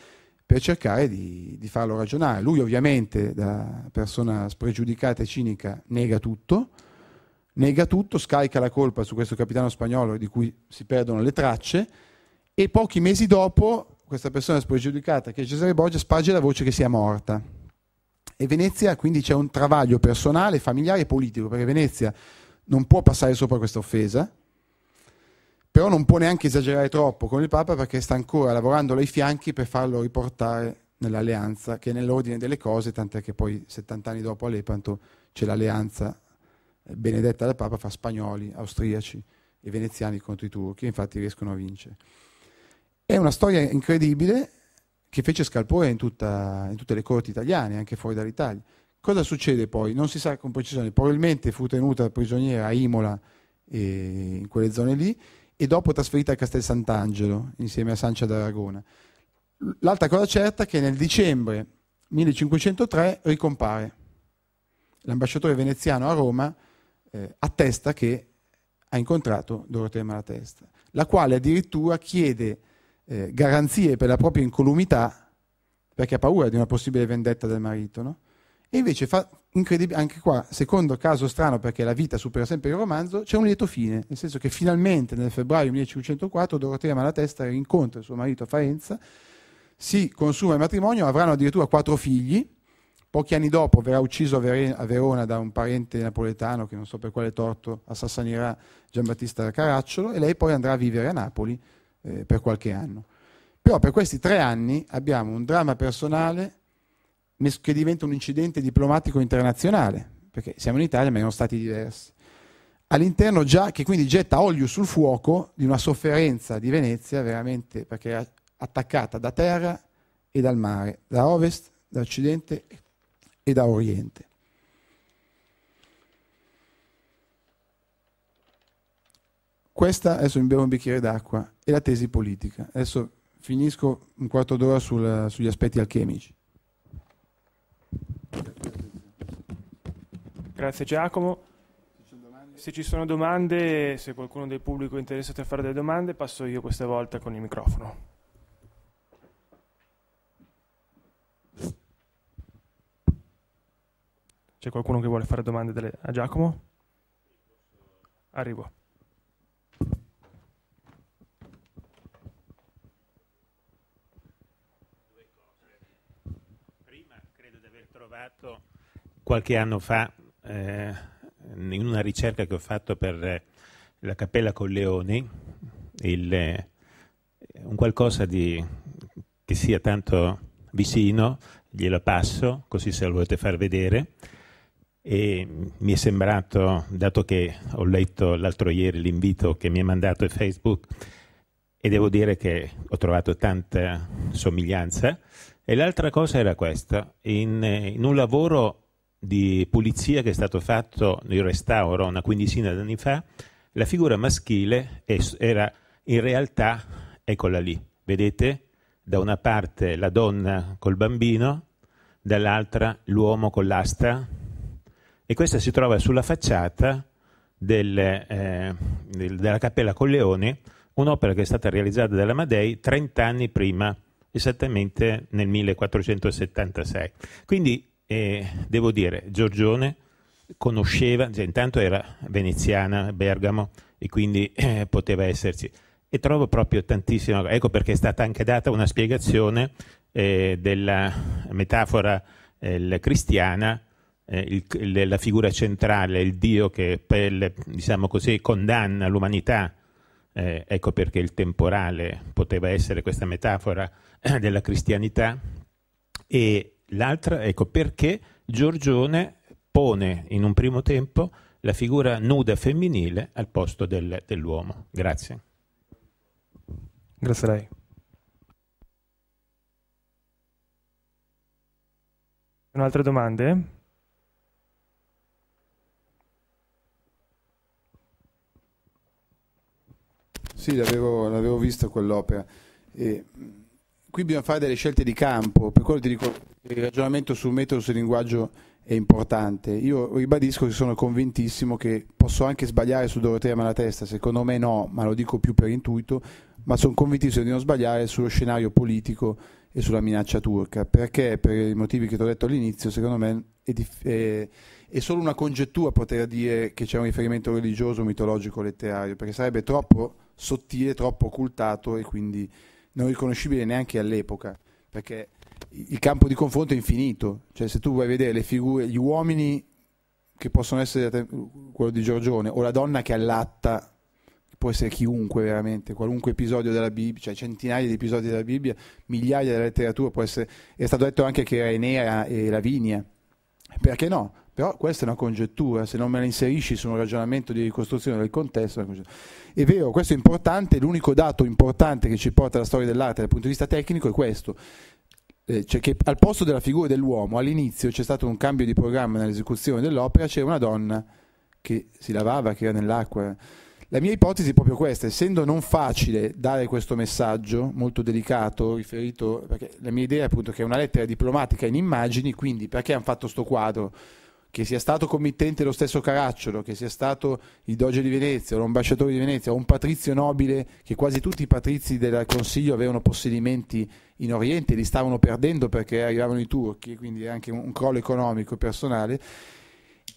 per cercare di, di farlo ragionare. Lui ovviamente, da persona spregiudicata e cinica, nega tutto, nega tutto, scarica la colpa su questo capitano spagnolo di cui si perdono le tracce e pochi mesi dopo questa persona spregiudicata che è Cesare Borgia sparge la voce che sia morta. E Venezia quindi c'è un travaglio personale, familiare e politico, perché Venezia non può passare sopra questa offesa, però non può neanche esagerare troppo con il Papa perché sta ancora lavorando ai fianchi per farlo riportare nell'alleanza, che è nell'ordine delle cose, tant'è che poi 70 anni dopo a Lepanto c'è l'alleanza benedetta dal Papa fa spagnoli, austriaci e veneziani contro i turchi, infatti riescono a vincere. È una storia incredibile che fece scalpore in, tutta, in tutte le corti italiane, anche fuori dall'Italia. Cosa succede poi? Non si sa con precisione, probabilmente fu tenuta prigioniera a Imola e in quelle zone lì e dopo trasferita a Castel Sant'Angelo insieme a Sancia d'Aragona. L'altra cosa certa è che nel dicembre 1503 ricompare. L'ambasciatore veneziano a Roma eh, attesta che ha incontrato Dorotea Malatesta, la quale addirittura chiede eh, garanzie per la propria incolumità perché ha paura di una possibile vendetta del marito. No? E invece fa incredibile, anche qua, secondo caso strano perché la vita supera sempre il romanzo, c'è un lieto fine, nel senso che finalmente nel febbraio 1504 Dorotea Malatesta rincontra il suo marito a Faenza, si consuma il matrimonio, avranno addirittura quattro figli, Pochi anni dopo verrà ucciso a Verona da un parente napoletano che non so per quale torto assassinerà Giambattista Caracciolo e lei poi andrà a vivere a Napoli eh, per qualche anno. Però per questi tre anni abbiamo un dramma personale che diventa un incidente diplomatico internazionale, perché siamo in Italia ma erano stati diversi. All'interno già, che quindi getta olio sul fuoco di una sofferenza di Venezia veramente perché era attaccata da terra e dal mare, da ovest, da occidente e e da Oriente. Questa, adesso mi bevo un bicchiere d'acqua, è la tesi politica. Adesso finisco un quarto d'ora sul, sugli aspetti alchemici. Grazie Giacomo. Se ci sono domande, se qualcuno del pubblico è interessato a fare delle domande, passo io questa volta con il microfono. C'è qualcuno che vuole fare domande delle... a Giacomo? Arrivo. Prima credo di aver trovato qualche anno fa eh, in una ricerca che ho fatto per eh, la Cappella Colleoni il, eh, un qualcosa di, che sia tanto vicino, glielo passo così se lo volete far vedere e mi è sembrato, dato che ho letto l'altro ieri l'invito che mi ha mandato Facebook, e devo dire che ho trovato tanta somiglianza. E l'altra cosa era questa, in, in un lavoro di pulizia che è stato fatto nel restauro una quindicina d'anni fa, la figura maschile era in realtà, eccola lì, vedete? Da una parte la donna col bambino, dall'altra l'uomo con l'asta e questa si trova sulla facciata del, eh, del, della Cappella Colleoni, un'opera che è stata realizzata dall'Amadei 30 anni prima, esattamente nel 1476. Quindi eh, devo dire, Giorgione conosceva, cioè, intanto era veneziana, Bergamo, e quindi eh, poteva esserci. E trovo proprio tantissimo, ecco perché è stata anche data una spiegazione eh, della metafora eh, cristiana eh, il, la figura centrale, il Dio che per, diciamo così, condanna l'umanità. Eh, ecco perché il temporale poteva essere questa metafora eh, della cristianità. E l'altra, ecco perché Giorgione pone in un primo tempo la figura nuda femminile al posto del, dell'uomo. Grazie. Grazie a lei. Altre domande? Sì, l'avevo, l'avevo visto quell'opera. E qui bisogna fare delle scelte di campo, per quello ti dico che il ragionamento sul metodo, sul linguaggio è importante. Io ribadisco che sono convintissimo che posso anche sbagliare su Dorotea Malatesta, secondo me no, ma lo dico più per intuito, ma sono convintissimo di non sbagliare sullo scenario politico e sulla minaccia turca, perché per i motivi che ti ho detto all'inizio, secondo me è, dif- è, è solo una congettura poter dire che c'è un riferimento religioso, mitologico, letterario, perché sarebbe troppo sottile, troppo occultato e quindi non riconoscibile neanche all'epoca, perché il campo di confronto è infinito, cioè se tu vuoi vedere le figure, gli uomini che possono essere quello di Giorgione o la donna che allatta, può essere chiunque veramente, qualunque episodio della Bibbia, cioè centinaia di episodi della Bibbia, migliaia della letteratura, può essere, è stato detto anche che era Enea e Lavinia, perché no? Però questa è una congettura, se non me la inserisci su un ragionamento di ricostruzione del contesto. È, vero, questo è importante, l'unico dato importante che ci porta alla storia dell'arte dal punto di vista tecnico è questo. Eh, cioè che al posto della figura dell'uomo all'inizio c'è stato un cambio di programma nell'esecuzione dell'opera, c'era una donna che si lavava, che era nell'acqua. La mia ipotesi è proprio questa, essendo non facile dare questo messaggio molto delicato, riferito, perché la mia idea è appunto che è una lettera diplomatica in immagini, quindi perché hanno fatto questo quadro? che sia stato committente lo stesso Caracciolo, che sia stato il Doge di Venezia, o l'ambasciatore di Venezia, o un patrizio nobile, che quasi tutti i patrizi del Consiglio avevano possedimenti in Oriente, li stavano perdendo perché arrivavano i turchi, quindi anche un crollo economico e personale.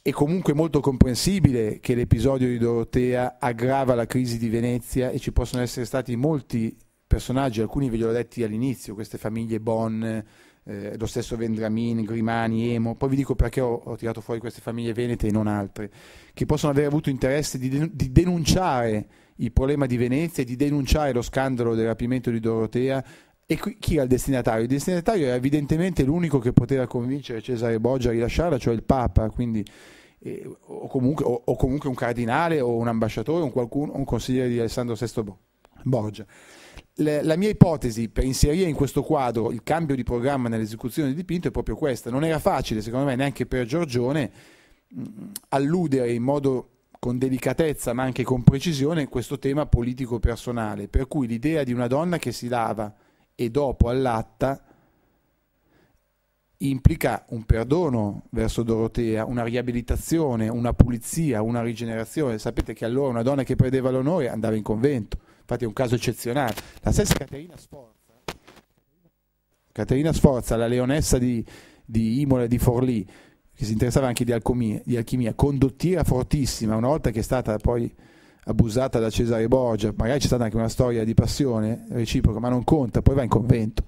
È comunque molto comprensibile che l'episodio di Dorotea aggrava la crisi di Venezia e ci possono essere stati molti personaggi, alcuni ve li ho detti all'inizio, queste famiglie Bonn, eh, lo stesso Vendramin, Grimani, Emo, poi vi dico perché ho, ho, tirato fuori queste famiglie venete e non altre, che possono aver avuto interesse di, di denunciare il problema di Venezia e di denunciare lo scandalo del rapimento di Dorotea e qui, chi era il destinatario? Il destinatario era evidentemente l'unico che poteva convincere Cesare Borgia a rilasciarla, cioè il Papa, quindi, eh, o, comunque, o, o, comunque, un cardinale o un ambasciatore o un, qualcuno, un consigliere di Alessandro VI Borgia la mia ipotesi per inserire in questo quadro il cambio di programma nell'esecuzione del dipinto è proprio questa. Non era facile, secondo me, neanche per Giorgione mm, alludere in modo con delicatezza ma anche con precisione questo tema politico personale, per cui l'idea di una donna che si lava e dopo allatta implica un perdono verso Dorotea, una riabilitazione, una pulizia, una rigenerazione. Sapete che allora una donna che perdeva l'onore andava in convento infatti è un caso eccezionale. La stessa Caterina Sforza, Caterina Sforza la leonessa di, di Imola e di Forlì, che si interessava anche di alchimia, di alchimia, condottiera fortissima, una volta che è stata poi abusata da Cesare Borgia, magari c'è stata anche una storia di passione reciproca, ma non conta, poi va in convento.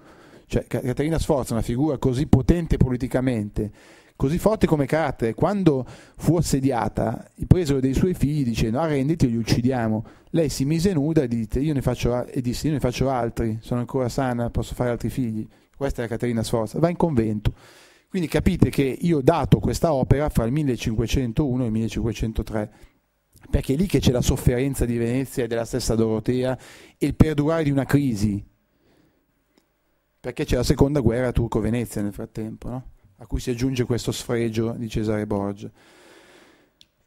Cioè, Caterina Sforza, una figura così potente politicamente così forte come carattere, quando fu assediata, presero dei suoi figli dicendo arrenditi o li uccidiamo. Lei si mise nuda e, dite, io ne faccio, e disse io ne faccio altri, sono ancora sana, posso fare altri figli. Questa è la Caterina Sforza, va in convento. Quindi capite che io ho dato questa opera fra il 1501 e il 1503 perché è lì che c'è la sofferenza di Venezia e della stessa Dorotea e il perdurare di una crisi, perché c'è la seconda guerra turco-venezia nel frattempo, no? a cui si aggiunge questo sfregio di Cesare Borgia.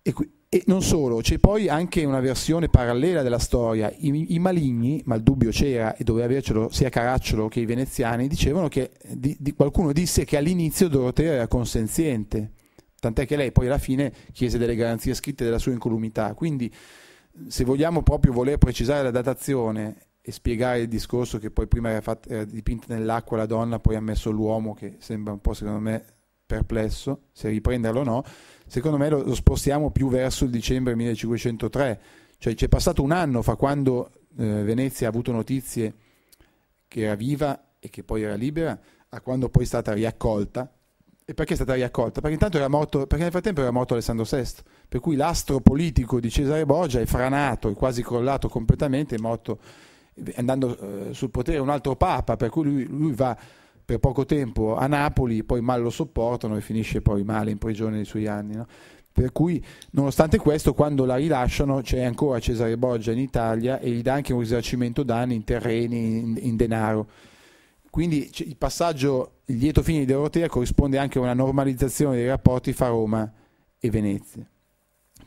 E, qui, e non solo, c'è poi anche una versione parallela della storia. I, I, maligni, ma il dubbio c'era e doveva avercelo sia Caracciolo che i veneziani, dicevano che di, di, qualcuno disse che all'inizio Dorotea era consenziente, tant'è che lei poi alla fine chiese delle garanzie scritte della sua incolumità. Quindi se vogliamo proprio voler precisare la datazione e spiegare il discorso che poi prima era, fatto, era dipinta nell'acqua la donna, poi ha messo l'uomo, che sembra un po' secondo me perplesso, se riprenderlo o no, secondo me lo, lo spostiamo più verso il dicembre 1503, cioè c'è passato un anno fa quando eh, Venezia ha avuto notizie che era viva e che poi era libera, a quando poi è stata riaccolta. E perché è stata riaccolta? Perché, intanto era morto, perché nel frattempo era morto Alessandro VI, per cui l'astro politico di Cesare Borgia è franato è quasi crollato completamente, è morto andando eh, sul potere un altro Papa, per cui lui, lui, va per poco tempo a Napoli, poi mal lo sopportano e finisce poi male in prigione nei suoi anni. No? Per cui, nonostante questo, quando la rilasciano c'è ancora Cesare Borgia in Italia e gli dà anche un risarcimento danni in terreni, in, in denaro. Quindi il passaggio, il lieto fine di Dorotea corrisponde anche a una normalizzazione dei rapporti fra Roma e Venezia.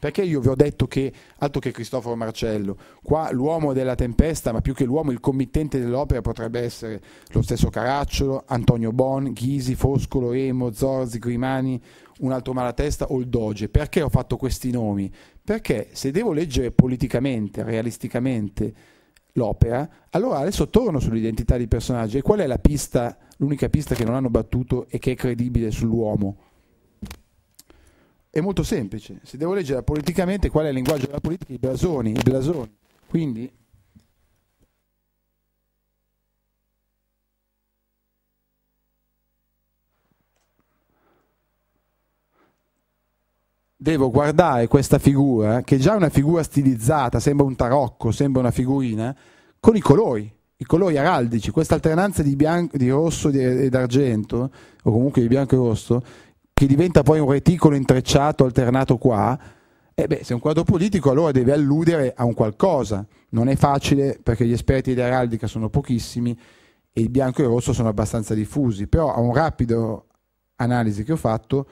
Perché io vi ho detto che, altro che Cristoforo Marcello, qua l'uomo della tempesta, ma più che l'uomo, il committente dell'opera potrebbe essere lo stesso Caracciolo, Antonio Bon, Ghisi, Foscolo, Remo, Zorzi, Grimani, un altro malatesta o il Doge. Perché ho fatto questi nomi? Perché se devo leggere politicamente, realisticamente, l'opera, allora adesso torno sull'identità dei personaggi e qual è la pista, l'unica pista che non hanno battuto e che è credibile sull'uomo? è molto semplice. Se devo leggere politicamente qual è il linguaggio della politica, i blasoni, i blasoni. Quindi devo guardare questa figura, che già è una figura stilizzata, sembra un tarocco, sembra una figurina, con i colori, i colori araldici, questa alternanza di, bianco, di rosso e d'argento, o comunque di bianco e rosso, che diventa poi un reticolo intrecciato, alternato qua, eh beh, se è un quadro politico allora deve alludere a un qualcosa. Non è facile perché gli esperti di araldica sono pochissimi e il bianco e il rosso sono abbastanza diffusi, però a un rapido analisi che ho fatto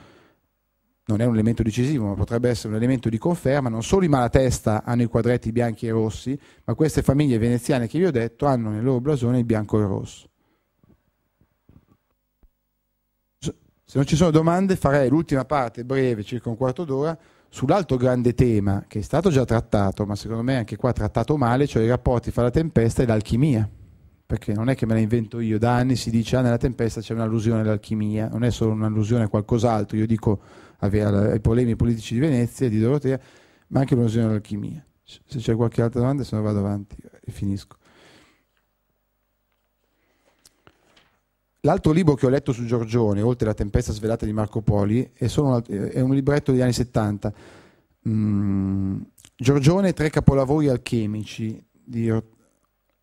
non è un elemento decisivo, ma potrebbe essere un elemento di conferma, non solo i malatesta hanno i quadretti bianchi e rossi, ma queste famiglie veneziane che vi ho detto hanno nel loro blasone il bianco e il rosso. Se non ci sono domande farei l'ultima parte breve, circa un quarto d'ora, sull'altro grande tema che è stato già trattato, ma secondo me anche qua trattato male, cioè i rapporti fra la tempesta e l'alchimia. Perché non è che me la invento io, da anni si dice ah nella tempesta c'è un'allusione all'alchimia, non è solo un'allusione a qualcos'altro, io dico ai problemi politici di Venezia e di Dorotea, ma anche un'allusione all'alchimia. Se c'è qualche altra domanda, se no vado avanti e finisco. L'altro libro che ho letto su Giorgione, oltre alla tempesta svelata di Marco Poli, è, una, è un libretto degli anni 70. Mm, Giorgione e tre capolavori alchemici di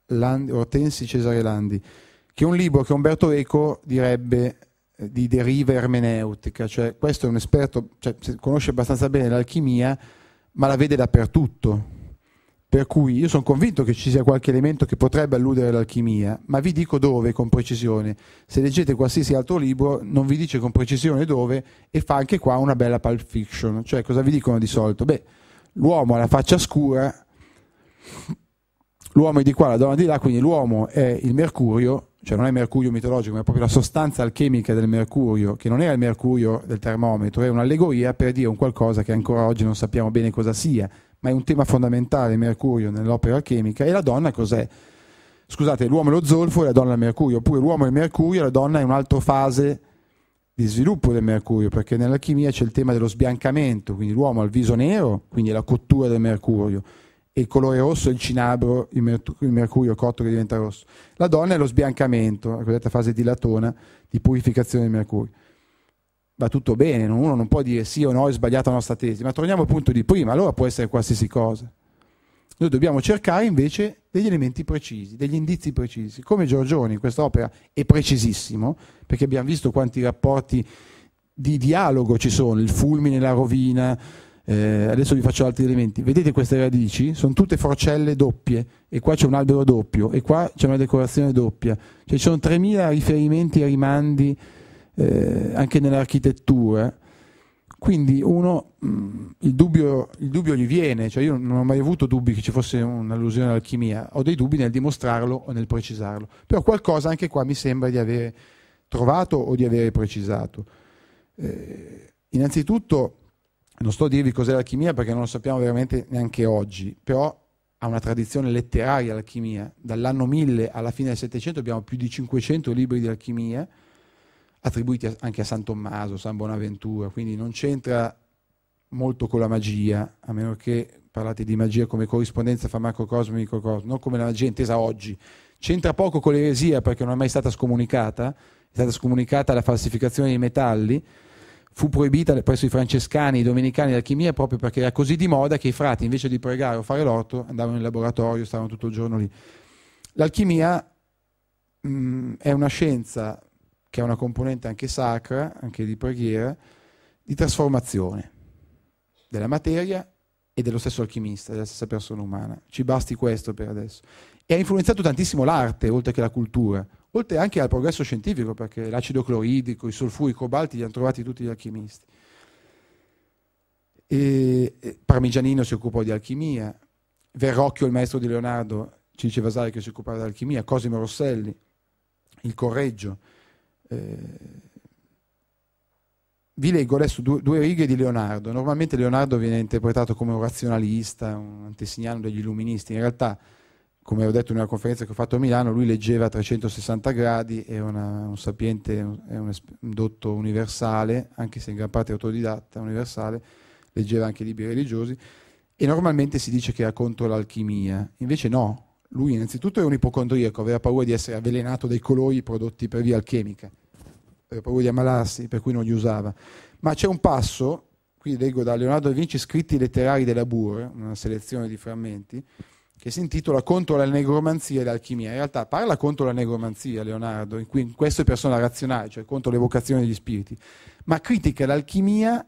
Land, Ortensi Cesare Landi, che è un libro che Umberto Eco direbbe eh, di deriva ermeneutica, cioè questo è un esperto, cioè, conosce abbastanza bene l'alchimia, ma la vede dappertutto, per cui io sono convinto che ci sia qualche elemento che potrebbe alludere all'alchimia, ma vi dico dove con precisione. Se leggete qualsiasi altro libro non vi dice con precisione dove e fa anche qua una bella pulp fiction. Cioè cosa vi dicono di solito? Beh, l'uomo ha la faccia scura, l'uomo è di qua, la donna di là, quindi l'uomo è il mercurio, cioè non è mercurio mitologico, ma è proprio la sostanza alchemica del mercurio, che non era il mercurio del termometro, è un'allegoria per dire un qualcosa che ancora oggi non sappiamo bene cosa sia ma è un tema fondamentale Mercurio nell'opera alchemica. E la donna cos'è? Scusate, l'uomo è lo zolfo e la donna è il Mercurio, oppure l'uomo è il Mercurio e la donna è un'altra fase di sviluppo del mercurio, perché nell'alchimia c'è il tema dello sbiancamento, quindi l'uomo ha il viso nero, quindi la cottura del mercurio, e il colore rosso è il cinabro, il, mer- il mercurio cotto che diventa rosso. La donna è lo sbiancamento, la cosiddetta fase dilatona di purificazione del mercurio va tutto bene, uno non può dire sì o no, è sbagliata la nostra tesi, ma torniamo al punto di prima, allora può essere qualsiasi cosa. Noi dobbiamo cercare invece degli elementi precisi, degli indizi precisi, come Giorgione in quest'opera è precisissimo, perché abbiamo visto quanti rapporti di dialogo ci sono, il fulmine, la rovina, eh, adesso vi faccio altri elementi. Vedete queste radici? Sono tutte forcelle doppie e qua c'è un albero doppio e qua c'è una decorazione doppia. Cioè ci sono 3.000 riferimenti e rimandi eh, anche nell'architettura. Quindi uno, mh, mm, il, dubbio, il, dubbio, gli viene, cioè io non ho mai avuto dubbi che ci fosse un'allusione all'alchimia, ho dei dubbi nel dimostrarlo o nel precisarlo, però qualcosa anche qua mi sembra di avere trovato o di avere precisato. Eh, innanzitutto, non sto a dirvi cos'è l'alchimia perché non lo sappiamo veramente neanche oggi, però ha una tradizione letteraria l'alchimia, dall'anno 1000 alla fine del 700 abbiamo più di 500 libri di alchimia, attribuiti anche a San Tommaso, San Bonaventura, quindi non c'entra molto con la magia, a meno che parlate di magia come corrispondenza fra macrocosmo e microcosmo, non come la magia intesa oggi. C'entra poco con l'eresia perché non è mai stata scomunicata, è stata scomunicata la falsificazione dei metalli, fu proibita presso i francescani, i domenicani, l'alchimia proprio perché era così di moda che i frati invece di pregare o fare l'orto andavano in laboratorio, stavano tutto il giorno lì. L'alchimia mh, mm, è una scienza che ha una componente anche sacra, anche di preghiera, di trasformazione della materia e dello stesso alchimista, della stessa persona umana. Ci basti questo per adesso. E ha influenzato tantissimo l'arte, oltre che la cultura, oltre anche al progresso scientifico, perché l'acido cloridico, i solfuri, i cobalti li hanno trovati tutti gli alchimisti. E Parmigianino si occupò di alchimia, Verrocchio, il maestro di Leonardo, ci diceva Vasari che si occupava di alchimia, Cosimo Rosselli, il Correggio eh, vi leggo adesso due, due, righe di Leonardo. Normalmente Leonardo viene interpretato come un razionalista, un antesignano degli illuministi. In realtà, come ho detto in una conferenza che ho fatto a Milano, lui leggeva a 360 gradi, è una, un sapiente, è un, un dotto universale, anche se in gran parte autodidatta, universale, leggeva anche libri religiosi. E normalmente si dice che era contro l'alchimia, invece no, lui innanzitutto era un ipocondriaco, aveva paura di essere avvelenato dai colori prodotti per via alchemica, aveva paura di ammalarsi, per cui non li usava. Ma c'è un passo, qui leggo da Leonardo da Vinci Scritti letterari della Bur, una selezione di frammenti, che si intitola Contro la negromanzia e l'alchimia. In realtà parla contro la negromanzia, Leonardo, in cui in questo è persona razionale, cioè contro l'evocazione degli spiriti, ma critica l'alchimia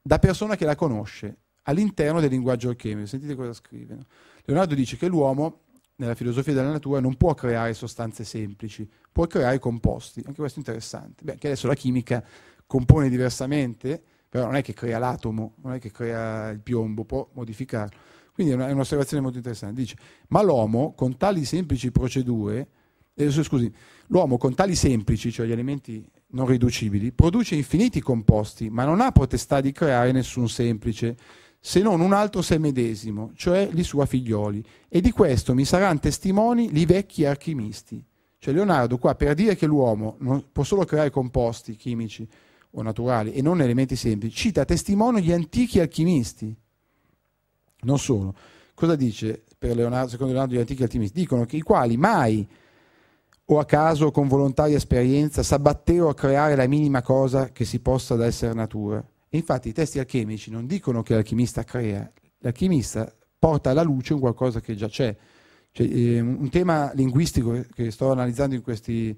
da persona che la conosce all'interno del linguaggio alchemico. Sentite cosa scrive. Leonardo dice che l'uomo nella filosofia della natura non può creare sostanze semplici, può creare composti, anche questo è interessante. Beh, anche adesso la chimica compone diversamente, però non è che crea l'atomo, non è che crea il piombo, può modificarlo. Quindi è, un'osservazione molto interessante. Dice, ma l'uomo con tali semplici procedure, eh, scusi, l'uomo con tali semplici, cioè gli elementi non riducibili, produce infiniti composti, ma non ha potestà di creare nessun semplice se non un altro se medesimo, cioè gli sua figlioli. E di questo mi saranno testimoni li vecchi alchimisti. Cioè Leonardo qua per dire che l'uomo può solo creare composti chimici o naturali e non elementi semplici, cita testimoni gli antichi alchimisti. Non solo. Cosa dice per Leonardo, secondo Leonardo gli antichi alchimisti? Dicono che i quali mai o a caso con volontaria esperienza s'abbattero a creare la minima cosa che si possa da essere natura Infatti i testi alchemici non dicono che l'alchimista crea, l'alchimista porta alla luce un qualcosa che già c'è. Cioè, eh, un tema linguistico che sto analizzando in questi,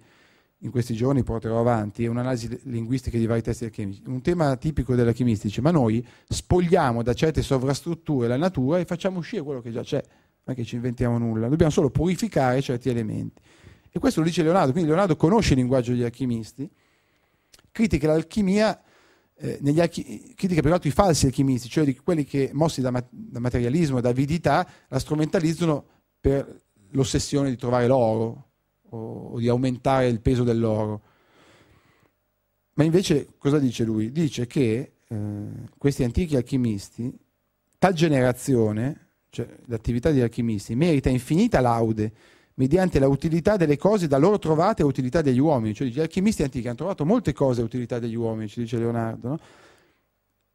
in questi giorni, porterò avanti, è un'analisi linguistica di vari testi alchemici. Un tema tipico dell'alchimista dice, ma noi spogliamo da certe sovrastrutture la natura e facciamo uscire quello che già c'è, non è che ci inventiamo nulla, dobbiamo solo purificare certi elementi. E questo lo dice Leonardo, quindi Leonardo conosce il linguaggio degli alchimisti, critica l'alchimia eh, negli archi- critica più che i falsi alchimisti, cioè di quelli che, mossi da, ma- da materialismo e da avidità, la strumentalizzano per l'ossessione di trovare l'oro o, o di aumentare il peso dell'oro. Ma invece cosa dice lui? Dice che eh, questi antichi alchimisti, tal generazione, cioè l'attività degli alchimisti, merita infinita laude mediante la utilità delle cose da loro trovate e utilità degli uomini. Cioè, gli alchimisti antichi hanno trovato molte cose a utilità degli uomini, ci dice Leonardo, no?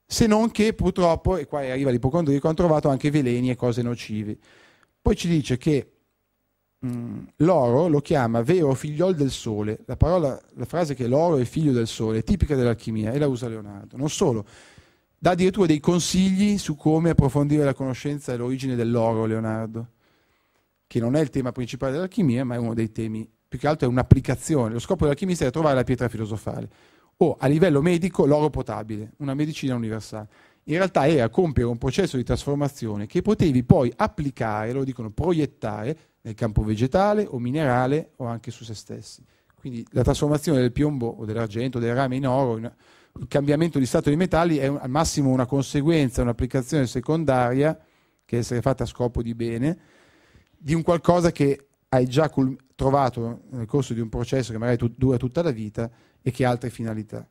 se non che purtroppo, e qua arriva l'ipocondrico, hanno trovato anche veleni e cose nocive. Poi ci dice che mh, mm, l'oro lo chiama vero figliol del sole, la, parola, la frase che l'oro è figlio del sole è tipica dell'alchimia e la usa Leonardo. Non solo, dà addirittura dei consigli su come approfondire la conoscenza e l'origine dell'oro, Leonardo che non è il tema principale dell'alchimia, ma è uno dei temi, più che altro è un'applicazione. Lo scopo dell'alchimista è trovare la pietra filosofale o a livello medico l'oro potabile, una medicina universale. In realtà era compiere un processo di trasformazione che potevi poi applicare, lo dicono proiettare, nel campo vegetale o minerale o anche su se stessi. Quindi la trasformazione del piombo o dell'argento, del rame in oro, in, il cambiamento di stato dei metalli è un, al massimo una conseguenza, un'applicazione secondaria che deve essere fatta a scopo di bene, di un qualcosa che hai già trovato nel corso di un processo che magari dura tutta la vita e che ha altre finalità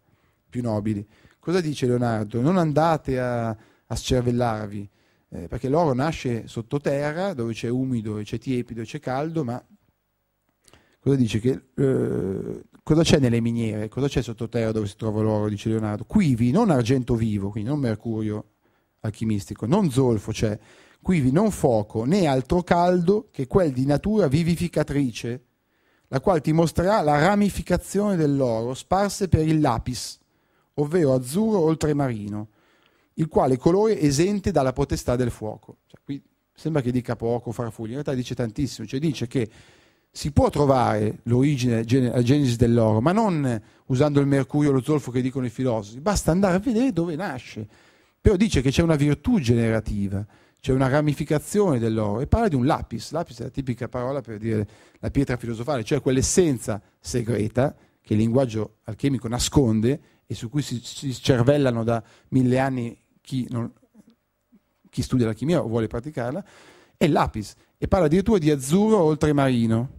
più nobili. Cosa dice Leonardo? Non andate a, a scervellarvi, eh, perché l'oro nasce sottoterra, dove c'è umido, dove c'è tiepido, c'è caldo, ma cosa dice? Che, eh, cosa c'è nelle miniere? Cosa c'è sottoterra dove si trova l'oro? Dice Leonardo. Quivi, non argento vivo, quindi non mercurio alchimistico, non zolfo c'è, cioè, quivi non fuoco né altro caldo che quel di natura vivificatrice, la quale ti mostrerà la ramificazione dell'oro sparse per il lapis, ovvero azzurro oltremarino, il quale colore esente dalla potestà del fuoco. Cioè, qui sembra che dica poco farfugli, in realtà dice tantissimo, cioè dice che si può trovare l'origine, la genesi dell'oro, ma non usando il mercurio o lo zolfo che dicono i filosofi, basta andare a vedere dove nasce. Però dice che c'è una virtù generativa c'è una ramificazione dell'oro e parla di un lapis, lapis è la tipica parola per dire la pietra filosofale, cioè quell'essenza segreta che il linguaggio alchemico nasconde e su cui si, si cervellano da mille anni chi, non, chi studia l'alchimia o vuole praticarla, è lapis e parla addirittura di azzurro oltremarino,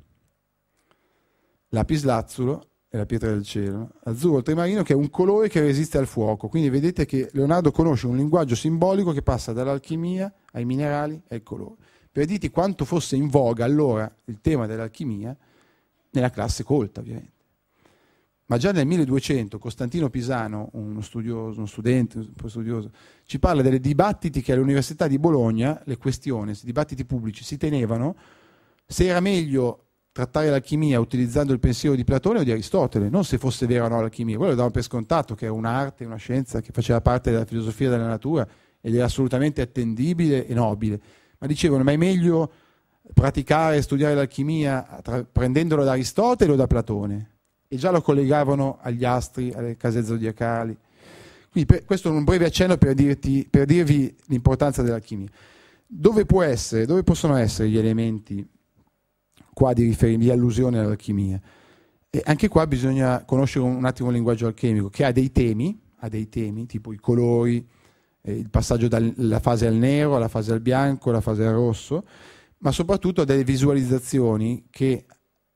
lapis lazzulo è la pietra del cielo, azzurro ultramarino che è un colore che resiste al fuoco. Quindi vedete che Leonardo conosce un linguaggio simbolico che passa dall'alchimia ai minerali e al colore. Per dirti quanto fosse in voga allora il tema dell'alchimia nella classe colta, ovviamente. Ma già nel 1200 Costantino Pisano, uno, studioso, uno studente, un studioso, ci parla dei dibattiti che all'Università di Bologna, le questioni, i dibattiti pubblici si tenevano se era meglio trattare l'alchimia utilizzando il pensiero di Platone o di Aristotele, non se fosse vera o no l'alchimia. Quello lo davano per scontato, che è un'arte, una scienza che faceva parte della filosofia della natura ed era assolutamente attendibile e nobile. Ma dicevano, ma è meglio praticare e studiare l'alchimia prendendolo da Aristotele o da Platone? E già lo collegavano agli astri, alle case zodiacali. Quindi per, questo è un breve accenno per, dirti, per dirvi l'importanza dell'alchimia. Dove, può essere, dove possono essere gli elementi qua di, rifer- di allusione all'alchimia. E anche qua bisogna conoscere un, attimo il linguaggio alchemico, che ha dei temi, ha dei temi tipo i colori, eh, il passaggio dalla fase al nero alla fase al bianco, alla fase al rosso, ma soprattutto ha delle visualizzazioni che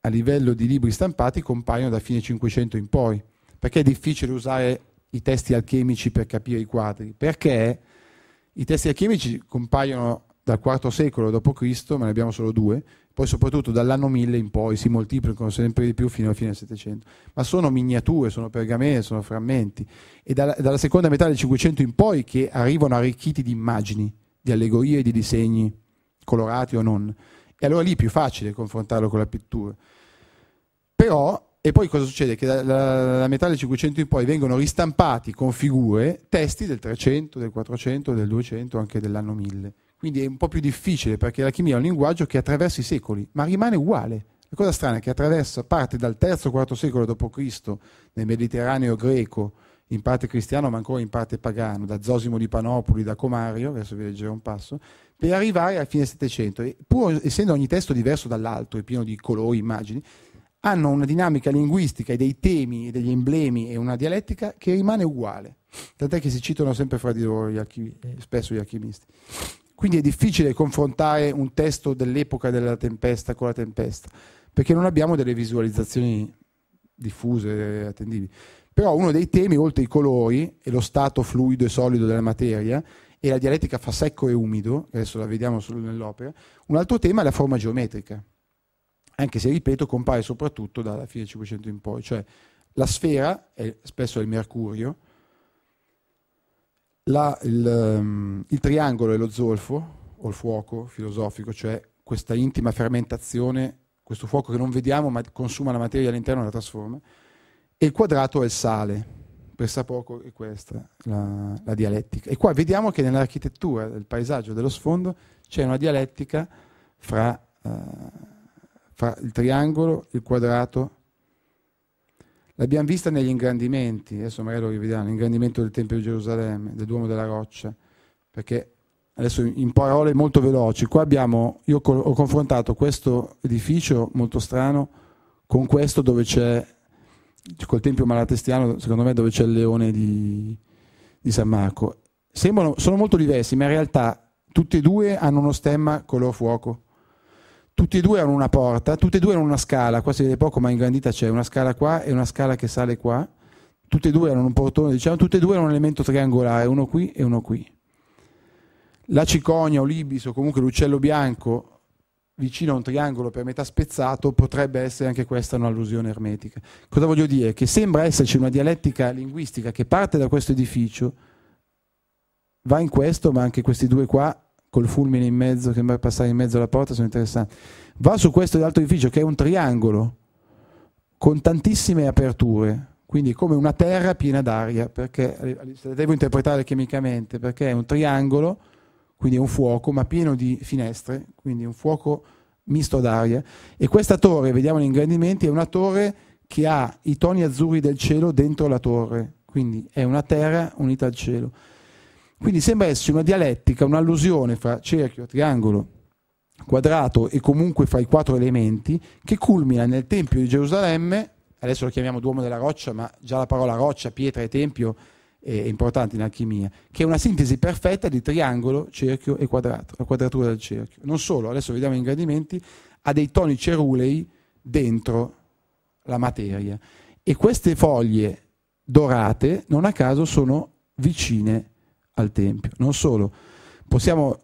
a livello di libri stampati compaiono da fine 500 in poi. Perché è difficile usare i testi alchemici per capire i quadri? Perché i testi alchemici compaiono dal IV secolo d.C., ma ne abbiamo solo due, poi soprattutto dall'anno 1000 in poi si moltiplicano sempre di più fino alla fine del 700, ma sono miniature, sono pergamene, sono frammenti, e dalla, dalla seconda metà del 500 in poi che arrivano arricchiti di immagini, di allegorie, di disegni, colorati o non. E allora lì è più facile confrontarlo con la pittura. Però e poi cosa succede? Che dalla, metà del 500 in poi vengono ristampati con figure testi del 300, del 400, del 200, anche dell'anno 1000. Quindi è un po' più difficile perché la chimia è un linguaggio che attraversa i secoli, ma rimane uguale. La cosa strana è che attraversa, parte dal terzo o quarto secolo d.C. nel Mediterraneo greco, in parte cristiano ma ancora in parte pagano, da Zosimo di Panopoli, da Comario, adesso vi leggerò un passo, per arrivare a fine del Settecento. Pur essendo ogni testo diverso dall'altro, e pieno di colori, immagini, hanno una dinamica linguistica e dei temi e degli emblemi e una dialettica che rimane uguale. Tant'è che si citano sempre fra di loro gli spesso gli alchimisti. Quindi è difficile confrontare un testo dell'epoca della tempesta con la tempesta, perché non abbiamo delle visualizzazioni diffuse e attendibili. Però uno dei temi, oltre ai colori e lo stato fluido e solido della materia, e la dialettica fa secco e umido, adesso la vediamo solo nell'opera, un altro tema è la forma geometrica, anche se, ripeto, compare soprattutto dalla fine del Cinquecento in poi, cioè la sfera, è spesso è il mercurio, la, il, um, il, triangolo e lo zolfo, o il fuoco filosofico, cioè questa intima fermentazione, questo fuoco che non vediamo ma consuma la materia all'interno e la trasforma, e il quadrato è il sale, pensa poco è questa la, la, dialettica. E qua vediamo che nell'architettura del paesaggio dello sfondo c'è una dialettica fra, uh, fra il triangolo, il quadrato L'abbiamo vista negli ingrandimenti, adesso magari lo rivediamo, l'ingrandimento del Tempio di Gerusalemme, del Duomo della Roccia, perché adesso in parole molto veloci, qua abbiamo, io ho confrontato questo edificio molto strano con questo dove c'è, col Tempio Malatestiano, secondo me dove c'è il leone di, di San Marco. Sembrano, sono molto diversi, ma in realtà tutti e due hanno uno stemma color fuoco tutti e due hanno una porta, tutti e due hanno una scala, qua si vede poco ma ingrandita c'è una scala qua e una scala che sale qua, tutti e due hanno un portone, diciamo, tutti e due hanno un elemento triangolare, uno qui e uno qui. La cicogna o l'ibis o comunque l'uccello bianco vicino a un triangolo per metà spezzato potrebbe essere anche questa un'allusione ermetica. Cosa voglio dire? Che sembra esserci una dialettica linguistica che parte da questo edificio, va in questo, ma anche questi due qua col fulmine in mezzo che va a passare in mezzo alla porta sono interessanti. Va su questo altro edificio che è un triangolo con tantissime aperture, quindi come una terra piena d'aria, perché se la devo interpretare chimicamente, perché è un triangolo, quindi è un fuoco, ma pieno di finestre, quindi un fuoco misto d'aria. E questa torre, vediamo gli ingrandimenti, è una torre che ha i toni azzurri del cielo dentro la torre, quindi è una terra unita al cielo. Quindi sembra esserci una dialettica, un'allusione fra cerchio, triangolo, quadrato e comunque fra i quattro elementi che culmina nel Tempio di Gerusalemme, adesso lo chiamiamo Duomo della Roccia, ma già la parola roccia, pietra e tempio è importante in alchimia, che è una sintesi perfetta di triangolo, cerchio e quadrato, la quadratura del cerchio. Non solo, adesso vediamo in gradimenti, ha dei toni cerulei dentro la materia e queste foglie dorate non a caso sono vicine al Tempio. Non solo, possiamo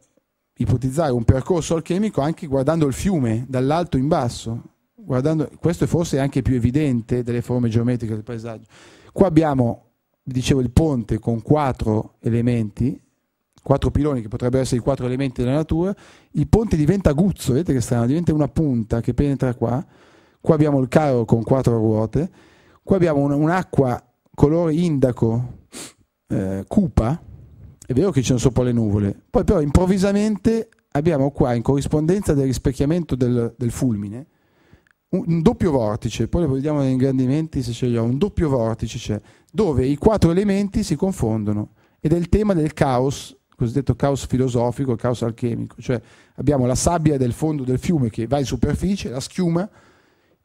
ipotizzare un percorso alchemico anche guardando il fiume dall'alto in basso. Guardando, questo è forse anche più evidente delle forme geometriche del paesaggio. Qua abbiamo, dicevo, il ponte con quattro elementi, quattro piloni che potrebbero essere i quattro elementi della natura. Il ponte diventa aguzzo, vedete che strano, diventa una punta che penetra qua. Qua abbiamo il carro con quattro ruote. Qua abbiamo un, un'acqua colore indaco eh, cupa, è vero che ci sono sopra le nuvole, poi però improvvisamente abbiamo qua in corrispondenza del rispecchiamento del, del fulmine un, un, doppio vortice, poi lo vediamo negli ingrandimenti se ce li ho, un doppio vortice c'è, cioè, dove i quattro elementi si confondono ed è il tema del caos, cosiddetto caos filosofico, caos alchemico, cioè abbiamo la sabbia del fondo del fiume che va in superficie, la schiuma,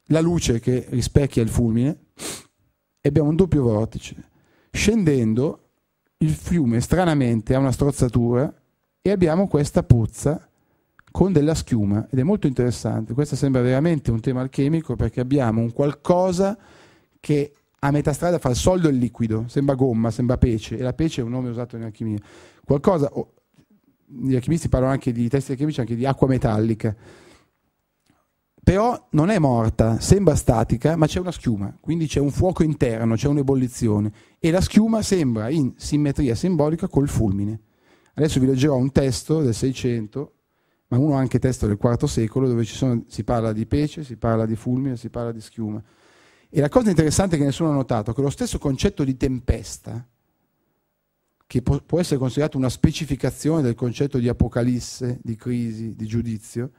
la luce che rispecchia il fulmine e abbiamo un doppio vortice. Scendendo il fiume stranamente ha una strozzatura e abbiamo questa pozza con della schiuma ed è molto interessante. Questo sembra veramente un tema alchemico perché abbiamo un qualcosa che a metà strada fa il solido e il liquido, sembra gomma, sembra pece e la pece è un nome usato in alchimia. Qualcosa, oh, gli alchimisti parlano anche di testi alchimici, anche di acqua metallica però non è morta, sembra statica, ma c'è una schiuma, quindi c'è un fuoco interno, c'è un'ebollizione e la schiuma sembra in simmetria simbolica col fulmine. Adesso vi leggerò un testo del 600, ma uno anche testo del IV secolo, dove sono, si parla di pece, si parla di fulmine, si parla di schiuma. E la cosa interessante che nessuno ha notato è che lo stesso concetto di tempesta, che può essere considerato una specificazione del concetto di apocalisse, di crisi, di giudizio,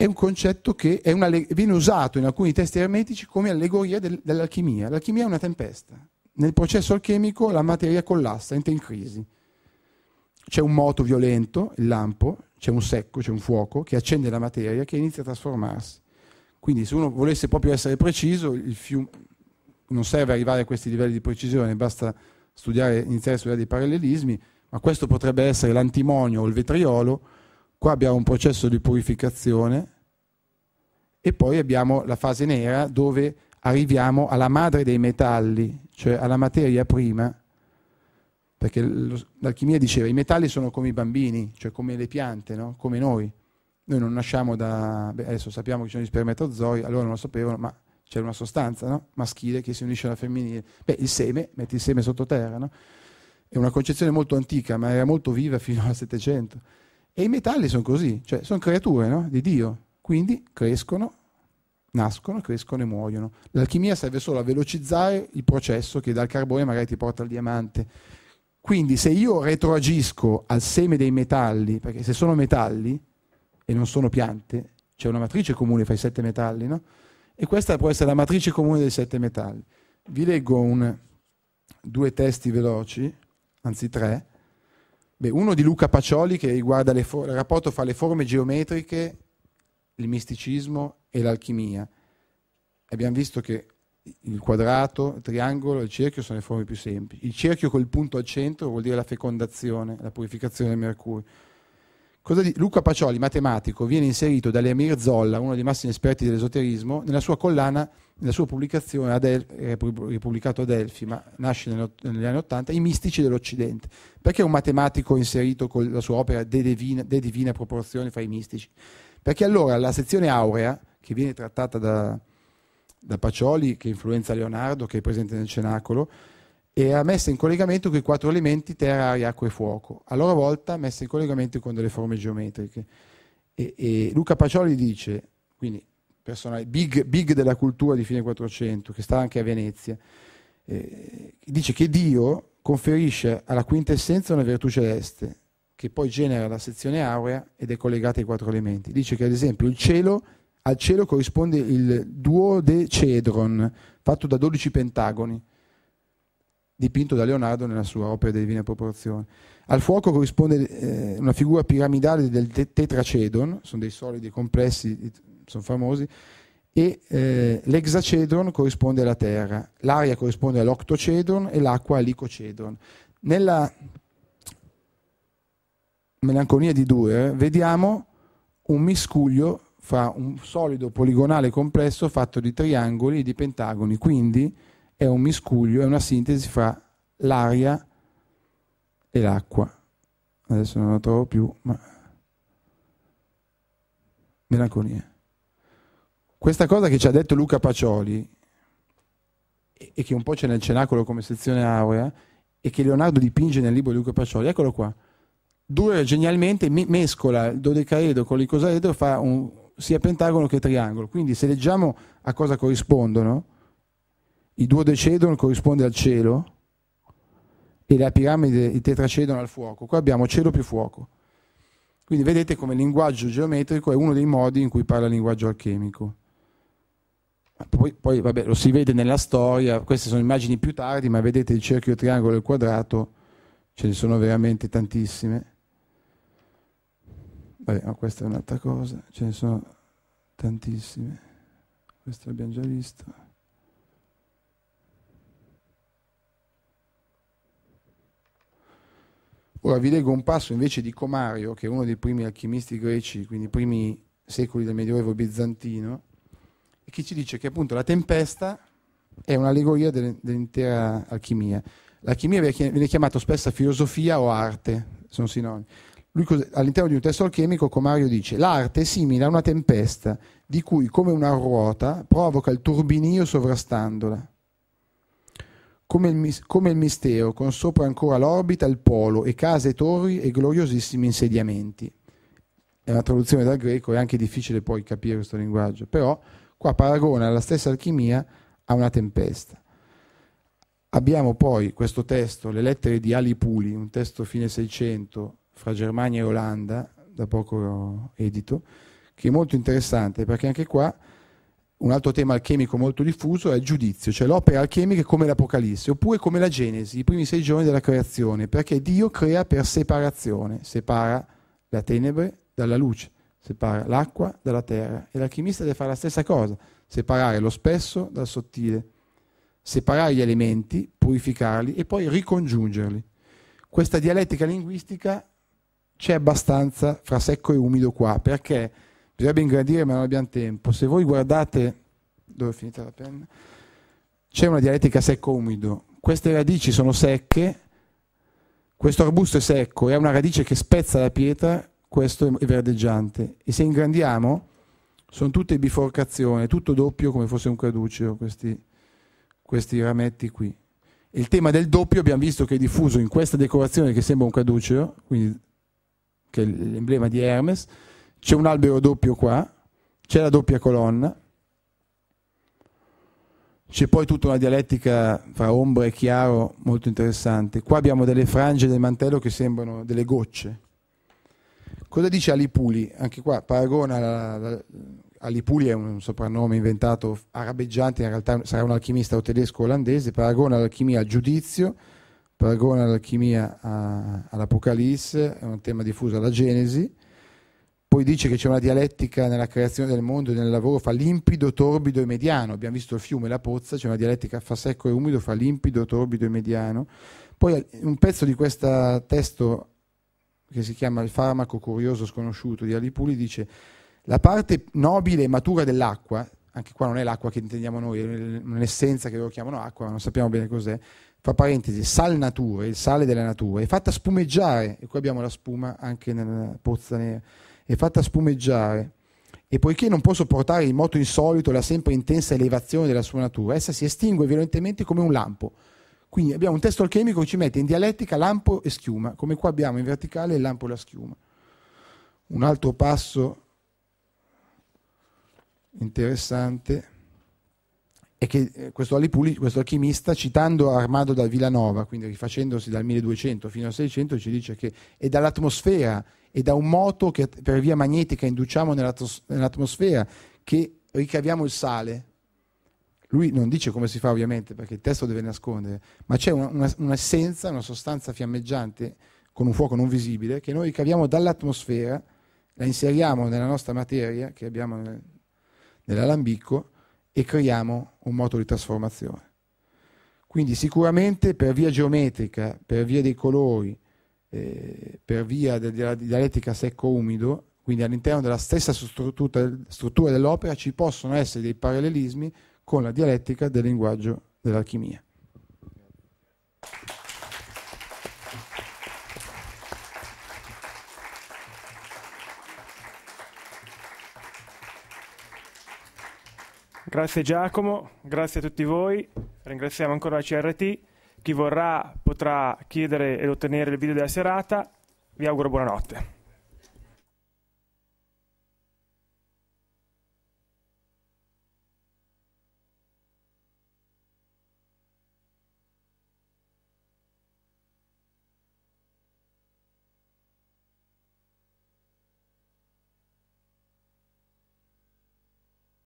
è un concetto che una, viene usato in alcuni testi ermetici come allegoria del, dell'alchimia. L'alchimia è una tempesta. Nel processo alchemico la materia collassa, entra in crisi. C'è un moto violento, il lampo, c'è un secco, c'è un fuoco che accende la materia che inizia a trasformarsi. Quindi se uno volesse proprio essere preciso, fiume, non serve arrivare a questi livelli di precisione, basta studiare, iniziare a studiare dei parallelismi, ma questo potrebbe essere l'antimonio o il vetriolo Qua abbiamo un processo di purificazione e poi abbiamo la fase nera dove arriviamo alla madre dei metalli, cioè alla materia prima, perché l'alchimia diceva i metalli sono come i bambini, cioè come le piante, no? come noi. Noi non nasciamo da... Beh, adesso sappiamo che ci sono gli spermatozoi, allora non lo sapevano, ma c'è una sostanza no? maschile che si unisce alla femminile. Beh, il seme, metti il seme sottoterra, no? È una concezione molto antica, ma era molto viva fino al Settecento. E i metalli sono così, cioè sono creature no? di Dio, quindi crescono, nascono, crescono e muoiono. L'alchimia serve solo a velocizzare il processo che dal carbone magari ti porta al diamante. Quindi se io retroagisco al seme dei metalli, perché se sono metalli e non sono piante, c'è una matrice comune fra i sette metalli, no? E questa può essere la matrice comune dei sette metalli. Vi leggo un, due testi veloci, anzi tre, Beh, uno di Luca Pacioli che riguarda il rapporto fra le forme geometriche, il misticismo e l'alchimia. Abbiamo visto che il quadrato, il triangolo e il cerchio sono le forme più semplici. Il cerchio col punto al centro vuol dire la fecondazione, la purificazione del mercurio di... Luca Pacioli, matematico, viene inserito da Lemir Zolla, uno dei massimi esperti dell'esoterismo, nella sua collana, nella sua pubblicazione, a eh, ripubblicato a Delfi, ma nasce negli anni Ottanta, I mistici dell'Occidente. Perché un matematico inserito con la sua opera De Divina, De Divina Proporzione fra i mistici? Perché allora la sezione aurea, che viene trattata da, da Pacioli, che influenza Leonardo, che è presente nel Cenacolo, e ha messa in collegamento quei quattro elementi terra, aria, acqua e fuoco, a loro volta messa in collegamento con delle forme geometriche. E, e Luca Pacioli dice, quindi personale, big, big, della cultura di fine 400, che sta anche a Venezia, eh, dice che Dio conferisce alla quintessenza una virtù celeste, che poi genera la sezione aurea ed è collegata ai quattro elementi. Dice che ad esempio il cielo al cielo corrisponde il duodecedron, fatto da 12 pentagoni, dipinto da Leonardo nella sua opera di Divina Proporzione. Al fuoco corrisponde eh, una figura piramidale del te- tetracedron, sono dei solidi complessi, sono famosi, e eh, l'hexacedron corrisponde alla terra, l'aria corrisponde all'octocedron e l'acqua all'icocedron. Nella melanconia di Durer vediamo un miscuglio fra un solido poligonale complesso fatto di triangoli e di pentagoni, quindi è un miscuglio, è una sintesi fra l'aria e l'acqua. Adesso non la trovo più, ma... Melanconia. Questa cosa che ci ha detto Luca Pacioli, e che un po' c'è nel Cenacolo come sezione aurea, e che Leonardo dipinge nel libro di Luca Pacioli, eccolo qua. Durer genialmente mescola il dodecaedro con l'icosaedro e fa un, sia pentagono che triangolo. Quindi se leggiamo a cosa corrispondono, il duodecedron corrisponde al cielo e la piramide, il tetracedron al fuoco. Qua abbiamo cielo più fuoco. Quindi vedete come il linguaggio geometrico è uno dei modi in cui parla il linguaggio alchemico. Poi, poi vabbè, lo si vede nella storia, queste sono immagini più tardi, ma vedete il cerchio, il triangolo e il quadrato, ce ne sono veramente tantissime. Vabbè, no, questa è un'altra cosa, ce ne sono tantissime. Questo l'abbiamo già visto. Ora vi leggo un passo invece di Comario, che è uno dei primi alchimisti greci, quindi i primi secoli del Medioevo bizantino, che ci dice che appunto la tempesta è un'allegoria dell'intera alchimia. L'alchimia viene chiamata spesso filosofia o arte, sono sinonimi. Lui all'interno di un testo alchemico Comario dice l'arte è simile a una tempesta di cui come una ruota provoca il turbinio sovrastandola come il, come il mistero, con sopra ancora l'orbita, il polo e case torri e gloriosissimi insediamenti. È una traduzione dal greco, è anche difficile poi capire questo linguaggio, però qua paragona la stessa alchimia a una tempesta. Abbiamo poi questo testo, le lettere di Ali Puli, un testo fine 600 fra Germania e Olanda, da poco edito, che è molto interessante perché anche qua un altro tema alchemico molto diffuso è il giudizio, cioè l'opera alchemica come l'Apocalisse, oppure come la Genesi, i primi sei giorni della creazione, perché Dio crea per separazione, separa la tenebre dalla luce, separa l'acqua dalla terra e l'alchimista deve fare la stessa cosa, separare lo spesso dal sottile, separare gli elementi, purificarli e poi ricongiungerli. Questa dialettica linguistica c'è abbastanza fra secco e umido qua, perché bisognerebbe ingrandire ma non abbiamo tempo. Se voi guardate, dove è finita la penna? C'è una dialettica secco-umido. Queste radici sono secche, questo arbusto è secco e ha una radice che spezza la pietra, questo è verdeggiante. E se ingrandiamo, sono tutte biforcazioni, tutto doppio come fosse un caduceo, questi, questi rametti qui. Il tema del doppio abbiamo visto che è diffuso in questa decorazione che sembra un caduceo, quindi, che è l'emblema di Hermes, c'è un albero doppio qua, c'è la doppia colonna, c'è poi tutta una dialettica fra ombra e chiaro molto interessante. Qua abbiamo delle frange del mantello che sembrano delle gocce. Cosa dice Alipuli? Anche qua paragona la, la, Alipuli è un soprannome inventato arabeggiante, in realtà sarà un alchimista o tedesco olandese, paragona l'alchimia al giudizio, paragona l'alchimia all'Apocalisse, è un tema diffuso alla Genesi, poi dice che c'è una dialettica nella creazione del mondo e nel lavoro fra limpido, torbido e mediano. Abbiamo visto il fiume, la pozza, c'è una dialettica fra secco e umido, fra limpido, torbido e mediano. Poi un pezzo di questo testo che si chiama Il farmaco curioso sconosciuto di Alipuli dice la parte nobile e matura dell'acqua, anche qua non è l'acqua che intendiamo noi, è un'essenza che loro chiamano acqua, ma non sappiamo bene cos'è, fra parentesi, sal natura, il sale della natura, è fatta spumeggiare, e qui abbiamo la spuma anche nella pozza nera e fatta spumeggiare, e poiché non può sopportare in moto insolito la sempre intensa elevazione della sua natura, essa si estingue violentemente come un lampo. Quindi abbiamo un testo alchemico che ci mette in dialettica lampo e schiuma, come qua abbiamo in verticale il lampo e la schiuma. Un altro passo interessante è che eh, questo Alipuli, questo alchimista, citando Armando da Villanova, quindi rifacendosi dal 1200 fino al 600, ci dice che è dall'atmosfera e da un moto che per via magnetica induciamo nell'atmosfera, che ricaviamo il sale. Lui non dice come si fa ovviamente, perché il testo deve nascondere, ma c'è una, una, un'essenza, una sostanza fiammeggiante con un fuoco non visibile, che noi ricaviamo dall'atmosfera, la inseriamo nella nostra materia che abbiamo nel, nell'alambicco e creiamo un moto di trasformazione. Quindi sicuramente per via geometrica, per via dei colori, eh, per via della dialettica secco-umido, quindi all'interno della stessa struttura dell'opera ci possono essere dei parallelismi con la dialettica del linguaggio dell'alchimia. Grazie Giacomo, grazie a tutti voi, ringraziamo ancora la CRT. Chi vorrà potrà chiedere ed ottenere il video della serata. Vi auguro buonanotte.